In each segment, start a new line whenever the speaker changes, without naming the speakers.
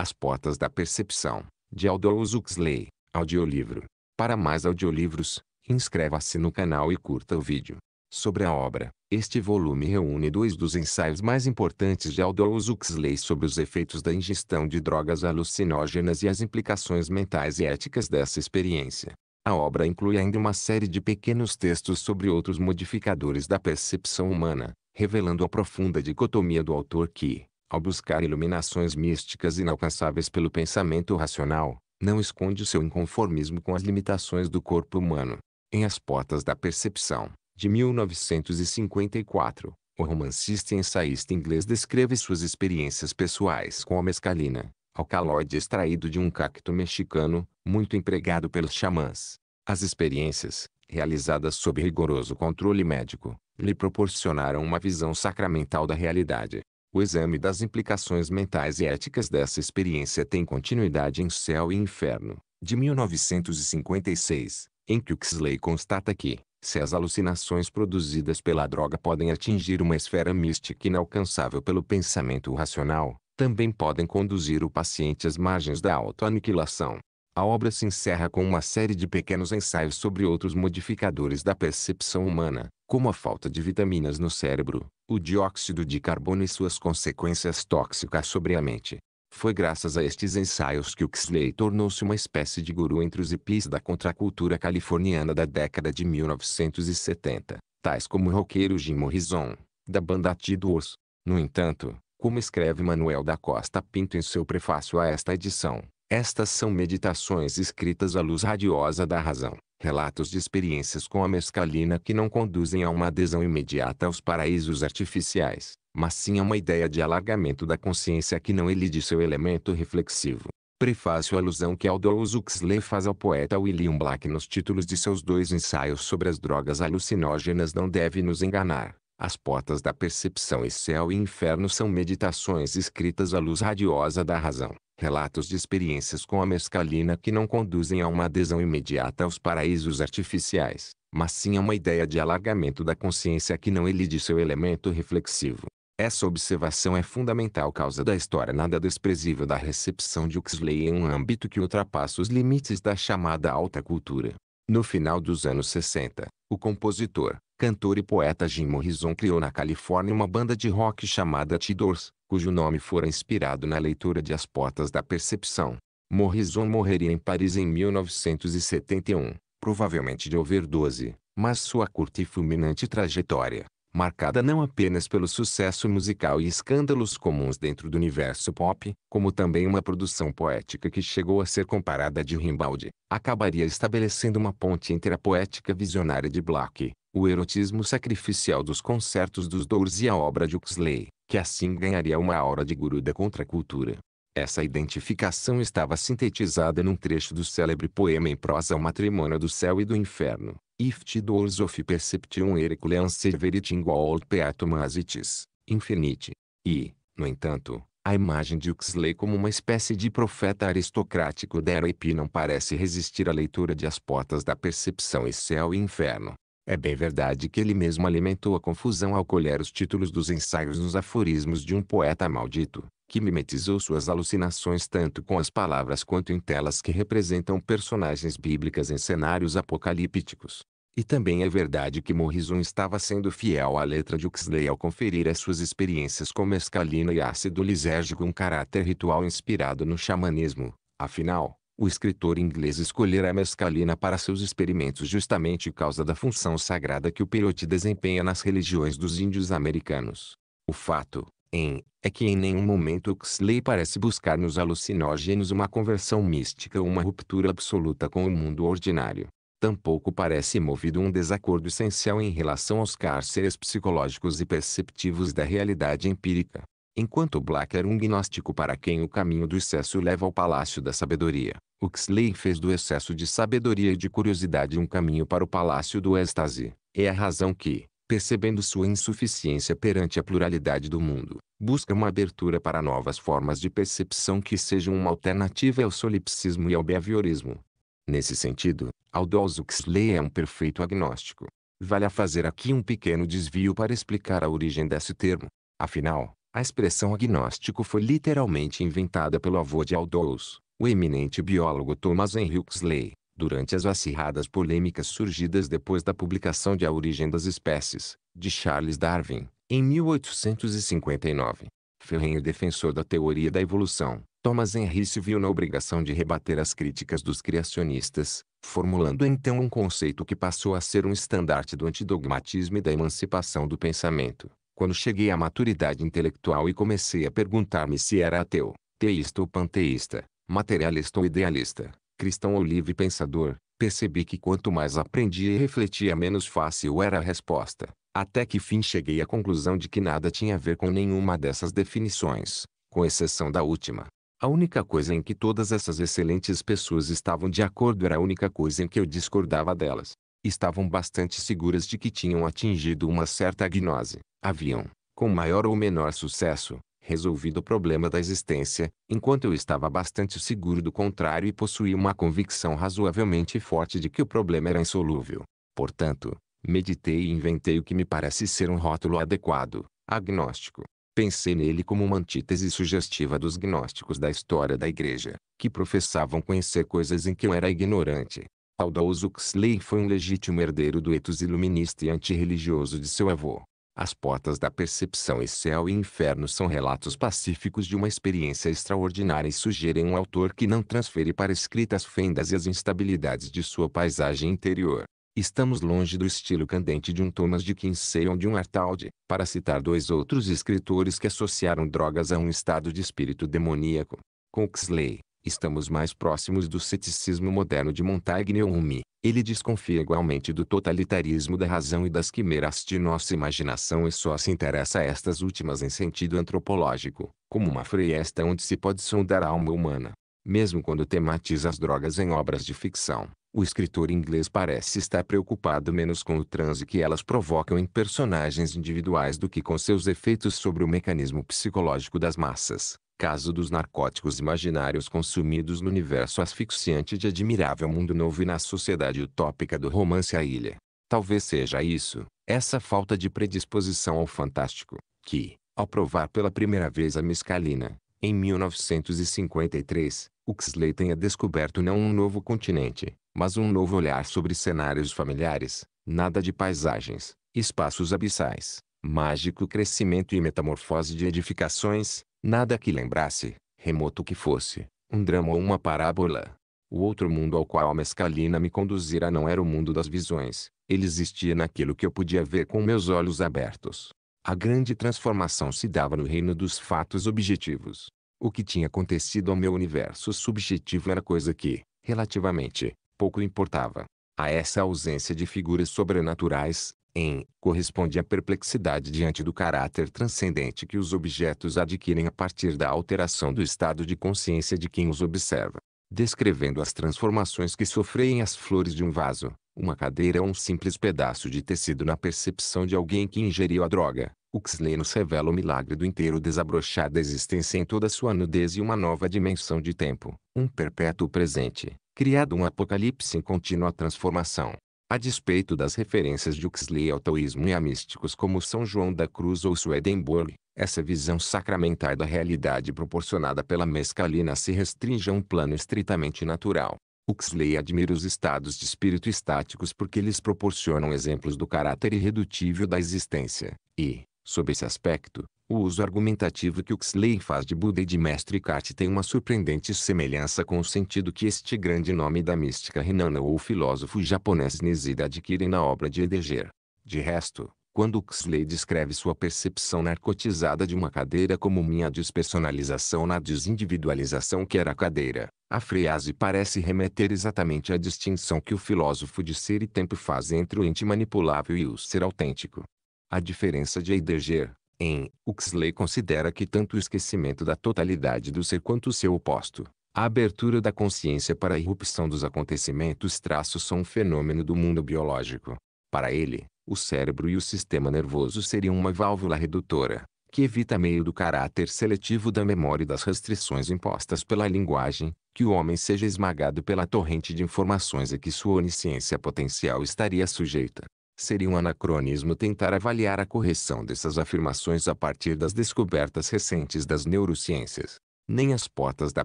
As Portas da Percepção, de Aldous Huxley, audiolivro. Para mais audiolivros, inscreva-se no canal e curta o vídeo. Sobre a obra, este volume reúne dois dos ensaios mais importantes de Aldous Huxley sobre os efeitos da ingestão de drogas alucinógenas e as implicações mentais e éticas dessa experiência. A obra inclui ainda uma série de pequenos textos sobre outros modificadores da percepção humana, revelando a profunda dicotomia do autor que, ao buscar iluminações místicas inalcançáveis pelo pensamento racional, não esconde o seu inconformismo com as limitações do corpo humano. Em As Portas da Percepção, de 1954, o romancista e ensaísta inglês descreve suas experiências pessoais com a mescalina, alcaloide extraído de um cacto mexicano, muito empregado pelos xamãs. As experiências, realizadas sob rigoroso controle médico, lhe proporcionaram uma visão sacramental da realidade. O exame das implicações mentais e éticas dessa experiência tem continuidade em Céu e Inferno, de 1956, em que Huxley constata que, se as alucinações produzidas pela droga podem atingir uma esfera mística inalcançável pelo pensamento racional, também podem conduzir o paciente às margens da autoaniquilação. A obra se encerra com uma série de pequenos ensaios sobre outros modificadores da percepção humana, como a falta de vitaminas no cérebro, o dióxido de carbono e suas consequências tóxicas sobre a mente. Foi graças a estes ensaios que Huxley tornou-se uma espécie de guru entre os hippies da contracultura californiana da década de 1970, tais como o roqueiro Jim Morrison, da banda Tidoors. No entanto, como escreve Manuel da Costa Pinto em seu prefácio a esta edição, estas são meditações escritas à luz radiosa da razão relatos de experiências com a mescalina que não conduzem a uma adesão imediata aos paraísos artificiais, mas sim a uma ideia de alargamento da consciência que não elide seu elemento reflexivo. Prefácio alusão que Aldous Huxley faz ao poeta William Black nos títulos de seus dois ensaios sobre as drogas alucinógenas não deve nos enganar. As portas da percepção e céu e inferno são meditações escritas à luz radiosa da razão relatos de experiências com a mescalina que não conduzem a uma adesão imediata aos paraísos artificiais, mas sim a uma ideia de alargamento da consciência que não elide seu elemento reflexivo. Essa observação é fundamental causa da história nada desprezível da recepção de Huxley em um âmbito que ultrapassa os limites da chamada alta cultura. No final dos anos 60, o compositor, cantor e poeta Jim Morrison criou na Califórnia uma banda de rock chamada T-Doors, cujo nome fora inspirado na leitura de As Portas da Percepção. Morrison morreria em Paris em 1971, provavelmente de overdose, mas sua curta e fulminante trajetória, marcada não apenas pelo sucesso musical e escândalos comuns dentro do universo pop, como também uma produção poética que chegou a ser comparada a de Rimbaud, acabaria estabelecendo uma ponte entre a poética visionária de Black, o erotismo sacrificial dos concertos dos Doors e a obra de Huxley, que assim ganharia uma aura de guru da contracultura. Essa identificação estava sintetizada num trecho do célebre poema em prosa O Matrimônio do Céu e do Inferno, Ift doors of perception Herculean severiting all peatomasitis, infinite. E, no entanto, a imagem de Huxley como uma espécie de profeta aristocrático da era não parece resistir à leitura de As Portas da Percepção e Céu e Inferno. É bem verdade que ele mesmo alimentou a confusão ao colher os títulos dos ensaios nos aforismos de um poeta maldito, que mimetizou suas alucinações tanto com as palavras quanto em telas que representam personagens bíblicas em cenários apocalípticos. E também é verdade que Morrison estava sendo fiel à letra de Huxley ao conferir às suas experiências com mescalina e ácido lisérgico um caráter ritual inspirado no xamanismo. Afinal, o escritor inglês escolhera a mescalina para seus experimentos justamente por causa da função sagrada que o peyote desempenha nas religiões dos índios americanos. O fato, em, é que em nenhum momento Huxley parece buscar nos alucinógenos uma conversão mística ou uma ruptura absoluta com o mundo ordinário. Tampouco parece movido um desacordo essencial em relação aos cárceres psicológicos e perceptivos da realidade empírica. Enquanto Black era um gnóstico para quem o caminho do excesso leva ao palácio da sabedoria, Huxley fez do excesso de sabedoria e de curiosidade um caminho para o palácio do êxtase. É a razão que, percebendo sua insuficiência perante a pluralidade do mundo, busca uma abertura para novas formas de percepção que sejam uma alternativa ao solipsismo e ao behaviorismo. Nesse sentido, Aldous Huxley é um perfeito agnóstico. Vale a fazer aqui um pequeno desvio para explicar a origem desse termo. Afinal, a expressão agnóstico foi literalmente inventada pelo avô de Aldous, o eminente biólogo Thomas Henry Huxley, durante as acirradas polêmicas surgidas depois da publicação de A Origem das Espécies, de Charles Darwin, em 1859. Ferrenho defensor da teoria da evolução, Thomas Henry se viu na obrigação de rebater as críticas dos criacionistas, formulando então um conceito que passou a ser um estandarte do antidogmatismo e da emancipação do pensamento. Quando cheguei à maturidade intelectual e comecei a perguntar-me se era ateu, teísta ou panteísta, materialista ou idealista, cristão ou livre pensador, percebi que quanto mais aprendia e refletia menos fácil era a resposta, até que fim cheguei à conclusão de que nada tinha a ver com nenhuma dessas definições, com exceção da última. A única coisa em que todas essas excelentes pessoas estavam de acordo era a única coisa em que eu discordava delas. Estavam bastante seguras de que tinham atingido uma certa gnose. Haviam, com maior ou menor sucesso, resolvido o problema da existência, enquanto eu estava bastante seguro do contrário e possuía uma convicção razoavelmente forte de que o problema era insolúvel. Portanto, meditei e inventei o que me parece ser um rótulo adequado, agnóstico. Pensei nele como uma antítese sugestiva dos gnósticos da história da igreja, que professavam conhecer coisas em que eu era ignorante. Aldous Huxley foi um legítimo herdeiro do etos iluminista e antirreligioso de seu avô. As portas da percepção e céu e inferno são relatos pacíficos de uma experiência extraordinária e sugerem um autor que não transfere para escrita as fendas e as instabilidades de sua paisagem interior. Estamos longe do estilo candente de um Thomas de Quincey ou de um Artaud, para citar dois outros escritores que associaram drogas a um estado de espírito demoníaco. Com Huxley, estamos mais próximos do ceticismo moderno de Montaigne ou Rumi. Ele desconfia igualmente do totalitarismo da razão e das quimeras de nossa imaginação e só se interessa a estas últimas em sentido antropológico, como uma fresta onde se pode sondar a alma humana. Mesmo quando tematiza as drogas em obras de ficção, o escritor inglês parece estar preocupado menos com o transe que elas provocam em personagens individuais do que com seus efeitos sobre o mecanismo psicológico das massas caso dos narcóticos imaginários consumidos no universo asfixiante de admirável mundo novo e na sociedade utópica do romance A Ilha. Talvez seja isso, essa falta de predisposição ao fantástico, que, ao provar pela primeira vez a mescalina, em 1953, Huxley tenha descoberto não um novo continente, mas um novo olhar sobre cenários familiares, nada de paisagens, espaços abissais, mágico crescimento e metamorfose de edificações, Nada que lembrasse, remoto que fosse, um drama ou uma parábola. O outro mundo ao qual a mescalina me conduzira não era o mundo das visões, ele existia naquilo que eu podia ver com meus olhos abertos. A grande transformação se dava no reino dos fatos objetivos. O que tinha acontecido ao meu universo subjetivo era coisa que, relativamente, pouco importava. A essa ausência de figuras sobrenaturais, em corresponde à perplexidade diante do caráter transcendente que os objetos adquirem a partir da alteração do estado de consciência de quem os observa, descrevendo as transformações que sofrem as flores de um vaso, uma cadeira ou um simples pedaço de tecido na percepção de alguém que ingeriu a droga. Huxley nos revela o milagre do inteiro desabrochar da existência em toda sua nudez e uma nova dimensão de tempo, um perpétuo presente, criado um apocalipse em contínua transformação. A despeito das referências de Huxley ao taoísmo e a místicos como São João da Cruz ou Swedenborg, essa visão sacramental da realidade proporcionada pela mescalina se restringe a um plano estritamente natural. Huxley admira os estados de espírito estáticos porque lhes proporcionam exemplos do caráter irredutível da existência, e, sob esse aspecto, o uso argumentativo que Huxley faz de Buda e de Mestre Kart tem uma surpreendente semelhança com o sentido que este grande nome da mística renana ou filósofo japonês Nisida adquire na obra de Heidegger. De resto, quando Huxley descreve sua percepção narcotizada de uma cadeira como minha despersonalização na desindividualização que era a cadeira, a frase parece remeter exatamente à distinção que o filósofo de ser e tempo faz entre o ente manipulável e o ser autêntico. A diferença de Heidegger, em Huxley considera que tanto o esquecimento da totalidade do ser quanto o seu oposto, a abertura da consciência para a irrupção dos acontecimentos traços são um fenômeno do mundo biológico. Para ele, o cérebro e o sistema nervoso seriam uma válvula redutora, que evita meio do caráter seletivo da memória e das restrições impostas pela linguagem, que o homem seja esmagado pela torrente de informações a que sua onisciência potencial estaria sujeita. Seria um anacronismo tentar avaliar a correção dessas afirmações a partir das descobertas recentes das neurociências. Nem as portas da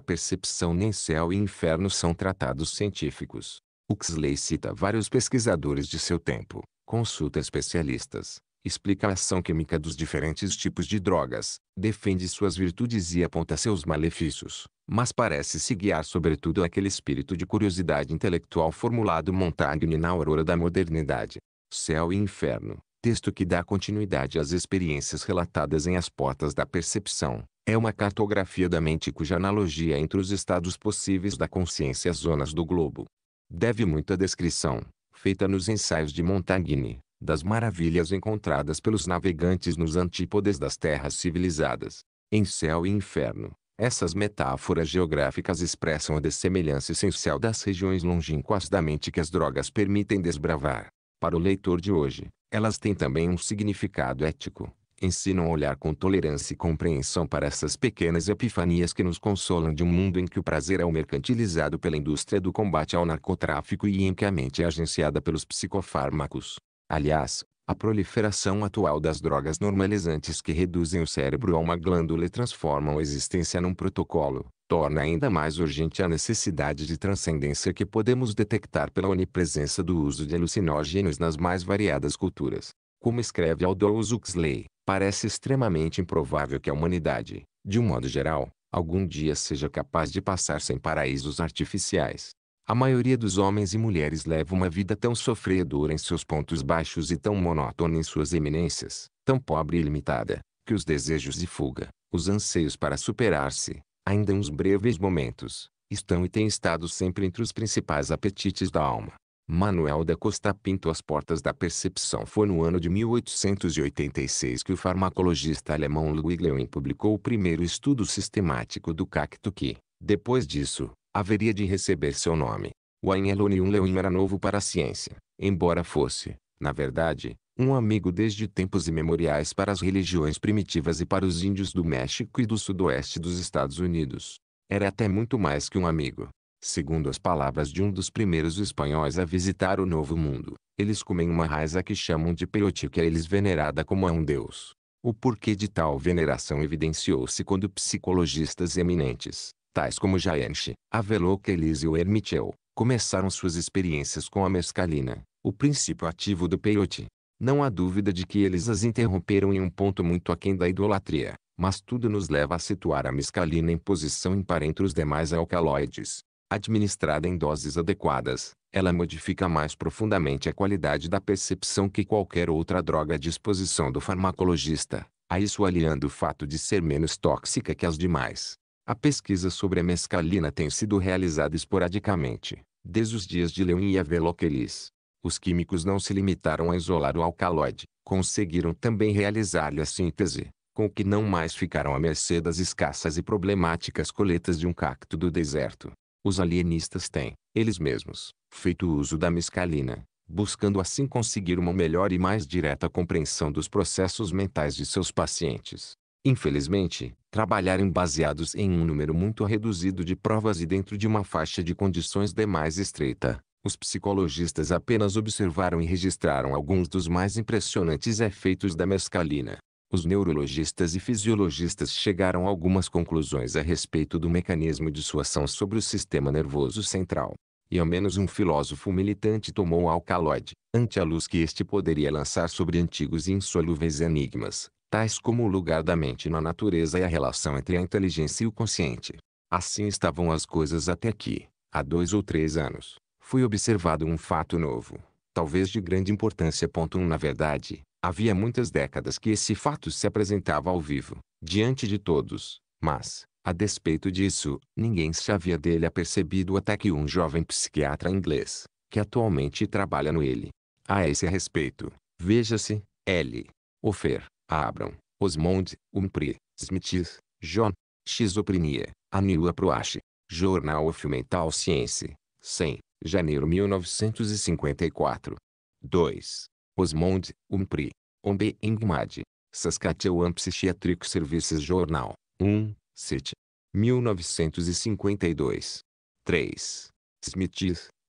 percepção nem céu e inferno são tratados científicos. Huxley cita vários pesquisadores de seu tempo, consulta especialistas, explica a ação química dos diferentes tipos de drogas, defende suas virtudes e aponta seus malefícios, mas parece se guiar sobretudo aquele espírito de curiosidade intelectual formulado Montaigne na aurora da modernidade céu e inferno, texto que dá continuidade às experiências relatadas em As Portas da Percepção, é uma cartografia da mente cuja analogia entre os estados possíveis da consciência às zonas do globo. Deve muito à descrição, feita nos ensaios de Montagne, das maravilhas encontradas pelos navegantes nos antípodes das terras civilizadas, em céu e inferno. Essas metáforas geográficas expressam a dessemelhança essencial das regiões longínquas da mente que as drogas permitem desbravar. Para o leitor de hoje, elas têm também um significado ético. Ensinam a olhar com tolerância e compreensão para essas pequenas epifanias que nos consolam de um mundo em que o prazer é o mercantilizado pela indústria do combate ao narcotráfico e em que a mente é agenciada pelos psicofármacos. Aliás, a proliferação atual das drogas normalizantes que reduzem o cérebro a uma glândula e transformam a existência num protocolo, torna ainda mais urgente a necessidade de transcendência que podemos detectar pela onipresença do uso de alucinógenos nas mais variadas culturas. Como escreve Aldous Huxley, parece extremamente improvável que a humanidade, de um modo geral, algum dia seja capaz de passar sem paraísos artificiais. A maioria dos homens e mulheres leva uma vida tão sofredora em seus pontos baixos e tão monótona em suas eminências, tão pobre e limitada, que os desejos de fuga, os anseios para superar-se, ainda uns breves momentos, estão e têm estado sempre entre os principais apetites da alma. Manuel da Costa Pinto As Portas da Percepção foi no ano de 1886 que o farmacologista alemão Ludwig Lewin publicou o primeiro estudo sistemático do cacto que, depois disso, haveria de receber seu nome. O Ainelonium Lewin era novo para a ciência, embora fosse, na verdade, um amigo desde tempos imemoriais para as religiões primitivas e para os índios do México e do sudoeste dos Estados Unidos. Era até muito mais que um amigo. Segundo as palavras de um dos primeiros espanhóis a visitar o Novo Mundo, eles comem uma raiz que chamam de peyote que é eles venerada como a é um deus. O porquê de tal veneração evidenciou-se quando psicologistas eminentes, tais como Jaenche, Averroes e o Hermiteu, começaram suas experiências com a mescalina, o princípio ativo do peyote. Não há dúvida de que eles as interromperam em um ponto muito aquém da idolatria, mas tudo nos leva a situar a mescalina em posição impar entre os demais alcaloides. Administrada em doses adequadas, ela modifica mais profundamente a qualidade da percepção que qualquer outra droga à disposição do farmacologista, a isso aliando o fato de ser menos tóxica que as demais. A pesquisa sobre a mescalina tem sido realizada esporadicamente, desde os dias de Leon e Aveloquelis, os químicos não se limitaram a isolar o alcaloide, conseguiram também realizar-lhe a síntese, com o que não mais ficaram à mercê das escassas e problemáticas coletas de um cacto do deserto. Os alienistas têm, eles mesmos, feito uso da mescalina, buscando assim conseguir uma melhor e mais direta compreensão dos processos mentais de seus pacientes. Infelizmente, trabalharam baseados em um número muito reduzido de provas e dentro de uma faixa de condições demais estreita, os psicologistas apenas observaram e registraram alguns dos mais impressionantes efeitos da mescalina. Os neurologistas e fisiologistas chegaram a algumas conclusões a respeito do mecanismo de sua ação sobre o sistema nervoso central. E ao menos um filósofo militante tomou o alcaloide, ante a luz que este poderia lançar sobre antigos e insolúveis enigmas, tais como o lugar da mente na natureza e a relação entre a inteligência e o consciente. Assim estavam as coisas até aqui, há dois ou três anos. Fui observado um fato novo, talvez de grande importância. 1. na verdade, havia muitas décadas que esse fato se apresentava ao vivo, diante de todos, mas, a despeito disso, ninguém se havia dele apercebido até que um jovem psiquiatra inglês, que atualmente trabalha no ele. A esse respeito, veja-se, L. Ofer, Abram, Osmond, Umpre, Smiths, John, Schizoprenia, Anila Proache, Jornal of Mental Science, 100, janeiro 1954. 2. Osmond, Umpri, Ombe Engmad, Saskatchewan Psychiatric Services Journal, 1, CIT. 1952. 3. Smith,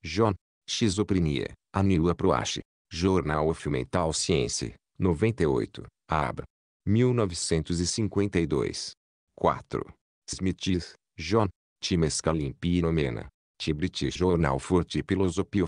John, A New Proache, Journal of Mental Science, 98, AB. 1952. 4. Smith, John, Timescalimpinomena, T. Journal for T. Philosophy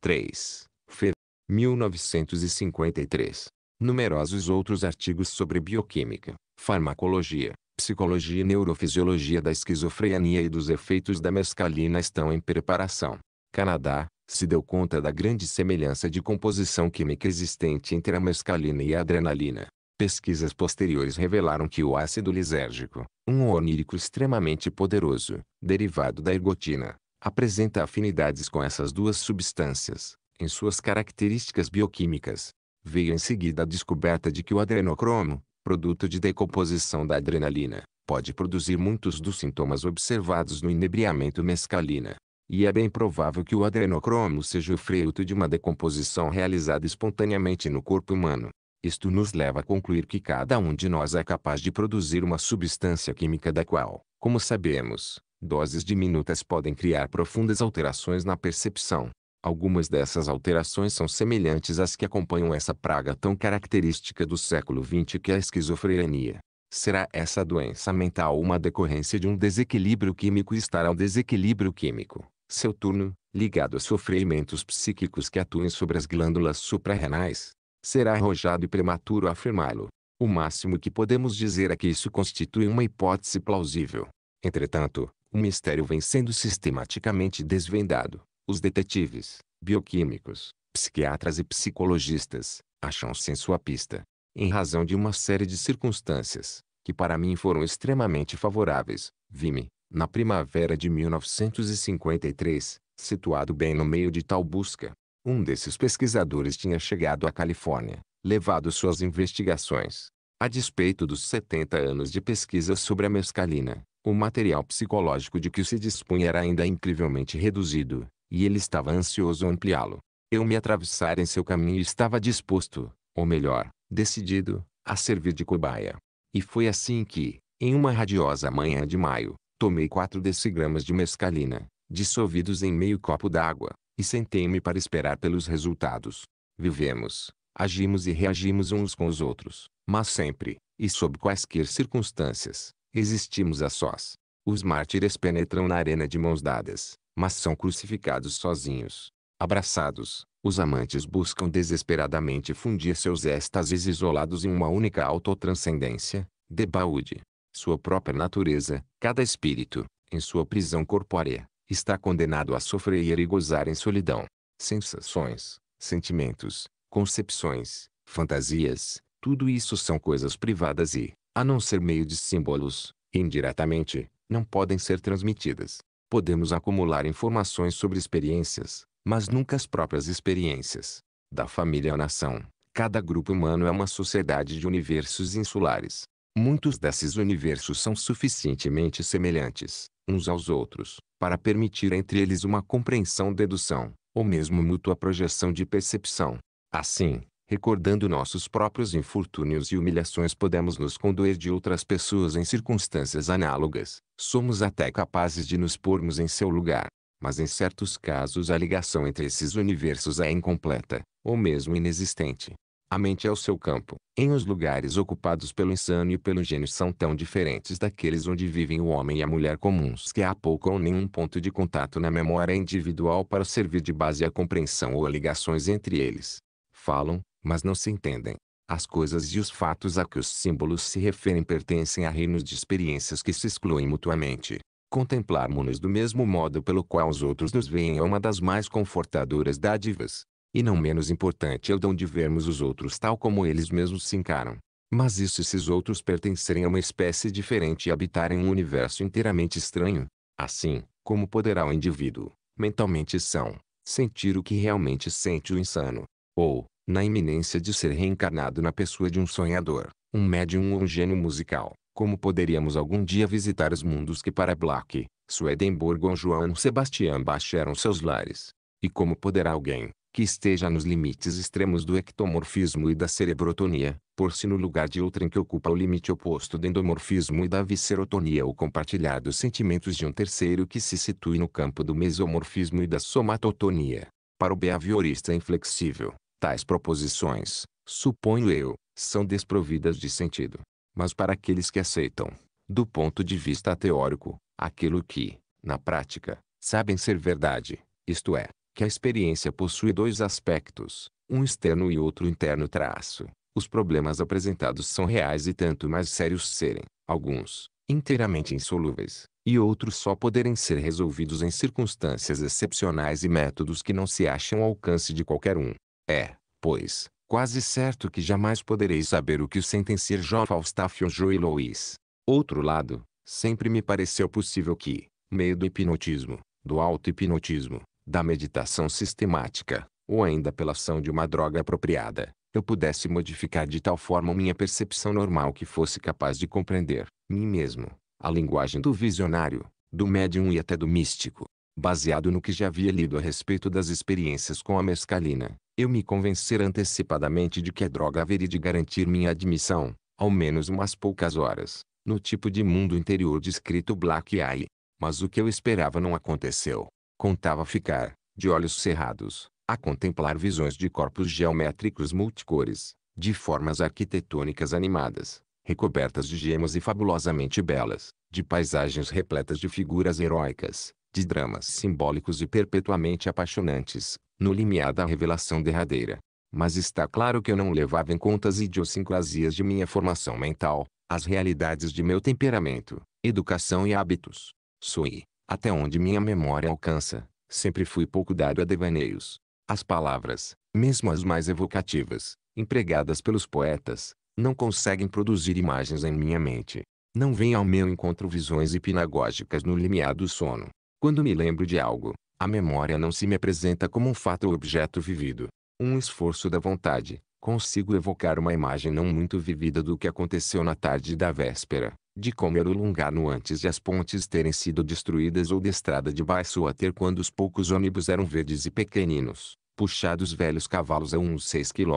3, Fer. 1953. Numerosos outros artigos sobre bioquímica, farmacologia, psicologia e neurofisiologia da esquizofrenia e dos efeitos da mescalina estão em preparação. Canadá, se deu conta da grande semelhança de composição química existente entre a mescalina e a adrenalina, Pesquisas posteriores revelaram que o ácido lisérgico, um onírico extremamente poderoso, derivado da ergotina, apresenta afinidades com essas duas substâncias, em suas características bioquímicas. Veio em seguida a descoberta de que o adrenocromo, produto de decomposição da adrenalina, pode produzir muitos dos sintomas observados no inebriamento mescalina. E é bem provável que o adrenocromo seja o fruto de uma decomposição realizada espontaneamente no corpo humano. Isto nos leva a concluir que cada um de nós é capaz de produzir uma substância química da qual, como sabemos, doses diminutas podem criar profundas alterações na percepção. Algumas dessas alterações são semelhantes às que acompanham essa praga tão característica do século XX que é a esquizofrenia. Será essa doença mental uma decorrência de um desequilíbrio químico e estará um desequilíbrio químico, seu turno, ligado a sofrimentos psíquicos que atuem sobre as glândulas suprarrenais, será arrojado e prematuro afirmá-lo. O máximo que podemos dizer é que isso constitui uma hipótese plausível. Entretanto, o mistério vem sendo sistematicamente desvendado. Os detetives, bioquímicos, psiquiatras e psicologistas acham-se em sua pista, em razão de uma série de circunstâncias que para mim foram extremamente favoráveis. Vi-me, na primavera de 1953, situado bem no meio de tal busca, um desses pesquisadores tinha chegado à Califórnia, levado suas investigações. A despeito dos 70 anos de pesquisa sobre a mescalina, o material psicológico de que se dispunha era ainda incrivelmente reduzido, e ele estava ansioso ampliá-lo. Eu me atravessar em seu caminho e estava disposto, ou melhor, decidido, a servir de cobaia. E foi assim que, em uma radiosa manhã de maio, tomei 4 decigramas de mescalina, dissolvidos em meio copo d'água, e sentei-me para esperar pelos resultados. Vivemos, agimos e reagimos uns com os outros, mas sempre, e sob quaisquer circunstâncias, existimos a sós. Os mártires penetram na arena de mãos dadas, mas são crucificados sozinhos. Abraçados, os amantes buscam desesperadamente fundir seus êxtases isolados em uma única autotranscendência, debaúde. Sua própria natureza, cada espírito, em sua prisão corpórea, está condenado a sofrer e gozar em solidão. Sensações, sentimentos, concepções, fantasias, tudo isso são coisas privadas e, a não ser meio de símbolos, indiretamente, não podem ser transmitidas. Podemos acumular informações sobre experiências, mas nunca as próprias experiências. Da família à nação, cada grupo humano é uma sociedade de universos insulares. Muitos desses universos são suficientemente semelhantes, uns aos outros, para permitir entre eles uma compreensão-dedução, ou mesmo mútua projeção de percepção. Assim, recordando nossos próprios infortúnios e humilhações podemos nos condoer de outras pessoas em circunstâncias análogas, somos até capazes de nos pormos em seu lugar. Mas em certos casos a ligação entre esses universos é incompleta, ou mesmo inexistente. A mente é o seu campo. Em os lugares ocupados pelo insano e pelo gênio são tão diferentes daqueles onde vivem o homem e a mulher comuns que há pouco ou nenhum ponto de contato na memória individual para servir de base à compreensão ou a ligações entre eles. Falam, mas não se entendem. As coisas e os fatos a que os símbolos se referem pertencem a reinos de experiências que se excluem mutuamente. Contemplarmos-nos do mesmo modo pelo qual os outros nos veem é uma das mais confortadoras dádivas. E não menos importante é o dom de vermos os outros tal como eles mesmos se encaram. Mas e se esses outros pertencerem a uma espécie diferente e habitarem um universo inteiramente estranho? Assim, como poderá o indivíduo, mentalmente são, sentir o que realmente sente o insano? Ou, na iminência de ser reencarnado na pessoa de um sonhador, um médium ou um gênio musical, como poderíamos algum dia visitar os mundos que para Black, Swedenborg ou João Sebastião Bach eram seus lares? E como poderá alguém, que esteja nos limites extremos do ectomorfismo e da cerebrotonia, por-se no lugar de outrem que ocupa o limite oposto do endomorfismo e da viscerotonia ou compartilhar dos sentimentos de um terceiro que se situe no campo do mesomorfismo e da somatotonia. Para o behaviorista inflexível, tais proposições, suponho eu, são desprovidas de sentido. Mas para aqueles que aceitam, do ponto de vista teórico, aquilo que, na prática, sabem ser verdade, isto é, que a experiência possui dois aspectos, um externo e outro interno traço. Os problemas apresentados são reais e tanto mais sérios serem, alguns, inteiramente insolúveis, e outros só poderem ser resolvidos em circunstâncias excepcionais e métodos que não se acham ao alcance de qualquer um. É, pois, quase certo que jamais poderei saber o que sentem ser Jó Falstaff Joe e Louis. Outro lado, sempre me pareceu possível que, meio do hipnotismo, do auto-hipnotismo, da meditação sistemática, ou ainda pela ação de uma droga apropriada, eu pudesse modificar de tal forma minha percepção normal que fosse capaz de compreender, mim mesmo, a linguagem do visionário, do médium e até do místico. Baseado no que já havia lido a respeito das experiências com a mescalina, eu me convencer antecipadamente de que a droga haveria de garantir minha admissão, ao menos umas poucas horas, no tipo de mundo interior descrito Black Eye. Mas o que eu esperava não aconteceu contava ficar, de olhos cerrados, a contemplar visões de corpos geométricos multicores, de formas arquitetônicas animadas, recobertas de gemas e fabulosamente belas, de paisagens repletas de figuras heróicas, de dramas simbólicos e perpetuamente apaixonantes, no limiar da revelação derradeira. Mas está claro que eu não levava em conta as idiosincrasias de minha formação mental, as realidades de meu temperamento, educação e hábitos. Sui, até onde minha memória alcança, sempre fui pouco dado a devaneios. As palavras, mesmo as mais evocativas, empregadas pelos poetas, não conseguem produzir imagens em minha mente. Não vêm ao meu encontro visões hipnagógicas no limiar do sono. Quando me lembro de algo, a memória não se me apresenta como um fato ou objeto vivido. Um esforço da vontade, consigo evocar uma imagem não muito vivida do que aconteceu na tarde da véspera de como era o Lungano antes de as pontes terem sido destruídas ou de estrada de baixo a ter quando os poucos ônibus eram verdes e pequeninos, puxados velhos cavalos a uns 6 km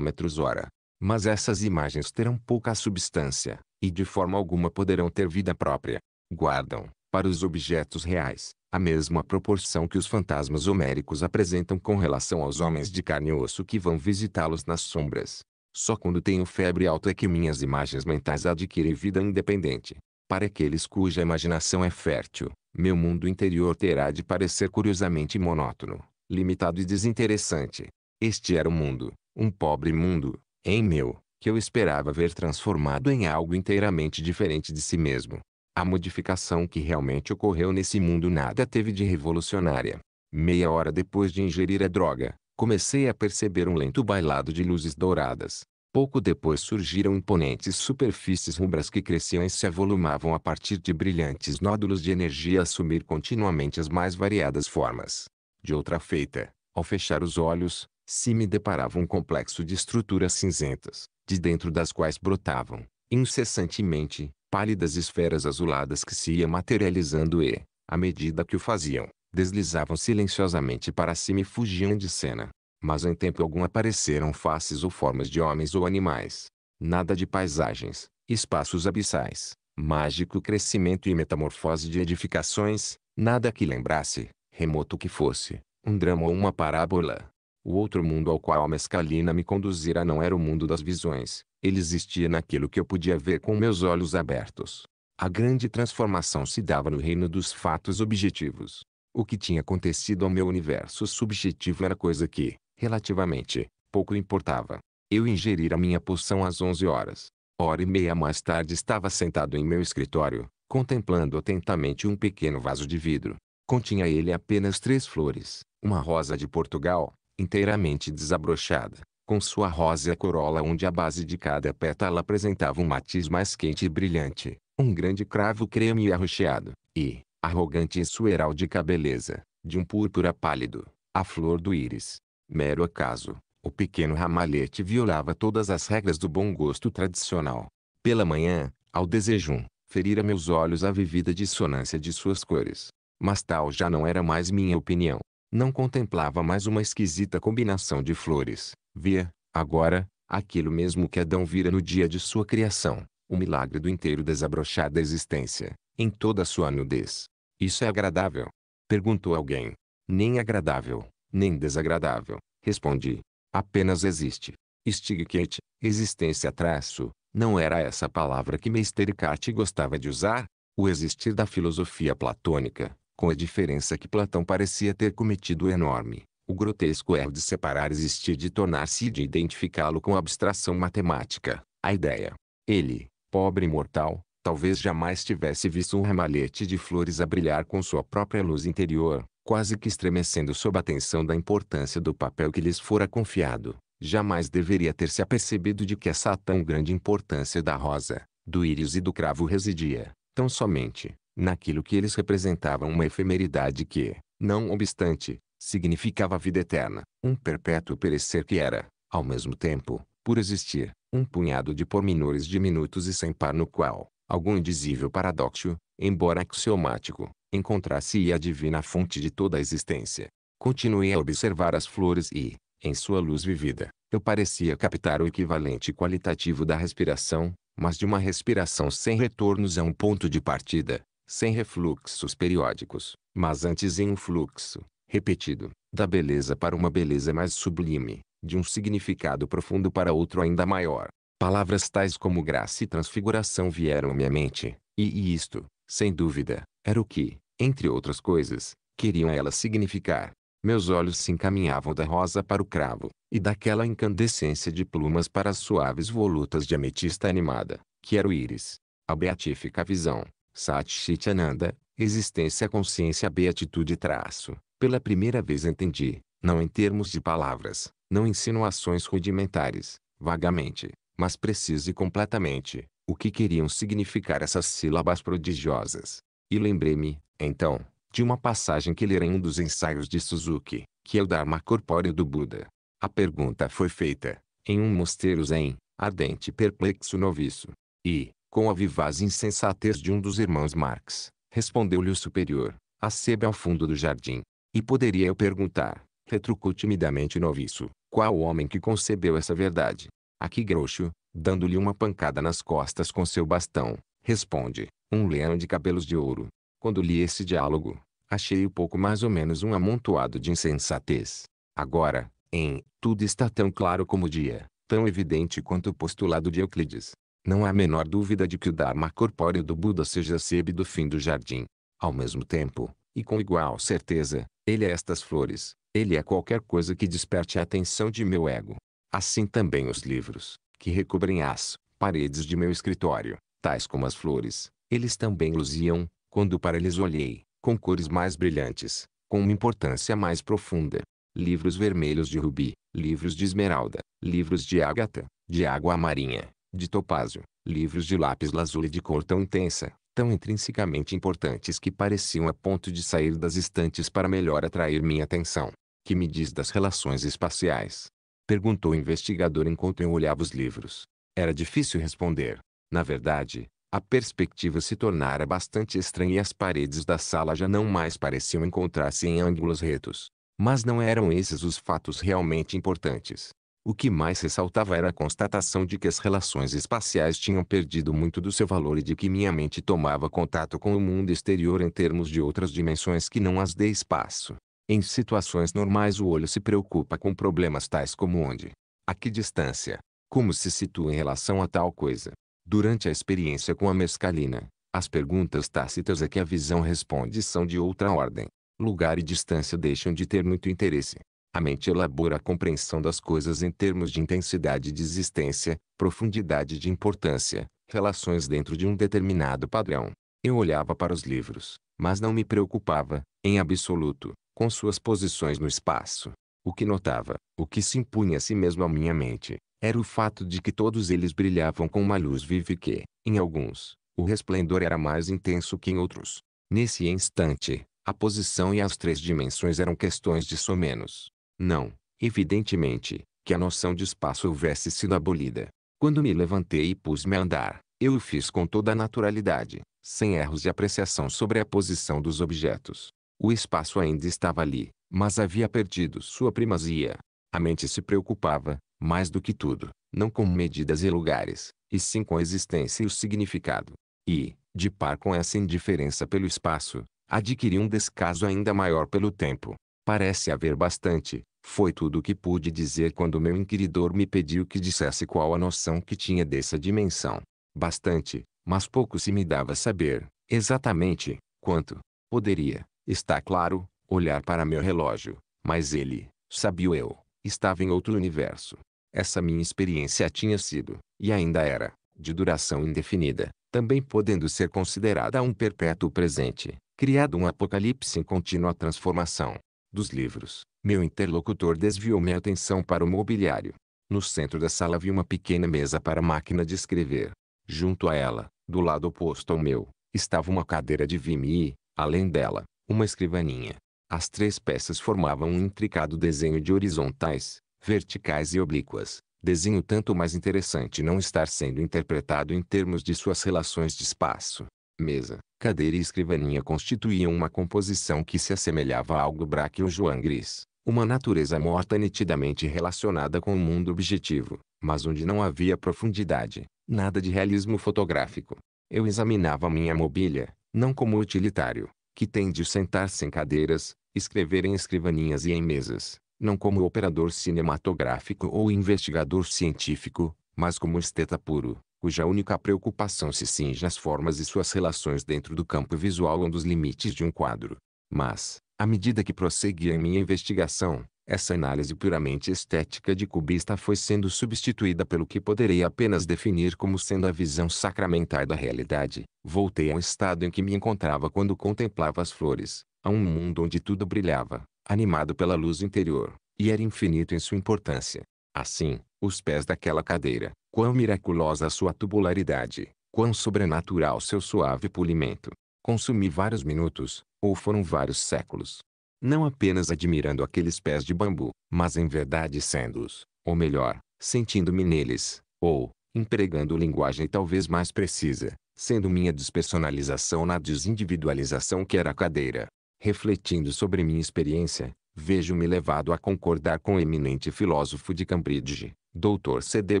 hora. Mas essas imagens terão pouca substância, e de forma alguma poderão ter vida própria. Guardam, para os objetos reais, a mesma proporção que os fantasmas homéricos apresentam com relação aos homens de carne e osso que vão visitá-los nas sombras. Só quando tenho febre alta é que minhas imagens mentais adquirem vida independente. Para aqueles cuja imaginação é fértil, meu mundo interior terá de parecer curiosamente monótono, limitado e desinteressante. Este era o mundo, um pobre mundo, em meu, que eu esperava ver transformado em algo inteiramente diferente de si mesmo. A modificação que realmente ocorreu nesse mundo nada teve de revolucionária. Meia hora depois de ingerir a droga, comecei a perceber um lento bailado de luzes douradas. Pouco depois surgiram imponentes superfícies rubras que cresciam e se avolumavam a partir de brilhantes nódulos de energia a assumir continuamente as mais variadas formas. De outra feita, ao fechar os olhos, se me deparava um complexo de estruturas cinzentas, de dentro das quais brotavam, incessantemente, pálidas esferas azuladas que se iam materializando e, à medida que o faziam, deslizavam silenciosamente para cima e fugiam de cena. Mas em tempo algum apareceram faces ou formas de homens ou animais. Nada de paisagens, espaços abissais, mágico crescimento e metamorfose de edificações, nada que lembrasse, remoto que fosse, um drama ou uma parábola. O outro mundo ao qual a mescalina me conduzira não era o mundo das visões, ele existia naquilo que eu podia ver com meus olhos abertos. A grande transformação se dava no reino dos fatos objetivos. O que tinha acontecido ao meu universo subjetivo era coisa que, relativamente, pouco importava. Eu ingerir a minha poção às 11 horas. Hora e meia mais tarde estava sentado em meu escritório, contemplando atentamente um pequeno vaso de vidro. Continha ele apenas três flores, uma rosa de Portugal, inteiramente desabrochada, com sua rosa corola onde a base de cada pétala apresentava um matiz mais quente e brilhante, um grande cravo creme e arrocheado. e, arrogante em sua heráldica beleza, de um púrpura pálido, a flor do íris. Mero acaso, o pequeno ramalhete violava todas as regras do bom gosto tradicional. Pela manhã, ao desejum, ferira meus olhos a vivida dissonância de suas cores. Mas tal já não era mais minha opinião. Não contemplava mais uma esquisita combinação de flores. Via, agora, aquilo mesmo que Adão vira no dia de sua criação, o milagre do inteiro desabrochar da existência, em toda sua nudez. Isso é agradável? Perguntou alguém. Nem agradável, nem desagradável, respondi. Apenas existe. Stigkate, existência traço, não era essa palavra que Meisterkart gostava de usar? O existir da filosofia platônica, com a diferença que Platão parecia ter cometido o enorme. O grotesco erro de separar existir de tornar-se e de identificá-lo com a abstração matemática, a ideia. Ele, pobre mortal, Talvez jamais tivesse visto um ramalhete de flores a brilhar com sua própria luz interior, quase que estremecendo sob a atenção da importância do papel que lhes fora confiado. Jamais deveria ter se apercebido de que essa tão grande importância da rosa, do íris e do cravo residia, tão somente, naquilo que eles representavam uma efemeridade que, não obstante, significava a vida eterna, um perpétuo perecer que era, ao mesmo tempo, por existir, um punhado de pormenores diminutos e sem par no qual, algum indizível paradoxo, embora axiomático, encontrasse-ia a divina fonte de toda a existência. Continuei a observar as flores e, em sua luz vivida, eu parecia captar o equivalente qualitativo da respiração, mas de uma respiração sem retornos a um ponto de partida, sem refluxos periódicos, mas antes em um fluxo, repetido, da beleza para uma beleza mais sublime, de um significado profundo para outro ainda maior. Palavras tais como graça e transfiguração vieram à minha mente, e, e isto, sem dúvida, era o que, entre outras coisas, queriam elas significar. Meus olhos se encaminhavam da rosa para o cravo, e daquela incandescência de plumas para as suaves volutas de ametista animada, que era o íris. A beatífica visão, Satchitananda, existência consciência beatitude traço, pela primeira vez entendi, não em termos de palavras, não em insinuações rudimentares, vagamente, mas precise completamente, o que queriam significar essas sílabas prodigiosas. E lembrei-me, então, de uma passagem que lerei em um dos ensaios de Suzuki, que é o Dharma corpóreo do Buda. A pergunta foi feita, em um mosteiro zen, ardente e perplexo noviço. E, com a vivaz insensatez de um dos irmãos Marx, respondeu-lhe o superior, a sebe ao fundo do jardim. E poderia eu perguntar, retrucou timidamente o noviço, qual o homem que concebeu essa verdade? Aqui Groucho, dando-lhe uma pancada nas costas com seu bastão, responde, um leão de cabelos de ouro. Quando li esse diálogo, achei o pouco mais ou menos um amontoado de insensatez. Agora, em, tudo está tão claro como o dia, tão evidente quanto o postulado de Euclides. Não há a menor dúvida de que o Dharma corpóreo do Buda seja sebe do fim do jardim. Ao mesmo tempo, e com igual certeza, ele é estas flores, ele é qualquer coisa que desperte a atenção de meu ego. Assim também os livros, que recobrem as paredes de meu escritório, tais como as flores, eles também luziam, quando para eles olhei, com cores mais brilhantes, com uma importância mais profunda. Livros vermelhos de rubi, livros de esmeralda, livros de ágata, de água marinha, de topázio, livros de lápis lazuli de cor tão intensa, tão intrinsecamente importantes que pareciam a ponto de sair das estantes para melhor atrair minha atenção. Que me diz das relações espaciais, Perguntou o investigador enquanto eu olhava os livros. Era difícil responder. Na verdade, a perspectiva se tornara bastante estranha e as paredes da sala já não mais pareciam encontrar-se em ângulos retos. Mas não eram esses os fatos realmente importantes. O que mais ressaltava era a constatação de que as relações espaciais tinham perdido muito do seu valor e de que minha mente tomava contato com o mundo exterior em termos de outras dimensões que não as de espaço. Em situações normais o olho se preocupa com problemas tais como onde, a que distância, como se situa em relação a tal coisa. Durante a experiência com a mescalina, as perguntas tácitas a que a visão responde são de outra ordem. Lugar e distância deixam de ter muito interesse. A mente elabora a compreensão das coisas em termos de intensidade de existência, profundidade de importância, relações dentro de um determinado padrão. Eu olhava para os livros, mas não me preocupava, em absoluto, com suas posições no espaço. O que notava, o que se impunha a si mesmo à minha mente, era o fato de que todos eles brilhavam com uma luz viva e que, em alguns, o resplendor era mais intenso que em outros. Nesse instante, a posição e as três dimensões eram questões de somenos. Não, evidentemente, que a noção de espaço houvesse sido abolida. Quando me levantei e pus-me a andar, eu o fiz com toda a naturalidade, sem erros de apreciação sobre a posição dos objetos. O espaço ainda estava ali, mas havia perdido sua primazia. A mente se preocupava, mais do que tudo, não com medidas e lugares, e sim com a existência e o significado. E, de par com essa indiferença pelo espaço, adquiri um descaso ainda maior pelo tempo. Parece haver bastante, foi tudo o que pude dizer quando meu inquiridor me pediu que dissesse qual a noção que tinha dessa dimensão. Bastante, mas pouco se me dava saber, exatamente, quanto. Poderia, Está claro, olhar para meu relógio, mas ele, sabia eu, estava em outro universo. Essa minha experiência tinha sido, e ainda era, de duração indefinida, também podendo ser considerada um perpétuo presente, criado um apocalipse em contínua transformação. Dos livros, meu interlocutor desviou minha atenção para o mobiliário. No centro da sala vi uma pequena mesa para máquina de escrever. Junto a ela, do lado oposto ao meu, estava uma cadeira de vime além dela, uma escrivaninha. As três peças formavam um intricado desenho de horizontais, verticais e oblíquas, desenho tanto mais interessante não estar sendo interpretado em termos de suas relações de espaço. Mesa, cadeira e escrivaninha constituíam uma composição que se assemelhava a algo braque ou Joan Gris, uma natureza morta nitidamente relacionada com o mundo objetivo, mas onde não havia profundidade, nada de realismo fotográfico. Eu examinava minha mobília, não como utilitário, que tem de sentar-se em cadeiras, escrever em escrivaninhas e em mesas, não como operador cinematográfico ou investigador científico, mas como esteta puro, cuja única preocupação se cinge às formas e suas relações dentro do campo visual ou dos limites de um quadro. Mas, à medida que prosseguia em minha investigação, essa análise puramente estética de cubista foi sendo substituída pelo que poderei apenas definir como sendo a visão sacramental da realidade. Voltei ao estado em que me encontrava quando contemplava as flores, a um mundo onde tudo brilhava, animado pela luz interior, e era infinito em sua importância. Assim, os pés daquela cadeira, quão miraculosa a sua tubularidade, quão sobrenatural seu suave polimento. Consumi vários minutos, ou foram vários séculos, não apenas admirando aqueles pés de bambu, mas em verdade sendo-os, ou melhor, sentindo-me neles, ou, empregando linguagem talvez mais precisa, sendo minha despersonalização na desindividualização que era a cadeira. Refletindo sobre minha experiência, vejo-me levado a concordar com o eminente filósofo de Cambridge, Dr. C. D.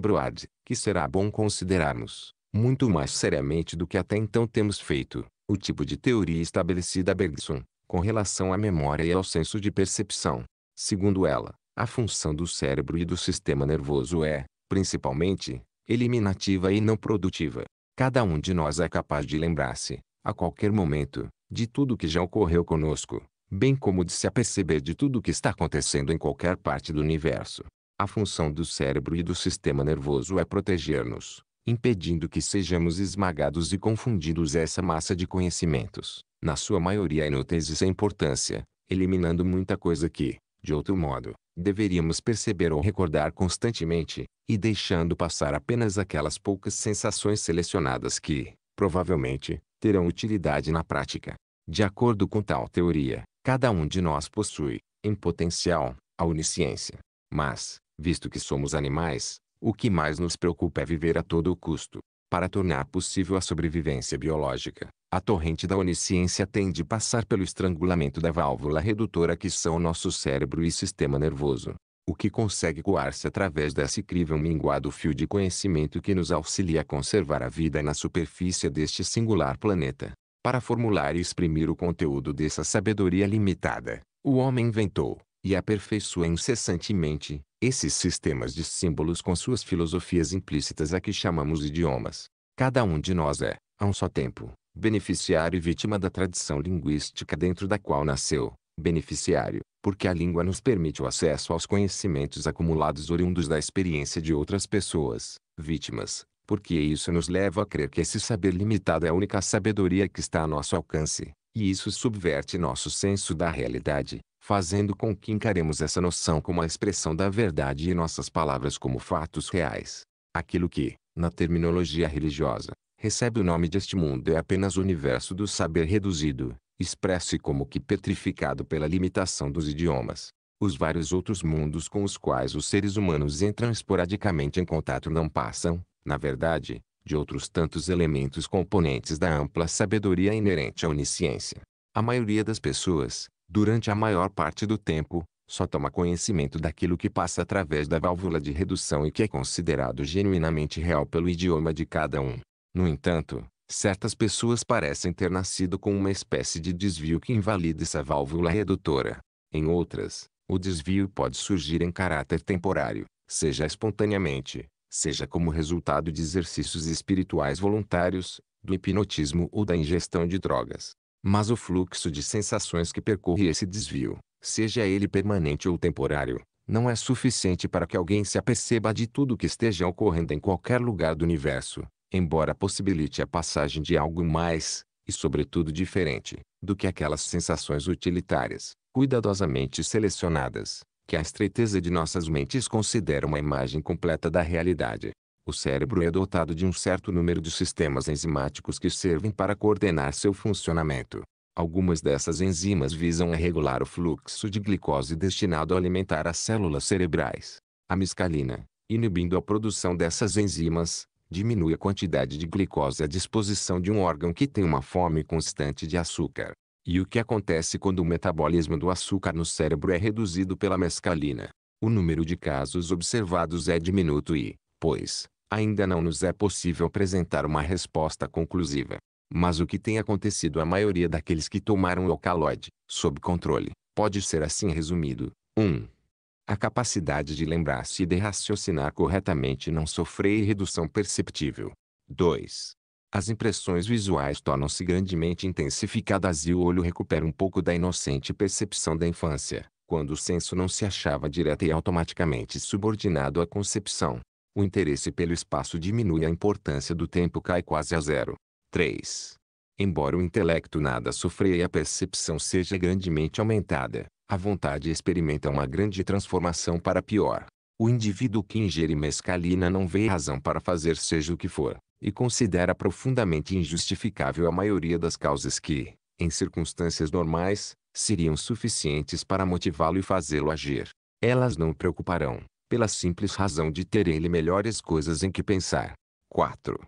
Broad, que será bom considerarmos, muito mais seriamente do que até então temos feito, o tipo de teoria estabelecida a Bergson, com relação à memória e ao senso de percepção. Segundo ela, a função do cérebro e do sistema nervoso é, principalmente, eliminativa e não produtiva. Cada um de nós é capaz de lembrar-se, a qualquer momento, de tudo que já ocorreu conosco, bem como de se aperceber de tudo o que está acontecendo em qualquer parte do universo. A função do cérebro e do sistema nervoso é proteger-nos, impedindo que sejamos esmagados e confundidos essa massa de conhecimentos, na sua maioria inúteis e sem importância, eliminando muita coisa que, de outro modo, deveríamos perceber ou recordar constantemente, e deixando passar apenas aquelas poucas sensações selecionadas que, provavelmente, terão utilidade na prática. De acordo com tal teoria, cada um de nós possui, em potencial, a onisciência. Mas, visto que somos animais, o que mais nos preocupa é viver a todo custo. Para tornar possível a sobrevivência biológica, a torrente da onisciência tem de passar pelo estrangulamento da válvula redutora que são nosso cérebro e sistema nervoso. O que consegue coar-se através desse incrível minguado fio de conhecimento que nos auxilia a conservar a vida na superfície deste singular planeta. Para formular e exprimir o conteúdo dessa sabedoria limitada, o homem inventou, e aperfeiçoa incessantemente, esses sistemas de símbolos com suas filosofias implícitas a que chamamos idiomas. Cada um de nós é, a um só tempo, beneficiário e vítima da tradição linguística dentro da qual nasceu, beneficiário, porque a língua nos permite o acesso aos conhecimentos acumulados oriundos da experiência de outras pessoas, vítimas, porque isso nos leva a crer que esse saber limitado é a única sabedoria que está a nosso alcance, e isso subverte nosso senso da realidade, fazendo com que encaremos essa noção como a expressão da verdade e nossas palavras como fatos reais. Aquilo que, na terminologia religiosa, recebe o nome deste mundo é apenas o universo do saber reduzido, expresso e como que petrificado pela limitação dos idiomas. Os vários outros mundos com os quais os seres humanos entram esporadicamente em contato não passam, na verdade, de outros tantos elementos componentes da ampla sabedoria inerente à onisciência. A maioria das pessoas, durante a maior parte do tempo, só toma conhecimento daquilo que passa através da válvula de redução e que é considerado genuinamente real pelo idioma de cada um. No entanto, certas pessoas parecem ter nascido com uma espécie de desvio que invalida essa válvula redutora. Em outras, o desvio pode surgir em caráter temporário, seja espontaneamente, seja como resultado de exercícios espirituais voluntários, do hipnotismo ou da ingestão de drogas. Mas o fluxo de sensações que percorre esse desvio, seja ele permanente ou temporário, não é suficiente para que alguém se aperceba de tudo o que esteja ocorrendo em qualquer lugar do universo, embora possibilite a passagem de algo mais, e sobretudo diferente, do que aquelas sensações utilitárias, cuidadosamente selecionadas, que a estreiteza de nossas mentes considera uma imagem completa da realidade. O cérebro é dotado de um certo número de sistemas enzimáticos que servem para coordenar seu funcionamento. Algumas dessas enzimas visam a regular o fluxo de glicose destinado a alimentar as células cerebrais. A miscalina, inibindo a produção dessas enzimas, diminui a quantidade de glicose à disposição de um órgão que tem uma fome constante de açúcar. E o que acontece quando o metabolismo do açúcar no cérebro é reduzido pela mescalina? O número de casos observados é diminuto e, pois, ainda não nos é possível apresentar uma resposta conclusiva. Mas o que tem acontecido à maioria daqueles que tomaram o alcaloide, sob controle, pode ser assim resumido. 1. Um, a capacidade de lembrar-se e de raciocinar corretamente não sofre redução perceptível. 2. As impressões visuais tornam-se grandemente intensificadas e o olho recupera um pouco da inocente percepção da infância, quando o senso não se achava direta e automaticamente subordinado à concepção. O interesse pelo espaço diminui a importância do tempo cai quase a zero. 3. Embora o intelecto nada sofra e a percepção seja grandemente aumentada, a vontade experimenta uma grande transformação para pior. O indivíduo que ingere mescalina não vê razão para fazer seja o que for, e considera profundamente injustificável a maioria das causas que, em circunstâncias normais, seriam suficientes para motivá-lo e fazê-lo agir. Elas não o preocuparão, pela simples razão de terem ele melhores coisas em que pensar. 4.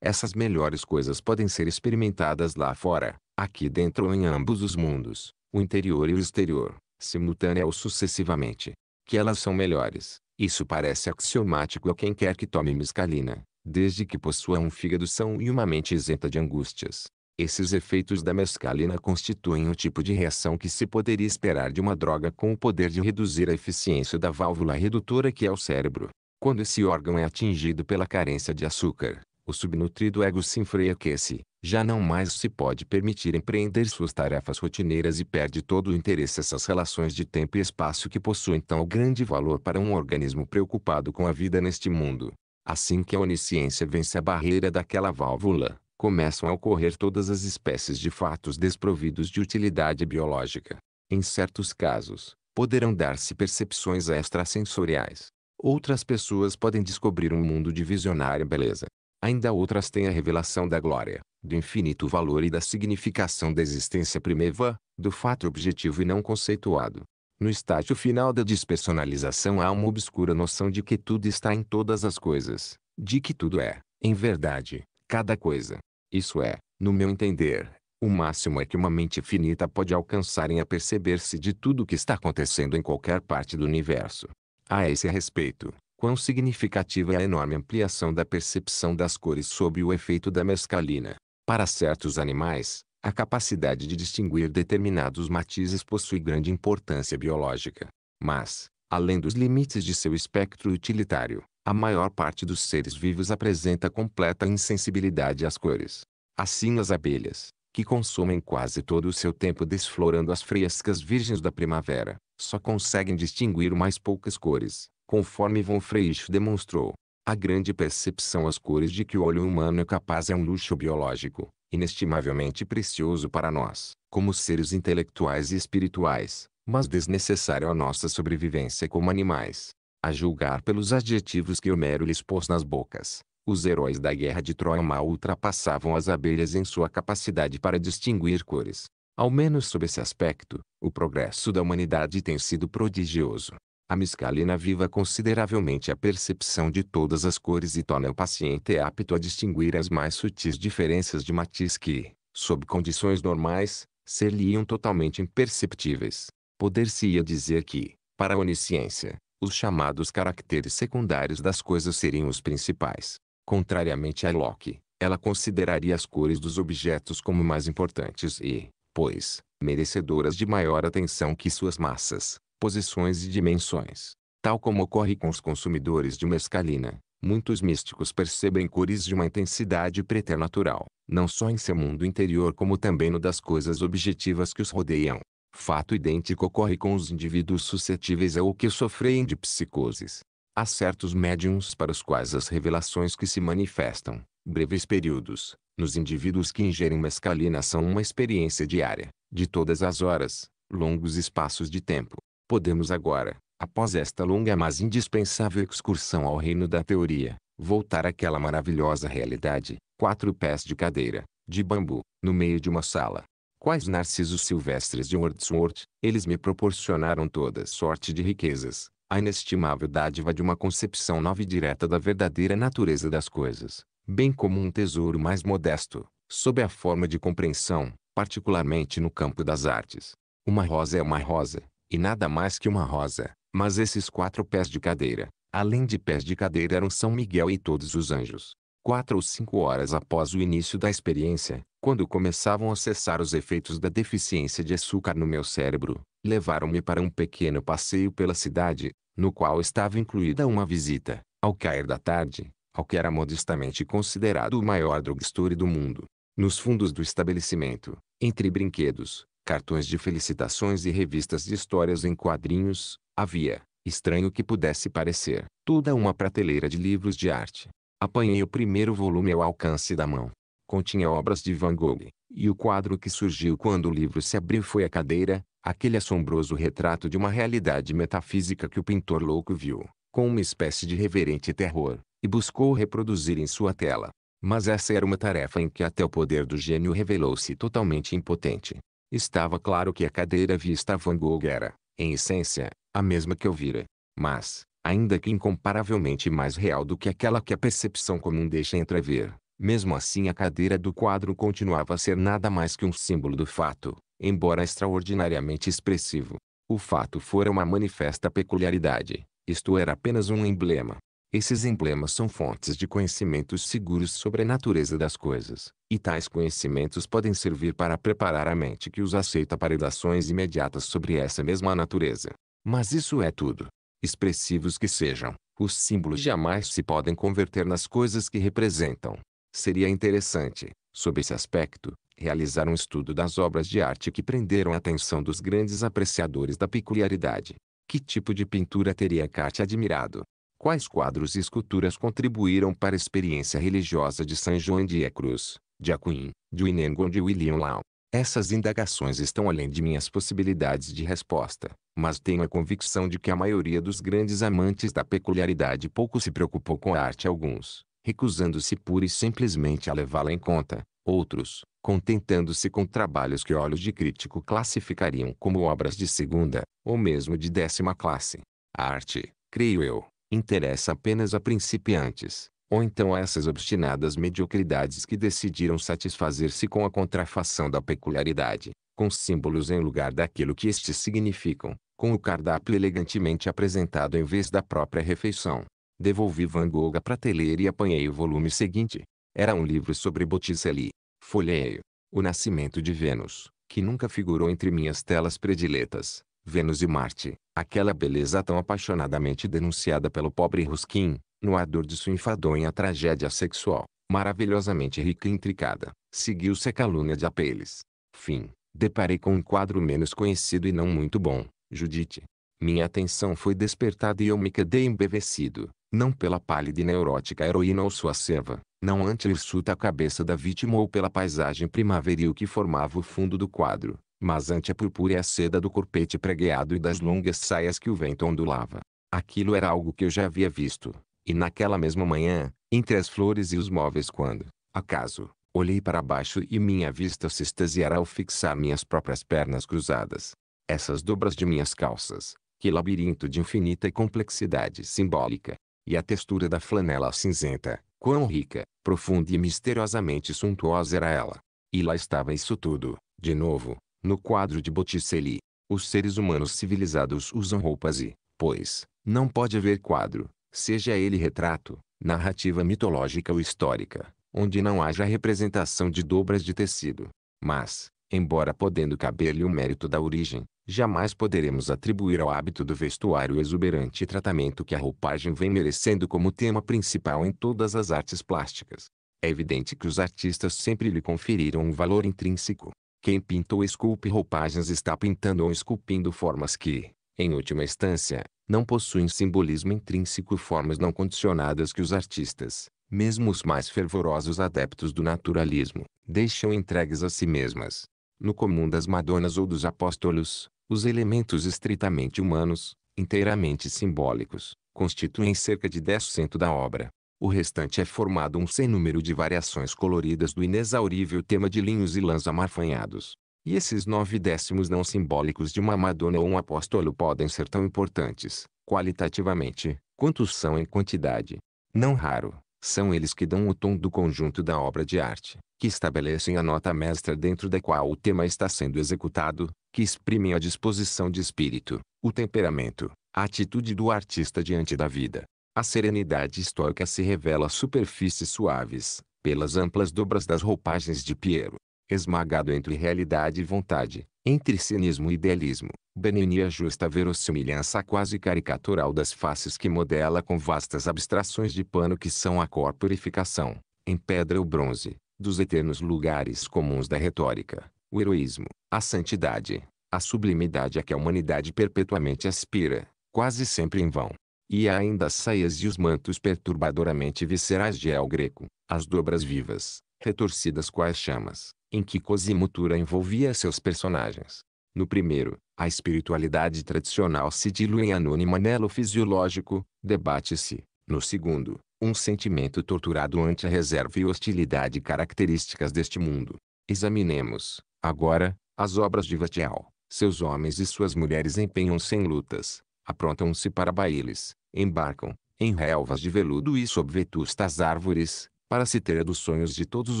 Essas melhores coisas podem ser experimentadas lá fora, aqui dentro ou em ambos os mundos, o interior e o exterior simultânea ou sucessivamente, que elas são melhores. Isso parece axiomático a quem quer que tome mescalina, desde que possua um fígado são e uma mente isenta de angústias. Esses efeitos da mescalina constituem o tipo de reação que se poderia esperar de uma droga com o poder de reduzir a eficiência da válvula redutora que é o cérebro. Quando esse órgão é atingido pela carência de açúcar, o subnutrido ego se enfraquece, já não mais se pode permitir empreender suas tarefas rotineiras e perde todo o interesse essas relações de tempo e espaço que possuem tão grande valor para um organismo preocupado com a vida neste mundo. Assim que a onisciência vence a barreira daquela válvula, começam a ocorrer todas as espécies de fatos desprovidos de utilidade biológica. Em certos casos, poderão dar-se percepções extrasensoriais. Outras pessoas podem descobrir um mundo de visionária beleza, Ainda outras têm a revelação da glória, do infinito valor e da significação da existência primeva, do fato objetivo e não conceituado. No estágio final da despersonalização há uma obscura noção de que tudo está em todas as coisas, de que tudo é, em verdade, cada coisa. Isso é, no meu entender, o máximo é que uma mente finita pode alcançar em aperceber-se de tudo o que está acontecendo em qualquer parte do universo. A esse respeito, quão significativa é a enorme ampliação da percepção das cores sob o efeito da mescalina. Para certos animais, a capacidade de distinguir determinados matizes possui grande importância biológica. Mas, além dos limites de seu espectro utilitário, a maior parte dos seres vivos apresenta completa insensibilidade às cores. Assim as abelhas, que consomem quase todo o seu tempo desflorando as frescas virgens da primavera, só conseguem distinguir mais poucas cores, conforme von Freisch demonstrou. A grande percepção às cores de que o olho humano é capaz é um luxo biológico, inestimavelmente precioso para nós, como seres intelectuais e espirituais, mas desnecessário à nossa sobrevivência como animais. A julgar pelos adjetivos que Homero lhes pôs nas bocas, os heróis da guerra de Troia mal ultrapassavam as abelhas em sua capacidade para distinguir cores. Ao menos sob esse aspecto, o progresso da humanidade tem sido prodigioso. A miscalina viva consideravelmente a percepção de todas as cores e torna o paciente apto a distinguir as mais sutis diferenças de matiz que, sob condições normais, seriam totalmente imperceptíveis. Poder-se-ia dizer que, para a onisciência, os chamados caracteres secundários das coisas seriam os principais. Contrariamente a Locke, ela consideraria as cores dos objetos como mais importantes e, pois, merecedoras de maior atenção que suas massas posições e dimensões. Tal como ocorre com os consumidores de mescalina, muitos místicos percebem cores de uma intensidade preternatural, não só em seu mundo interior como também no das coisas objetivas que os rodeiam. Fato idêntico ocorre com os indivíduos suscetíveis ao que sofrem de psicoses. Há certos médiums para os quais as revelações que se manifestam, breves períodos, nos indivíduos que ingerem mescalina são uma experiência diária, de todas as horas, longos espaços de tempo. Podemos agora, após esta longa mas indispensável excursão ao reino da teoria, voltar àquela maravilhosa realidade, quatro pés de cadeira, de bambu, no meio de uma sala. Quais narcisos silvestres de Wordsworth, eles me proporcionaram toda sorte de riquezas, a inestimável dádiva de uma concepção nova e direta da verdadeira natureza das coisas, bem como um tesouro mais modesto, sob a forma de compreensão, particularmente no campo das artes. Uma rosa é uma rosa, e nada mais que uma rosa. Mas esses quatro pés de cadeira, além de pés de cadeira eram São Miguel e todos os anjos. Quatro ou cinco horas após o início da experiência, quando começavam a cessar os efeitos da deficiência de açúcar no meu cérebro, levaram-me para um pequeno passeio pela cidade, no qual estava incluída uma visita, ao cair da tarde, ao que era modestamente considerado o maior drugstore do mundo. Nos fundos do estabelecimento, entre brinquedos, cartões de felicitações e revistas de histórias em quadrinhos, havia, estranho que pudesse parecer, toda uma prateleira de livros de arte. Apanhei o primeiro volume ao alcance da mão. Continha obras de Van Gogh, e o quadro que surgiu quando o livro se abriu foi a cadeira, aquele assombroso retrato de uma realidade metafísica que o pintor louco viu, com uma espécie de reverente terror, e buscou reproduzir em sua tela. Mas essa era uma tarefa em que até o poder do gênio revelou-se totalmente impotente. Estava claro que a cadeira vista a Van Gogh era, em essência, a mesma que eu vira. Mas, ainda que incomparavelmente mais real do que aquela que a percepção comum deixa entrever, mesmo assim a cadeira do quadro continuava a ser nada mais que um símbolo do fato, embora extraordinariamente expressivo. O fato fora uma manifesta peculiaridade, isto era apenas um emblema, esses emblemas são fontes de conhecimentos seguros sobre a natureza das coisas, e tais conhecimentos podem servir para preparar a mente que os aceita para edações imediatas sobre essa mesma natureza. Mas isso é tudo. Expressivos que sejam, os símbolos jamais se podem converter nas coisas que representam. Seria interessante, sob esse aspecto, realizar um estudo das obras de arte que prenderam a atenção dos grandes apreciadores da peculiaridade. Que tipo de pintura teria Kant admirado? Quais quadros e esculturas contribuíram para a experiência religiosa de San João de Cruz, de Acuim, de Winengon de William Lau? Essas indagações estão além de minhas possibilidades de resposta, mas tenho a convicção de que a maioria dos grandes amantes da peculiaridade pouco se preocupou com a arte alguns, recusando-se pura e simplesmente a levá-la em conta, outros, contentando-se com trabalhos que olhos de crítico classificariam como obras de segunda, ou mesmo de décima classe. A arte, creio eu, Interessa apenas a principiantes, ou então a essas obstinadas mediocridades que decidiram satisfazer-se com a contrafação da peculiaridade, com símbolos em lugar daquilo que estes significam, com o cardápio elegantemente apresentado em vez da própria refeição. Devolvi Van Gogh a prateleira e apanhei o volume seguinte. Era um livro sobre Botticelli. folhei O Nascimento de Vênus, que nunca figurou entre minhas telas prediletas, Vênus e Marte, aquela beleza tão apaixonadamente denunciada pelo pobre Ruskin, no ardor de sua enfadonha tragédia sexual, maravilhosamente rica e intricada, seguiu-se a calúnia de Apeles. Fim, deparei com um quadro menos conhecido e não muito bom, Judite. Minha atenção foi despertada e eu me quedei embevecido, não pela pálida e neurótica heroína ou sua serva, não ante a cabeça da vítima ou pela paisagem primaveril que formava o fundo do quadro, mas ante a purpura e a seda do corpete pregueado e das longas saias que o vento ondulava. Aquilo era algo que eu já havia visto, e naquela mesma manhã, entre as flores e os móveis quando, acaso, olhei para baixo e minha vista se extasiara ao fixar minhas próprias pernas cruzadas. Essas dobras de minhas calças, que labirinto de infinita complexidade simbólica, e a textura da flanela cinzenta, quão rica, profunda e misteriosamente suntuosa era ela. E lá estava isso tudo, de novo, no quadro de Botticelli, os seres humanos civilizados usam roupas e, pois, não pode haver quadro, seja ele retrato, narrativa mitológica ou histórica, onde não haja representação de dobras de tecido. Mas, embora podendo caber-lhe o mérito da origem, jamais poderemos atribuir ao hábito do vestuário o exuberante tratamento que a roupagem vem merecendo como tema principal em todas as artes plásticas. É evidente que os artistas sempre lhe conferiram um valor intrínseco, quem pinta ou esculpe roupagens está pintando ou esculpindo formas que, em última instância, não possuem simbolismo intrínseco formas não condicionadas que os artistas, mesmo os mais fervorosos adeptos do naturalismo, deixam entregues a si mesmas. No comum das Madonas ou dos Apóstolos, os elementos estritamente humanos, inteiramente simbólicos, constituem cerca de 10% da obra. O restante é formado um sem número de variações coloridas do inexaurível tema de linhos e lãs amarfanhados. E esses nove décimos não simbólicos de uma Madonna ou um apóstolo podem ser tão importantes, qualitativamente, quanto são em quantidade. Não raro, são eles que dão o tom do conjunto da obra de arte, que estabelecem a nota mestra dentro da qual o tema está sendo executado, que exprimem a disposição de espírito, o temperamento, a atitude do artista diante da vida, a serenidade estoica se revela superfícies suaves, pelas amplas dobras das roupagens de Piero. Esmagado entre realidade e vontade, entre cinismo e idealismo, Benigni ajusta a verossimilhança quase caricatural das faces que modela com vastas abstrações de pano que são a corporificação, em pedra ou bronze, dos eternos lugares comuns da retórica, o heroísmo, a santidade, a sublimidade a que a humanidade perpetuamente aspira, quase sempre em vão. E ainda as saias e os mantos perturbadoramente viscerais de El Greco, as dobras vivas, retorcidas quais chamas, em que Cosimutura envolvia seus personagens. No primeiro, a espiritualidade tradicional se dilui em anônimo anelo fisiológico, debate-se, no segundo, um sentimento torturado ante a reserva e hostilidade características deste mundo. Examinemos, agora, as obras de Vatial. Seus homens e suas mulheres empenham-se em lutas, aprontam-se para bailes, embarcam, em relvas de veludo e sob vetustas árvores, para se ter dos sonhos de todos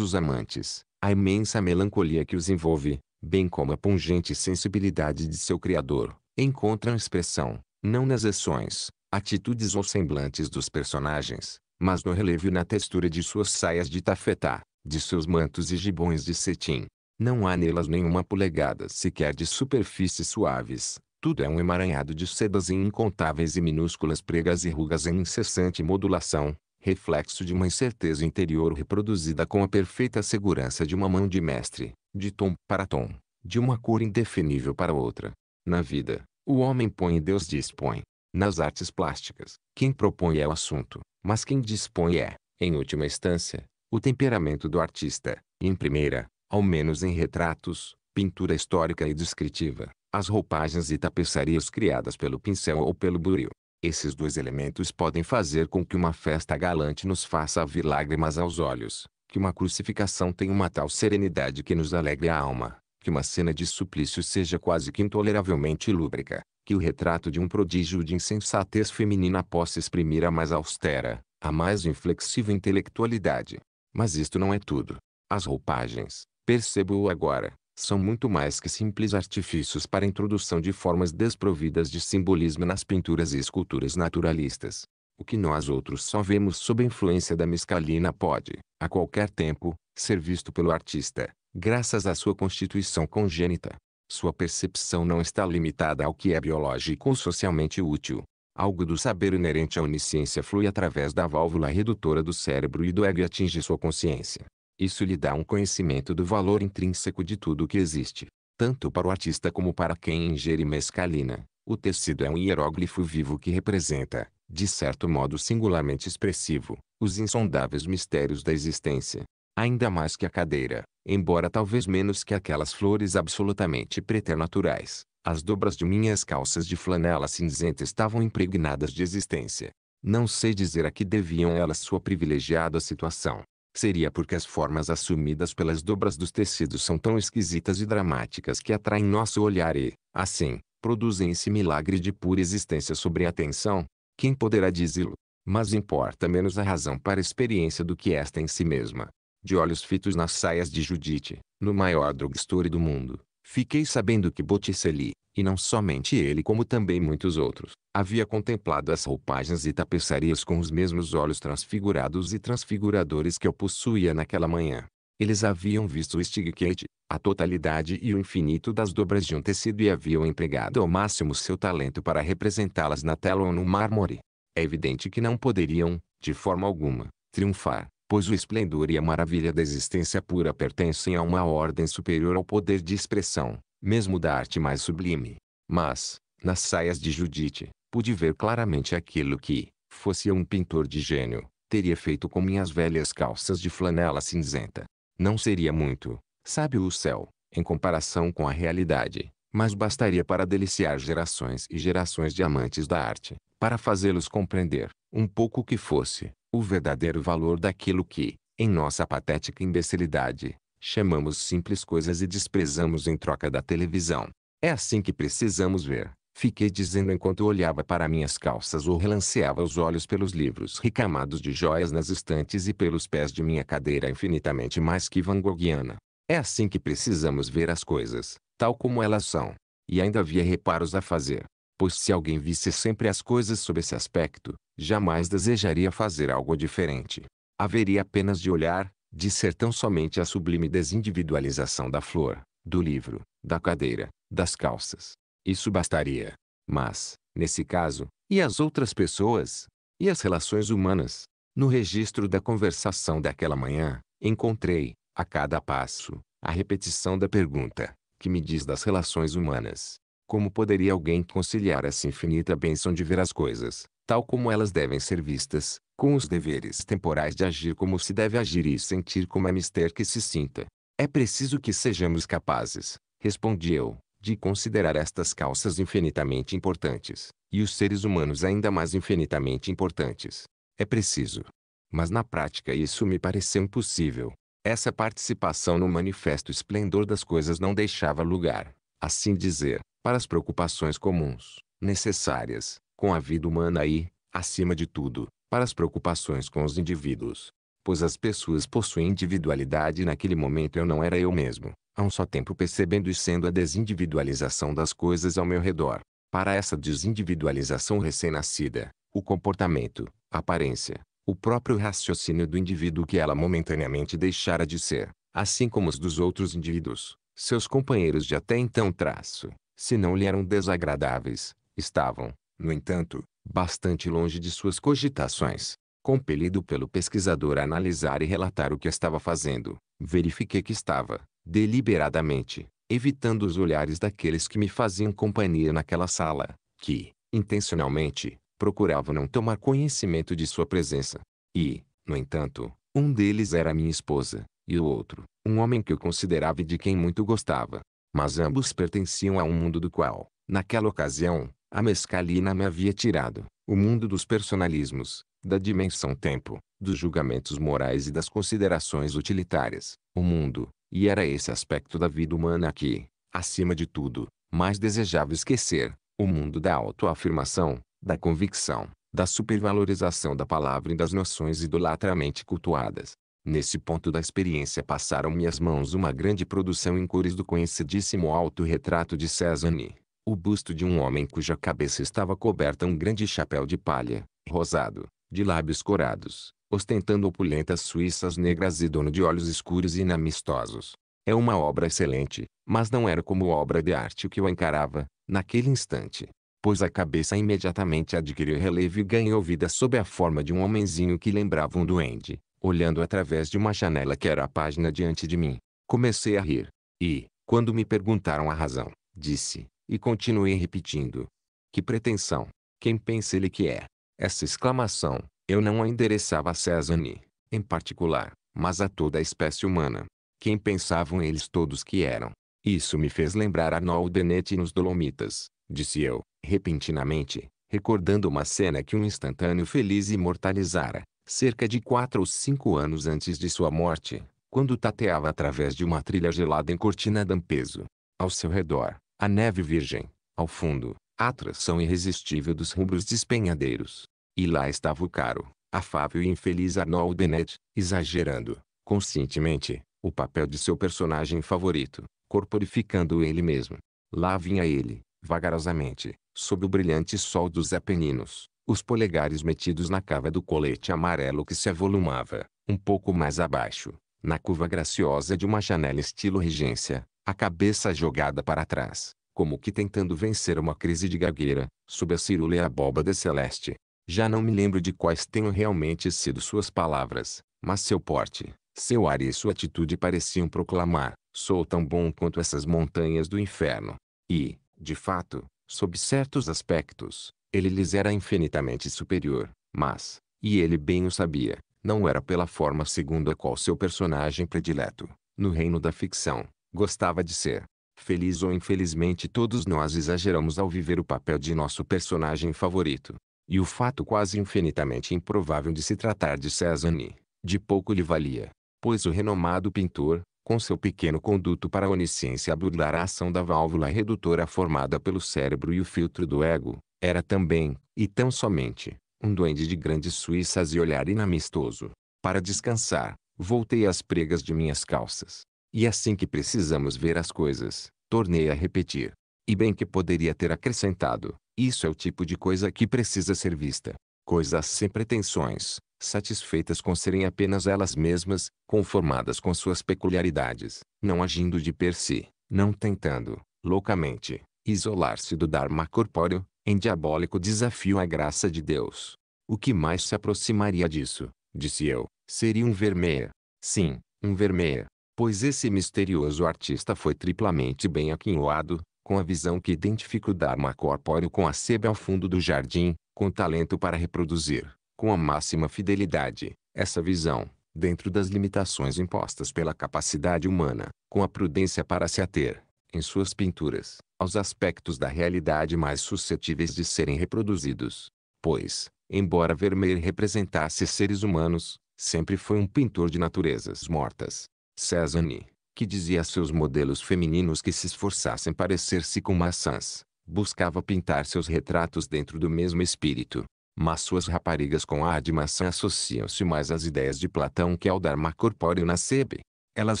os amantes, a imensa melancolia que os envolve, bem como a pungente sensibilidade de seu Criador, encontram expressão, não nas ações, atitudes ou semblantes dos personagens, mas no relevo e na textura de suas saias de tafetá, de seus mantos e gibões de cetim. Não há nelas nenhuma polegada sequer de superfícies suaves, tudo é um emaranhado de sedas e incontáveis e minúsculas pregas e rugas em incessante modulação, reflexo de uma incerteza interior reproduzida com a perfeita segurança de uma mão de mestre, de tom para tom, de uma cor indefinível para outra. Na vida, o homem põe e Deus dispõe. Nas artes plásticas, quem propõe é o assunto, mas quem dispõe é, em última instância, o temperamento do artista, e em primeira, ao menos em retratos, pintura histórica e descritiva, as roupagens e tapeçarias criadas pelo pincel ou pelo buril. Esses dois elementos podem fazer com que uma festa galante nos faça vir lágrimas aos olhos, que uma crucificação tenha uma tal serenidade que nos alegre a alma, que uma cena de suplício seja quase que intoleravelmente lúbrica, que o retrato de um prodígio de insensatez feminina possa exprimir a mais austera, a mais inflexível intelectualidade. Mas isto não é tudo. As roupagens, percebo-o agora, são muito mais que simples artifícios para a introdução de formas desprovidas de simbolismo nas pinturas e esculturas naturalistas. O que nós outros só vemos sob a influência da mescalina pode, a qualquer tempo, ser visto pelo artista, graças à sua constituição congênita. Sua percepção não está limitada ao que é biológico ou socialmente útil. Algo do saber inerente à onisciência flui através da válvula redutora do cérebro e do ego e atinge sua consciência. Isso lhe dá um conhecimento do valor intrínseco de tudo o que existe. Tanto para o artista como para quem ingere mescalina, o tecido é um hieróglifo vivo que representa, de certo modo singularmente expressivo, os insondáveis mistérios da existência. Ainda mais que a cadeira, embora talvez menos que aquelas flores absolutamente preternaturais, as dobras de minhas calças de flanela cinzenta estavam impregnadas de existência. Não sei dizer a que deviam elas sua privilegiada situação, seria porque as formas assumidas pelas dobras dos tecidos são tão esquisitas e dramáticas que atraem nosso olhar e, assim, produzem esse milagre de pura existência sobre a atenção, quem poderá dizê-lo? Mas importa menos a razão para a experiência do que esta em si mesma. De olhos fitos nas saias de Judite, no maior drugstore do mundo, Fiquei sabendo que Botticelli, e não somente ele como também muitos outros, havia contemplado as roupagens e tapeçarias com os mesmos olhos transfigurados e transfiguradores que eu possuía naquela manhã. Eles haviam visto o Stiggate, a totalidade e o infinito das dobras de um tecido e haviam empregado ao máximo seu talento para representá-las na tela ou no mármore. É evidente que não poderiam, de forma alguma, triunfar, pois o esplendor e a maravilha da existência pura pertencem a uma ordem superior ao poder de expressão, mesmo da arte mais sublime. Mas, nas saias de Judite, pude ver claramente aquilo que, fosse eu um pintor de gênio, teria feito com minhas velhas calças de flanela cinzenta. Não seria muito, sabe o céu, em comparação com a realidade, mas bastaria para deliciar gerações e gerações de amantes da arte, para fazê-los compreender, um pouco que fosse, o verdadeiro valor daquilo que, em nossa patética imbecilidade, chamamos simples coisas e desprezamos em troca da televisão. É assim que precisamos ver, fiquei dizendo enquanto olhava para minhas calças ou relanceava os olhos pelos livros ricamados de joias nas estantes e pelos pés de minha cadeira infinitamente mais que Van Goghiana. É assim que precisamos ver as coisas, tal como elas são. E ainda havia reparos a fazer pois se alguém visse sempre as coisas sob esse aspecto, jamais desejaria fazer algo diferente. Haveria apenas de olhar, de ser tão somente a sublime desindividualização da flor, do livro, da cadeira, das calças. Isso bastaria. Mas, nesse caso, e as outras pessoas? E as relações humanas? No registro da conversação daquela manhã, encontrei, a cada passo, a repetição da pergunta: que me diz das relações humanas? Como poderia alguém conciliar essa infinita bênção de ver as coisas, tal como elas devem ser vistas, com os deveres temporais de agir como se deve agir e sentir como é mister que se sinta? É preciso que sejamos capazes, respondi eu, de considerar estas calças infinitamente importantes, e os seres humanos ainda mais infinitamente importantes. É preciso. Mas na prática isso me pareceu impossível. Essa participação no manifesto esplendor das coisas não deixava lugar, assim dizer, para as preocupações comuns, necessárias, com a vida humana e, acima de tudo, para as preocupações com os indivíduos. Pois as pessoas possuem individualidade e naquele momento eu não era eu mesmo, há um só tempo percebendo e sendo a desindividualização das coisas ao meu redor. Para essa desindividualização recém-nascida, o comportamento, a aparência, o próprio raciocínio do indivíduo que ela momentaneamente deixara de ser, assim como os dos outros indivíduos, seus companheiros de até então traço, se não lhe eram desagradáveis, estavam, no entanto, bastante longe de suas cogitações. Compelido pelo pesquisador a analisar e relatar o que estava fazendo, verifiquei que estava, deliberadamente, evitando os olhares daqueles que me faziam companhia naquela sala, que, intencionalmente, procurava não tomar conhecimento de sua presença. E, no entanto, um deles era minha esposa, e o outro, um homem que eu considerava e de quem muito gostava mas ambos pertenciam a um mundo do qual, naquela ocasião, a mescalina me havia tirado, o mundo dos personalismos, da dimensão tempo, dos julgamentos morais e das considerações utilitárias, o mundo, e era esse aspecto da vida humana que, acima de tudo, mais desejava esquecer, o mundo da autoafirmação, da convicção, da supervalorização da palavra e das noções idolatramente cultuadas, Nesse ponto da experiência passaram-me as mãos uma grande produção em cores do conhecidíssimo autorretrato de Cézanne. O busto de um homem cuja cabeça estava coberta um grande chapéu de palha, rosado, de lábios corados, ostentando opulentas suíças negras e dono de olhos escuros e inamistosos. É uma obra excelente, mas não era como obra de arte o que eu encarava, naquele instante pois a cabeça imediatamente adquiriu relevo e ganhou vida sob a forma de um homenzinho que lembrava um duende, olhando através de uma janela que era a página diante de mim. Comecei a rir. E, quando me perguntaram a razão, disse, e continuei repetindo: Que pretensão! Quem pensa ele que é? Essa exclamação, eu não a endereçava a César ni, em particular, mas a toda a espécie humana. Quem pensavam eles todos que eram? Isso me fez lembrar Arnold Benetti nos Dolomitas, disse eu, repentinamente, recordando uma cena que um instantâneo feliz imortalizara cerca de quatro ou cinco anos antes de sua morte, quando tateava através de uma trilha gelada em Cortina d'Ampezzo. Ao seu redor, a neve virgem, ao fundo, a atração irresistível dos rubros despenhadeiros. E lá estava o caro, afável e infeliz Arnold Bennett, exagerando, conscientemente, o papel de seu personagem favorito, corporificando ele mesmo. Lá vinha ele, vagarosamente, sob o brilhante sol dos Apeninos, os polegares metidos na cava do colete amarelo que se avolumava, um pouco mais abaixo, na curva graciosa de uma janela estilo regência, a cabeça jogada para trás, como que tentando vencer uma crise de gagueira, sob a a abóbada celeste. Já não me lembro de quais tenham realmente sido suas palavras, mas seu porte, seu ar e sua atitude pareciam proclamar: sou tão bom quanto essas montanhas do inferno. E, de fato, sob certos aspectos, ele lhes era infinitamente superior, mas, e ele bem o sabia, não era pela forma segundo a qual seu personagem predileto, no reino da ficção, gostava de ser. Feliz ou infelizmente todos nós exageramos ao viver o papel de nosso personagem favorito. E o fato quase infinitamente improvável de se tratar de Cézanne, de pouco lhe valia, pois o renomado pintor, com seu pequeno conduto para a onisciência a burlar a ação da válvula redutora formada pelo cérebro e o filtro do ego, era também, e tão somente, um duende de grandes suíças e olhar inamistoso. Para descansar, voltei às pregas de minhas calças. E assim que precisamos ver as coisas, tornei a repetir. E bem que poderia ter acrescentado, isso é o tipo de coisa que precisa ser vista. Coisas sem pretensões, satisfeitas com serem apenas elas mesmas, conformadas com suas peculiaridades, não agindo de per si, não tentando, loucamente, isolar-se do Dharma corpóreo, em diabólico desafio à graça de Deus. O que mais se aproximaria disso, disse eu, seria um vermeia. Sim, um vermeia. Pois esse misterioso artista foi triplamente bem aquinhoado, com a visão que identifica o Dharma corpóreo com a sebe ao fundo do jardim, com talento para reproduzir, com a máxima fidelidade, essa visão, dentro das limitações impostas pela capacidade humana, com a prudência para se ater em suas pinturas, aos aspectos da realidade mais suscetíveis de serem reproduzidos. Pois, embora Vermeer representasse seres humanos, sempre foi um pintor de naturezas mortas. Cézanne, que dizia a seus modelos femininos que se esforçassem parecer-se com maçãs, buscava pintar seus retratos dentro do mesmo espírito. Mas suas raparigas com a de maçã associam-se mais às ideias de Platão que ao Dharma corpóreo na sebe. Elas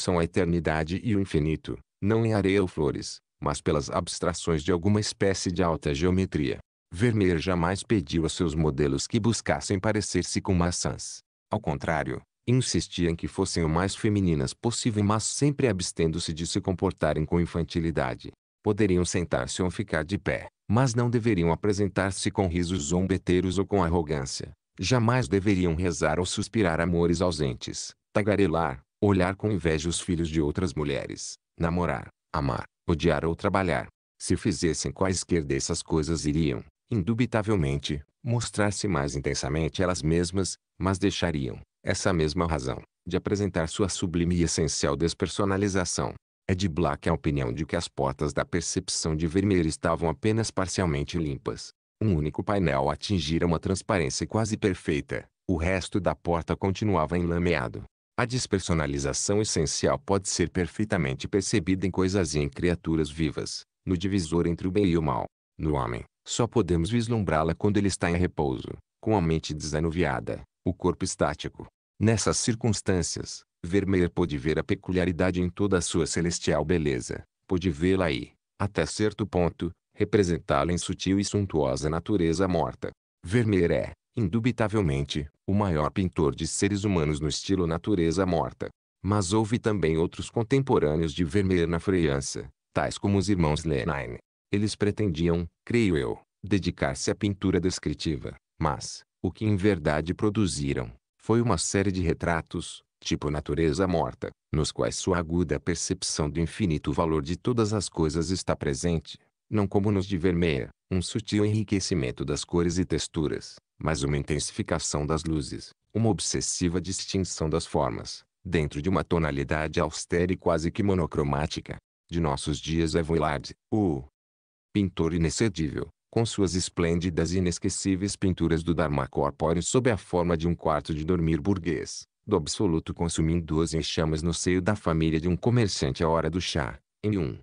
são a eternidade e o infinito, não em areia ou flores, mas pelas abstrações de alguma espécie de alta geometria. Vermeer jamais pediu a seus modelos que buscassem parecer-se com maçãs. Ao contrário, insistia em que fossem o mais femininas possível, mas sempre abstendo-se de se comportarem com infantilidade. Poderiam sentar-se ou ficar de pé, mas não deveriam apresentar-se com risos zombeteiros ou com arrogância. Jamais deveriam rezar ou suspirar amores ausentes, tagarelar, olhar com inveja os filhos de outras mulheres, namorar, amar, odiar ou trabalhar. Se fizessem quaisquer dessas coisas iriam, indubitavelmente, mostrar-se mais intensamente elas mesmas, mas deixariam, essa mesma razão, de apresentar sua sublime e essencial despersonalização. É de Black a opinião de que as portas da percepção de Vermeer estavam apenas parcialmente limpas. Um único painel atingira uma transparência quase perfeita, o resto da porta continuava enlameado. A despersonalização essencial pode ser perfeitamente percebida em coisas e em criaturas vivas, no divisor entre o bem e o mal. No homem, só podemos vislumbrá-la quando ele está em repouso, com a mente desanuviada, o corpo estático. Nessas circunstâncias, Vermeer pôde ver a peculiaridade em toda a sua celestial beleza, pôde vê-la e, até certo ponto, representá-la em sutil e suntuosa natureza morta. Vermeer é, indubitavelmente, o maior pintor de seres humanos no estilo natureza morta. Mas houve também outros contemporâneos de Vermeer na França, tais como os irmãos Lenine. Eles pretendiam, creio eu, dedicar-se à pintura descritiva, mas, o que em verdade produziram, foi uma série de retratos, tipo natureza morta, nos quais sua aguda percepção do infinito valor de todas as coisas está presente, não como nos de Vermeer, um sutil enriquecimento das cores e texturas, mas uma intensificação das luzes, uma obsessiva distinção das formas, dentro de uma tonalidade austera e quase que monocromática. De nossos dias é Voillard, o pintor inexcedível, com suas esplêndidas e inesquecíveis pinturas do Dharma corpóreo sob a forma de um quarto de dormir burguês, do absoluto consumindo duas em chamas no seio da família de um comerciante à hora do chá, em um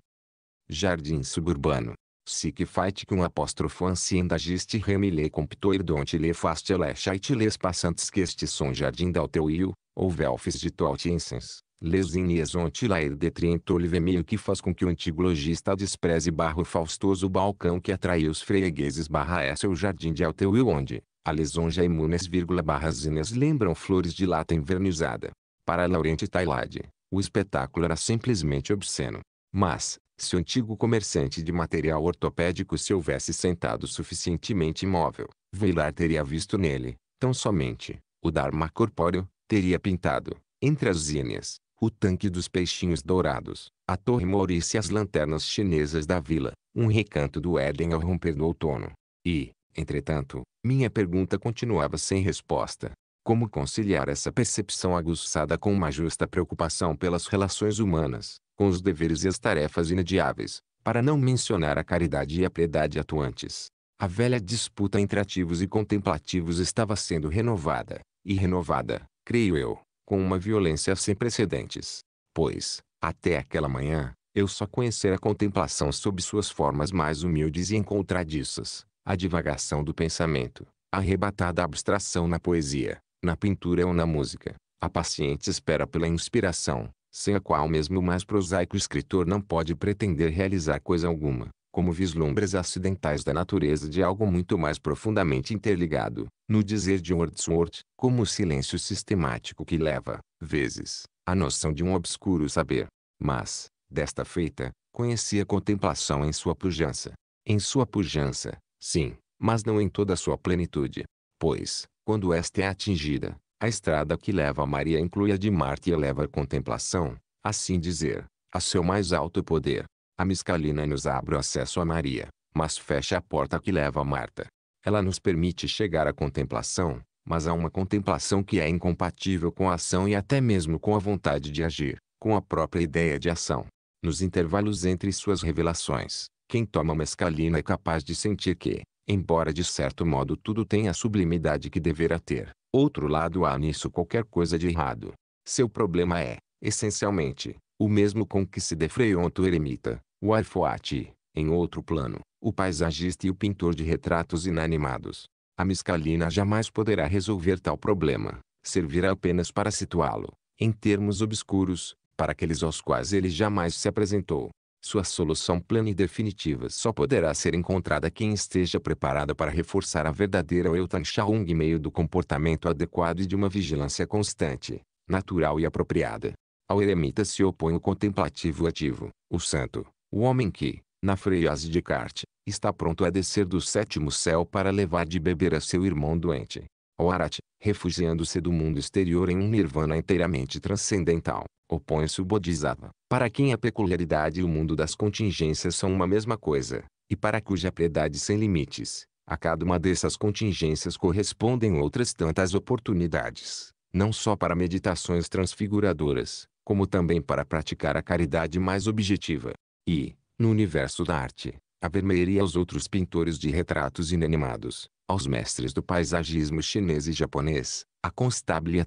jardim suburbano, Sic fait um apóstrofo ancien d'agiste remilé comptoir dont le est faste lechait les passantes este son jardin d'alteuil, ou velfis de toaltiensens, les iniesont lair de meio que faz com que o antigo logista despreze barro faustoso balcão que atraiu os fregueses barra é seu jardim de alteuil onde, a lisonja imunes vírgula zines lembram flores de lata envernizada. Para Laurent Tailade, o espetáculo era simplesmente obsceno. Mas, se o antigo comerciante de material ortopédico se houvesse sentado suficientemente imóvel, Vilar teria visto nele, tão somente, o Dharma corpóreo, teria pintado, entre as zíneas, o tanque dos peixinhos dourados, a torre Maurícia e as lanternas chinesas da vila, um recanto do Éden ao romper do outono. E, entretanto, minha pergunta continuava sem resposta. Como conciliar essa percepção aguçada com uma justa preocupação pelas relações humanas? com os deveres e as tarefas inadiáveis, para não mencionar a caridade e a piedade atuantes. A velha disputa entre ativos e contemplativos estava sendo renovada, e renovada, creio eu, com uma violência sem precedentes. Pois, até aquela manhã, eu só conhecera a contemplação sob suas formas mais humildes e encontradiças, a divagação do pensamento, a arrebatada abstração na poesia, na pintura ou na música, a paciente espera pela inspiração, sem a qual mesmo o mais prosaico escritor não pode pretender realizar coisa alguma, como vislumbres acidentais da natureza de algo muito mais profundamente interligado, no dizer de Wordsworth, como o silêncio sistemático que leva, vezes, à noção de um obscuro saber. Mas, desta feita, conhecia a contemplação em sua pujança. Em sua pujança, sim, mas não em toda a sua plenitude. Pois, quando esta é atingida, a estrada que leva a Maria inclui a de Marte e eleva a contemplação, assim dizer, a seu mais alto poder. A mescalina nos abre o acesso a Maria, mas fecha a porta que leva a Marta. Ela nos permite chegar à contemplação, mas há uma contemplação que é incompatível com a ação e até mesmo com a vontade de agir, com a própria ideia de ação. Nos intervalos entre suas revelações, quem toma mescalina é capaz de sentir que, embora de certo modo tudo tenha a sublimidade que deverá ter, outro lado há nisso qualquer coisa de errado. Seu problema é, essencialmente, o mesmo com que se defreou o eremita, o alfoate, em outro plano, o paisagista e o pintor de retratos inanimados. A miscalina jamais poderá resolver tal problema, servirá apenas para situá-lo, em termos obscuros, para aqueles aos quais ele jamais se apresentou. Sua solução plena e definitiva só poderá ser encontrada quem esteja preparada para reforçar a verdadeira em meio do comportamento adequado e de uma vigilância constante, natural e apropriada. Ao eremita se opõe o contemplativo ativo, o santo, o homem que, na freiase de Descartes, está pronto a descer do sétimo céu para levar de beber a seu irmão doente. O Arat, refugiando-se do mundo exterior em um nirvana inteiramente transcendental, opõe-se o Bodhisattva, para quem a peculiaridade e o mundo das contingências são uma mesma coisa, e para cuja piedade sem limites, a cada uma dessas contingências correspondem outras tantas oportunidades, não só para meditações transfiguradoras, como também para praticar a caridade mais objetiva. E, no universo da arte, a os aos outros pintores de retratos inanimados, aos mestres do paisagismo chinês e japonês, a Constable e a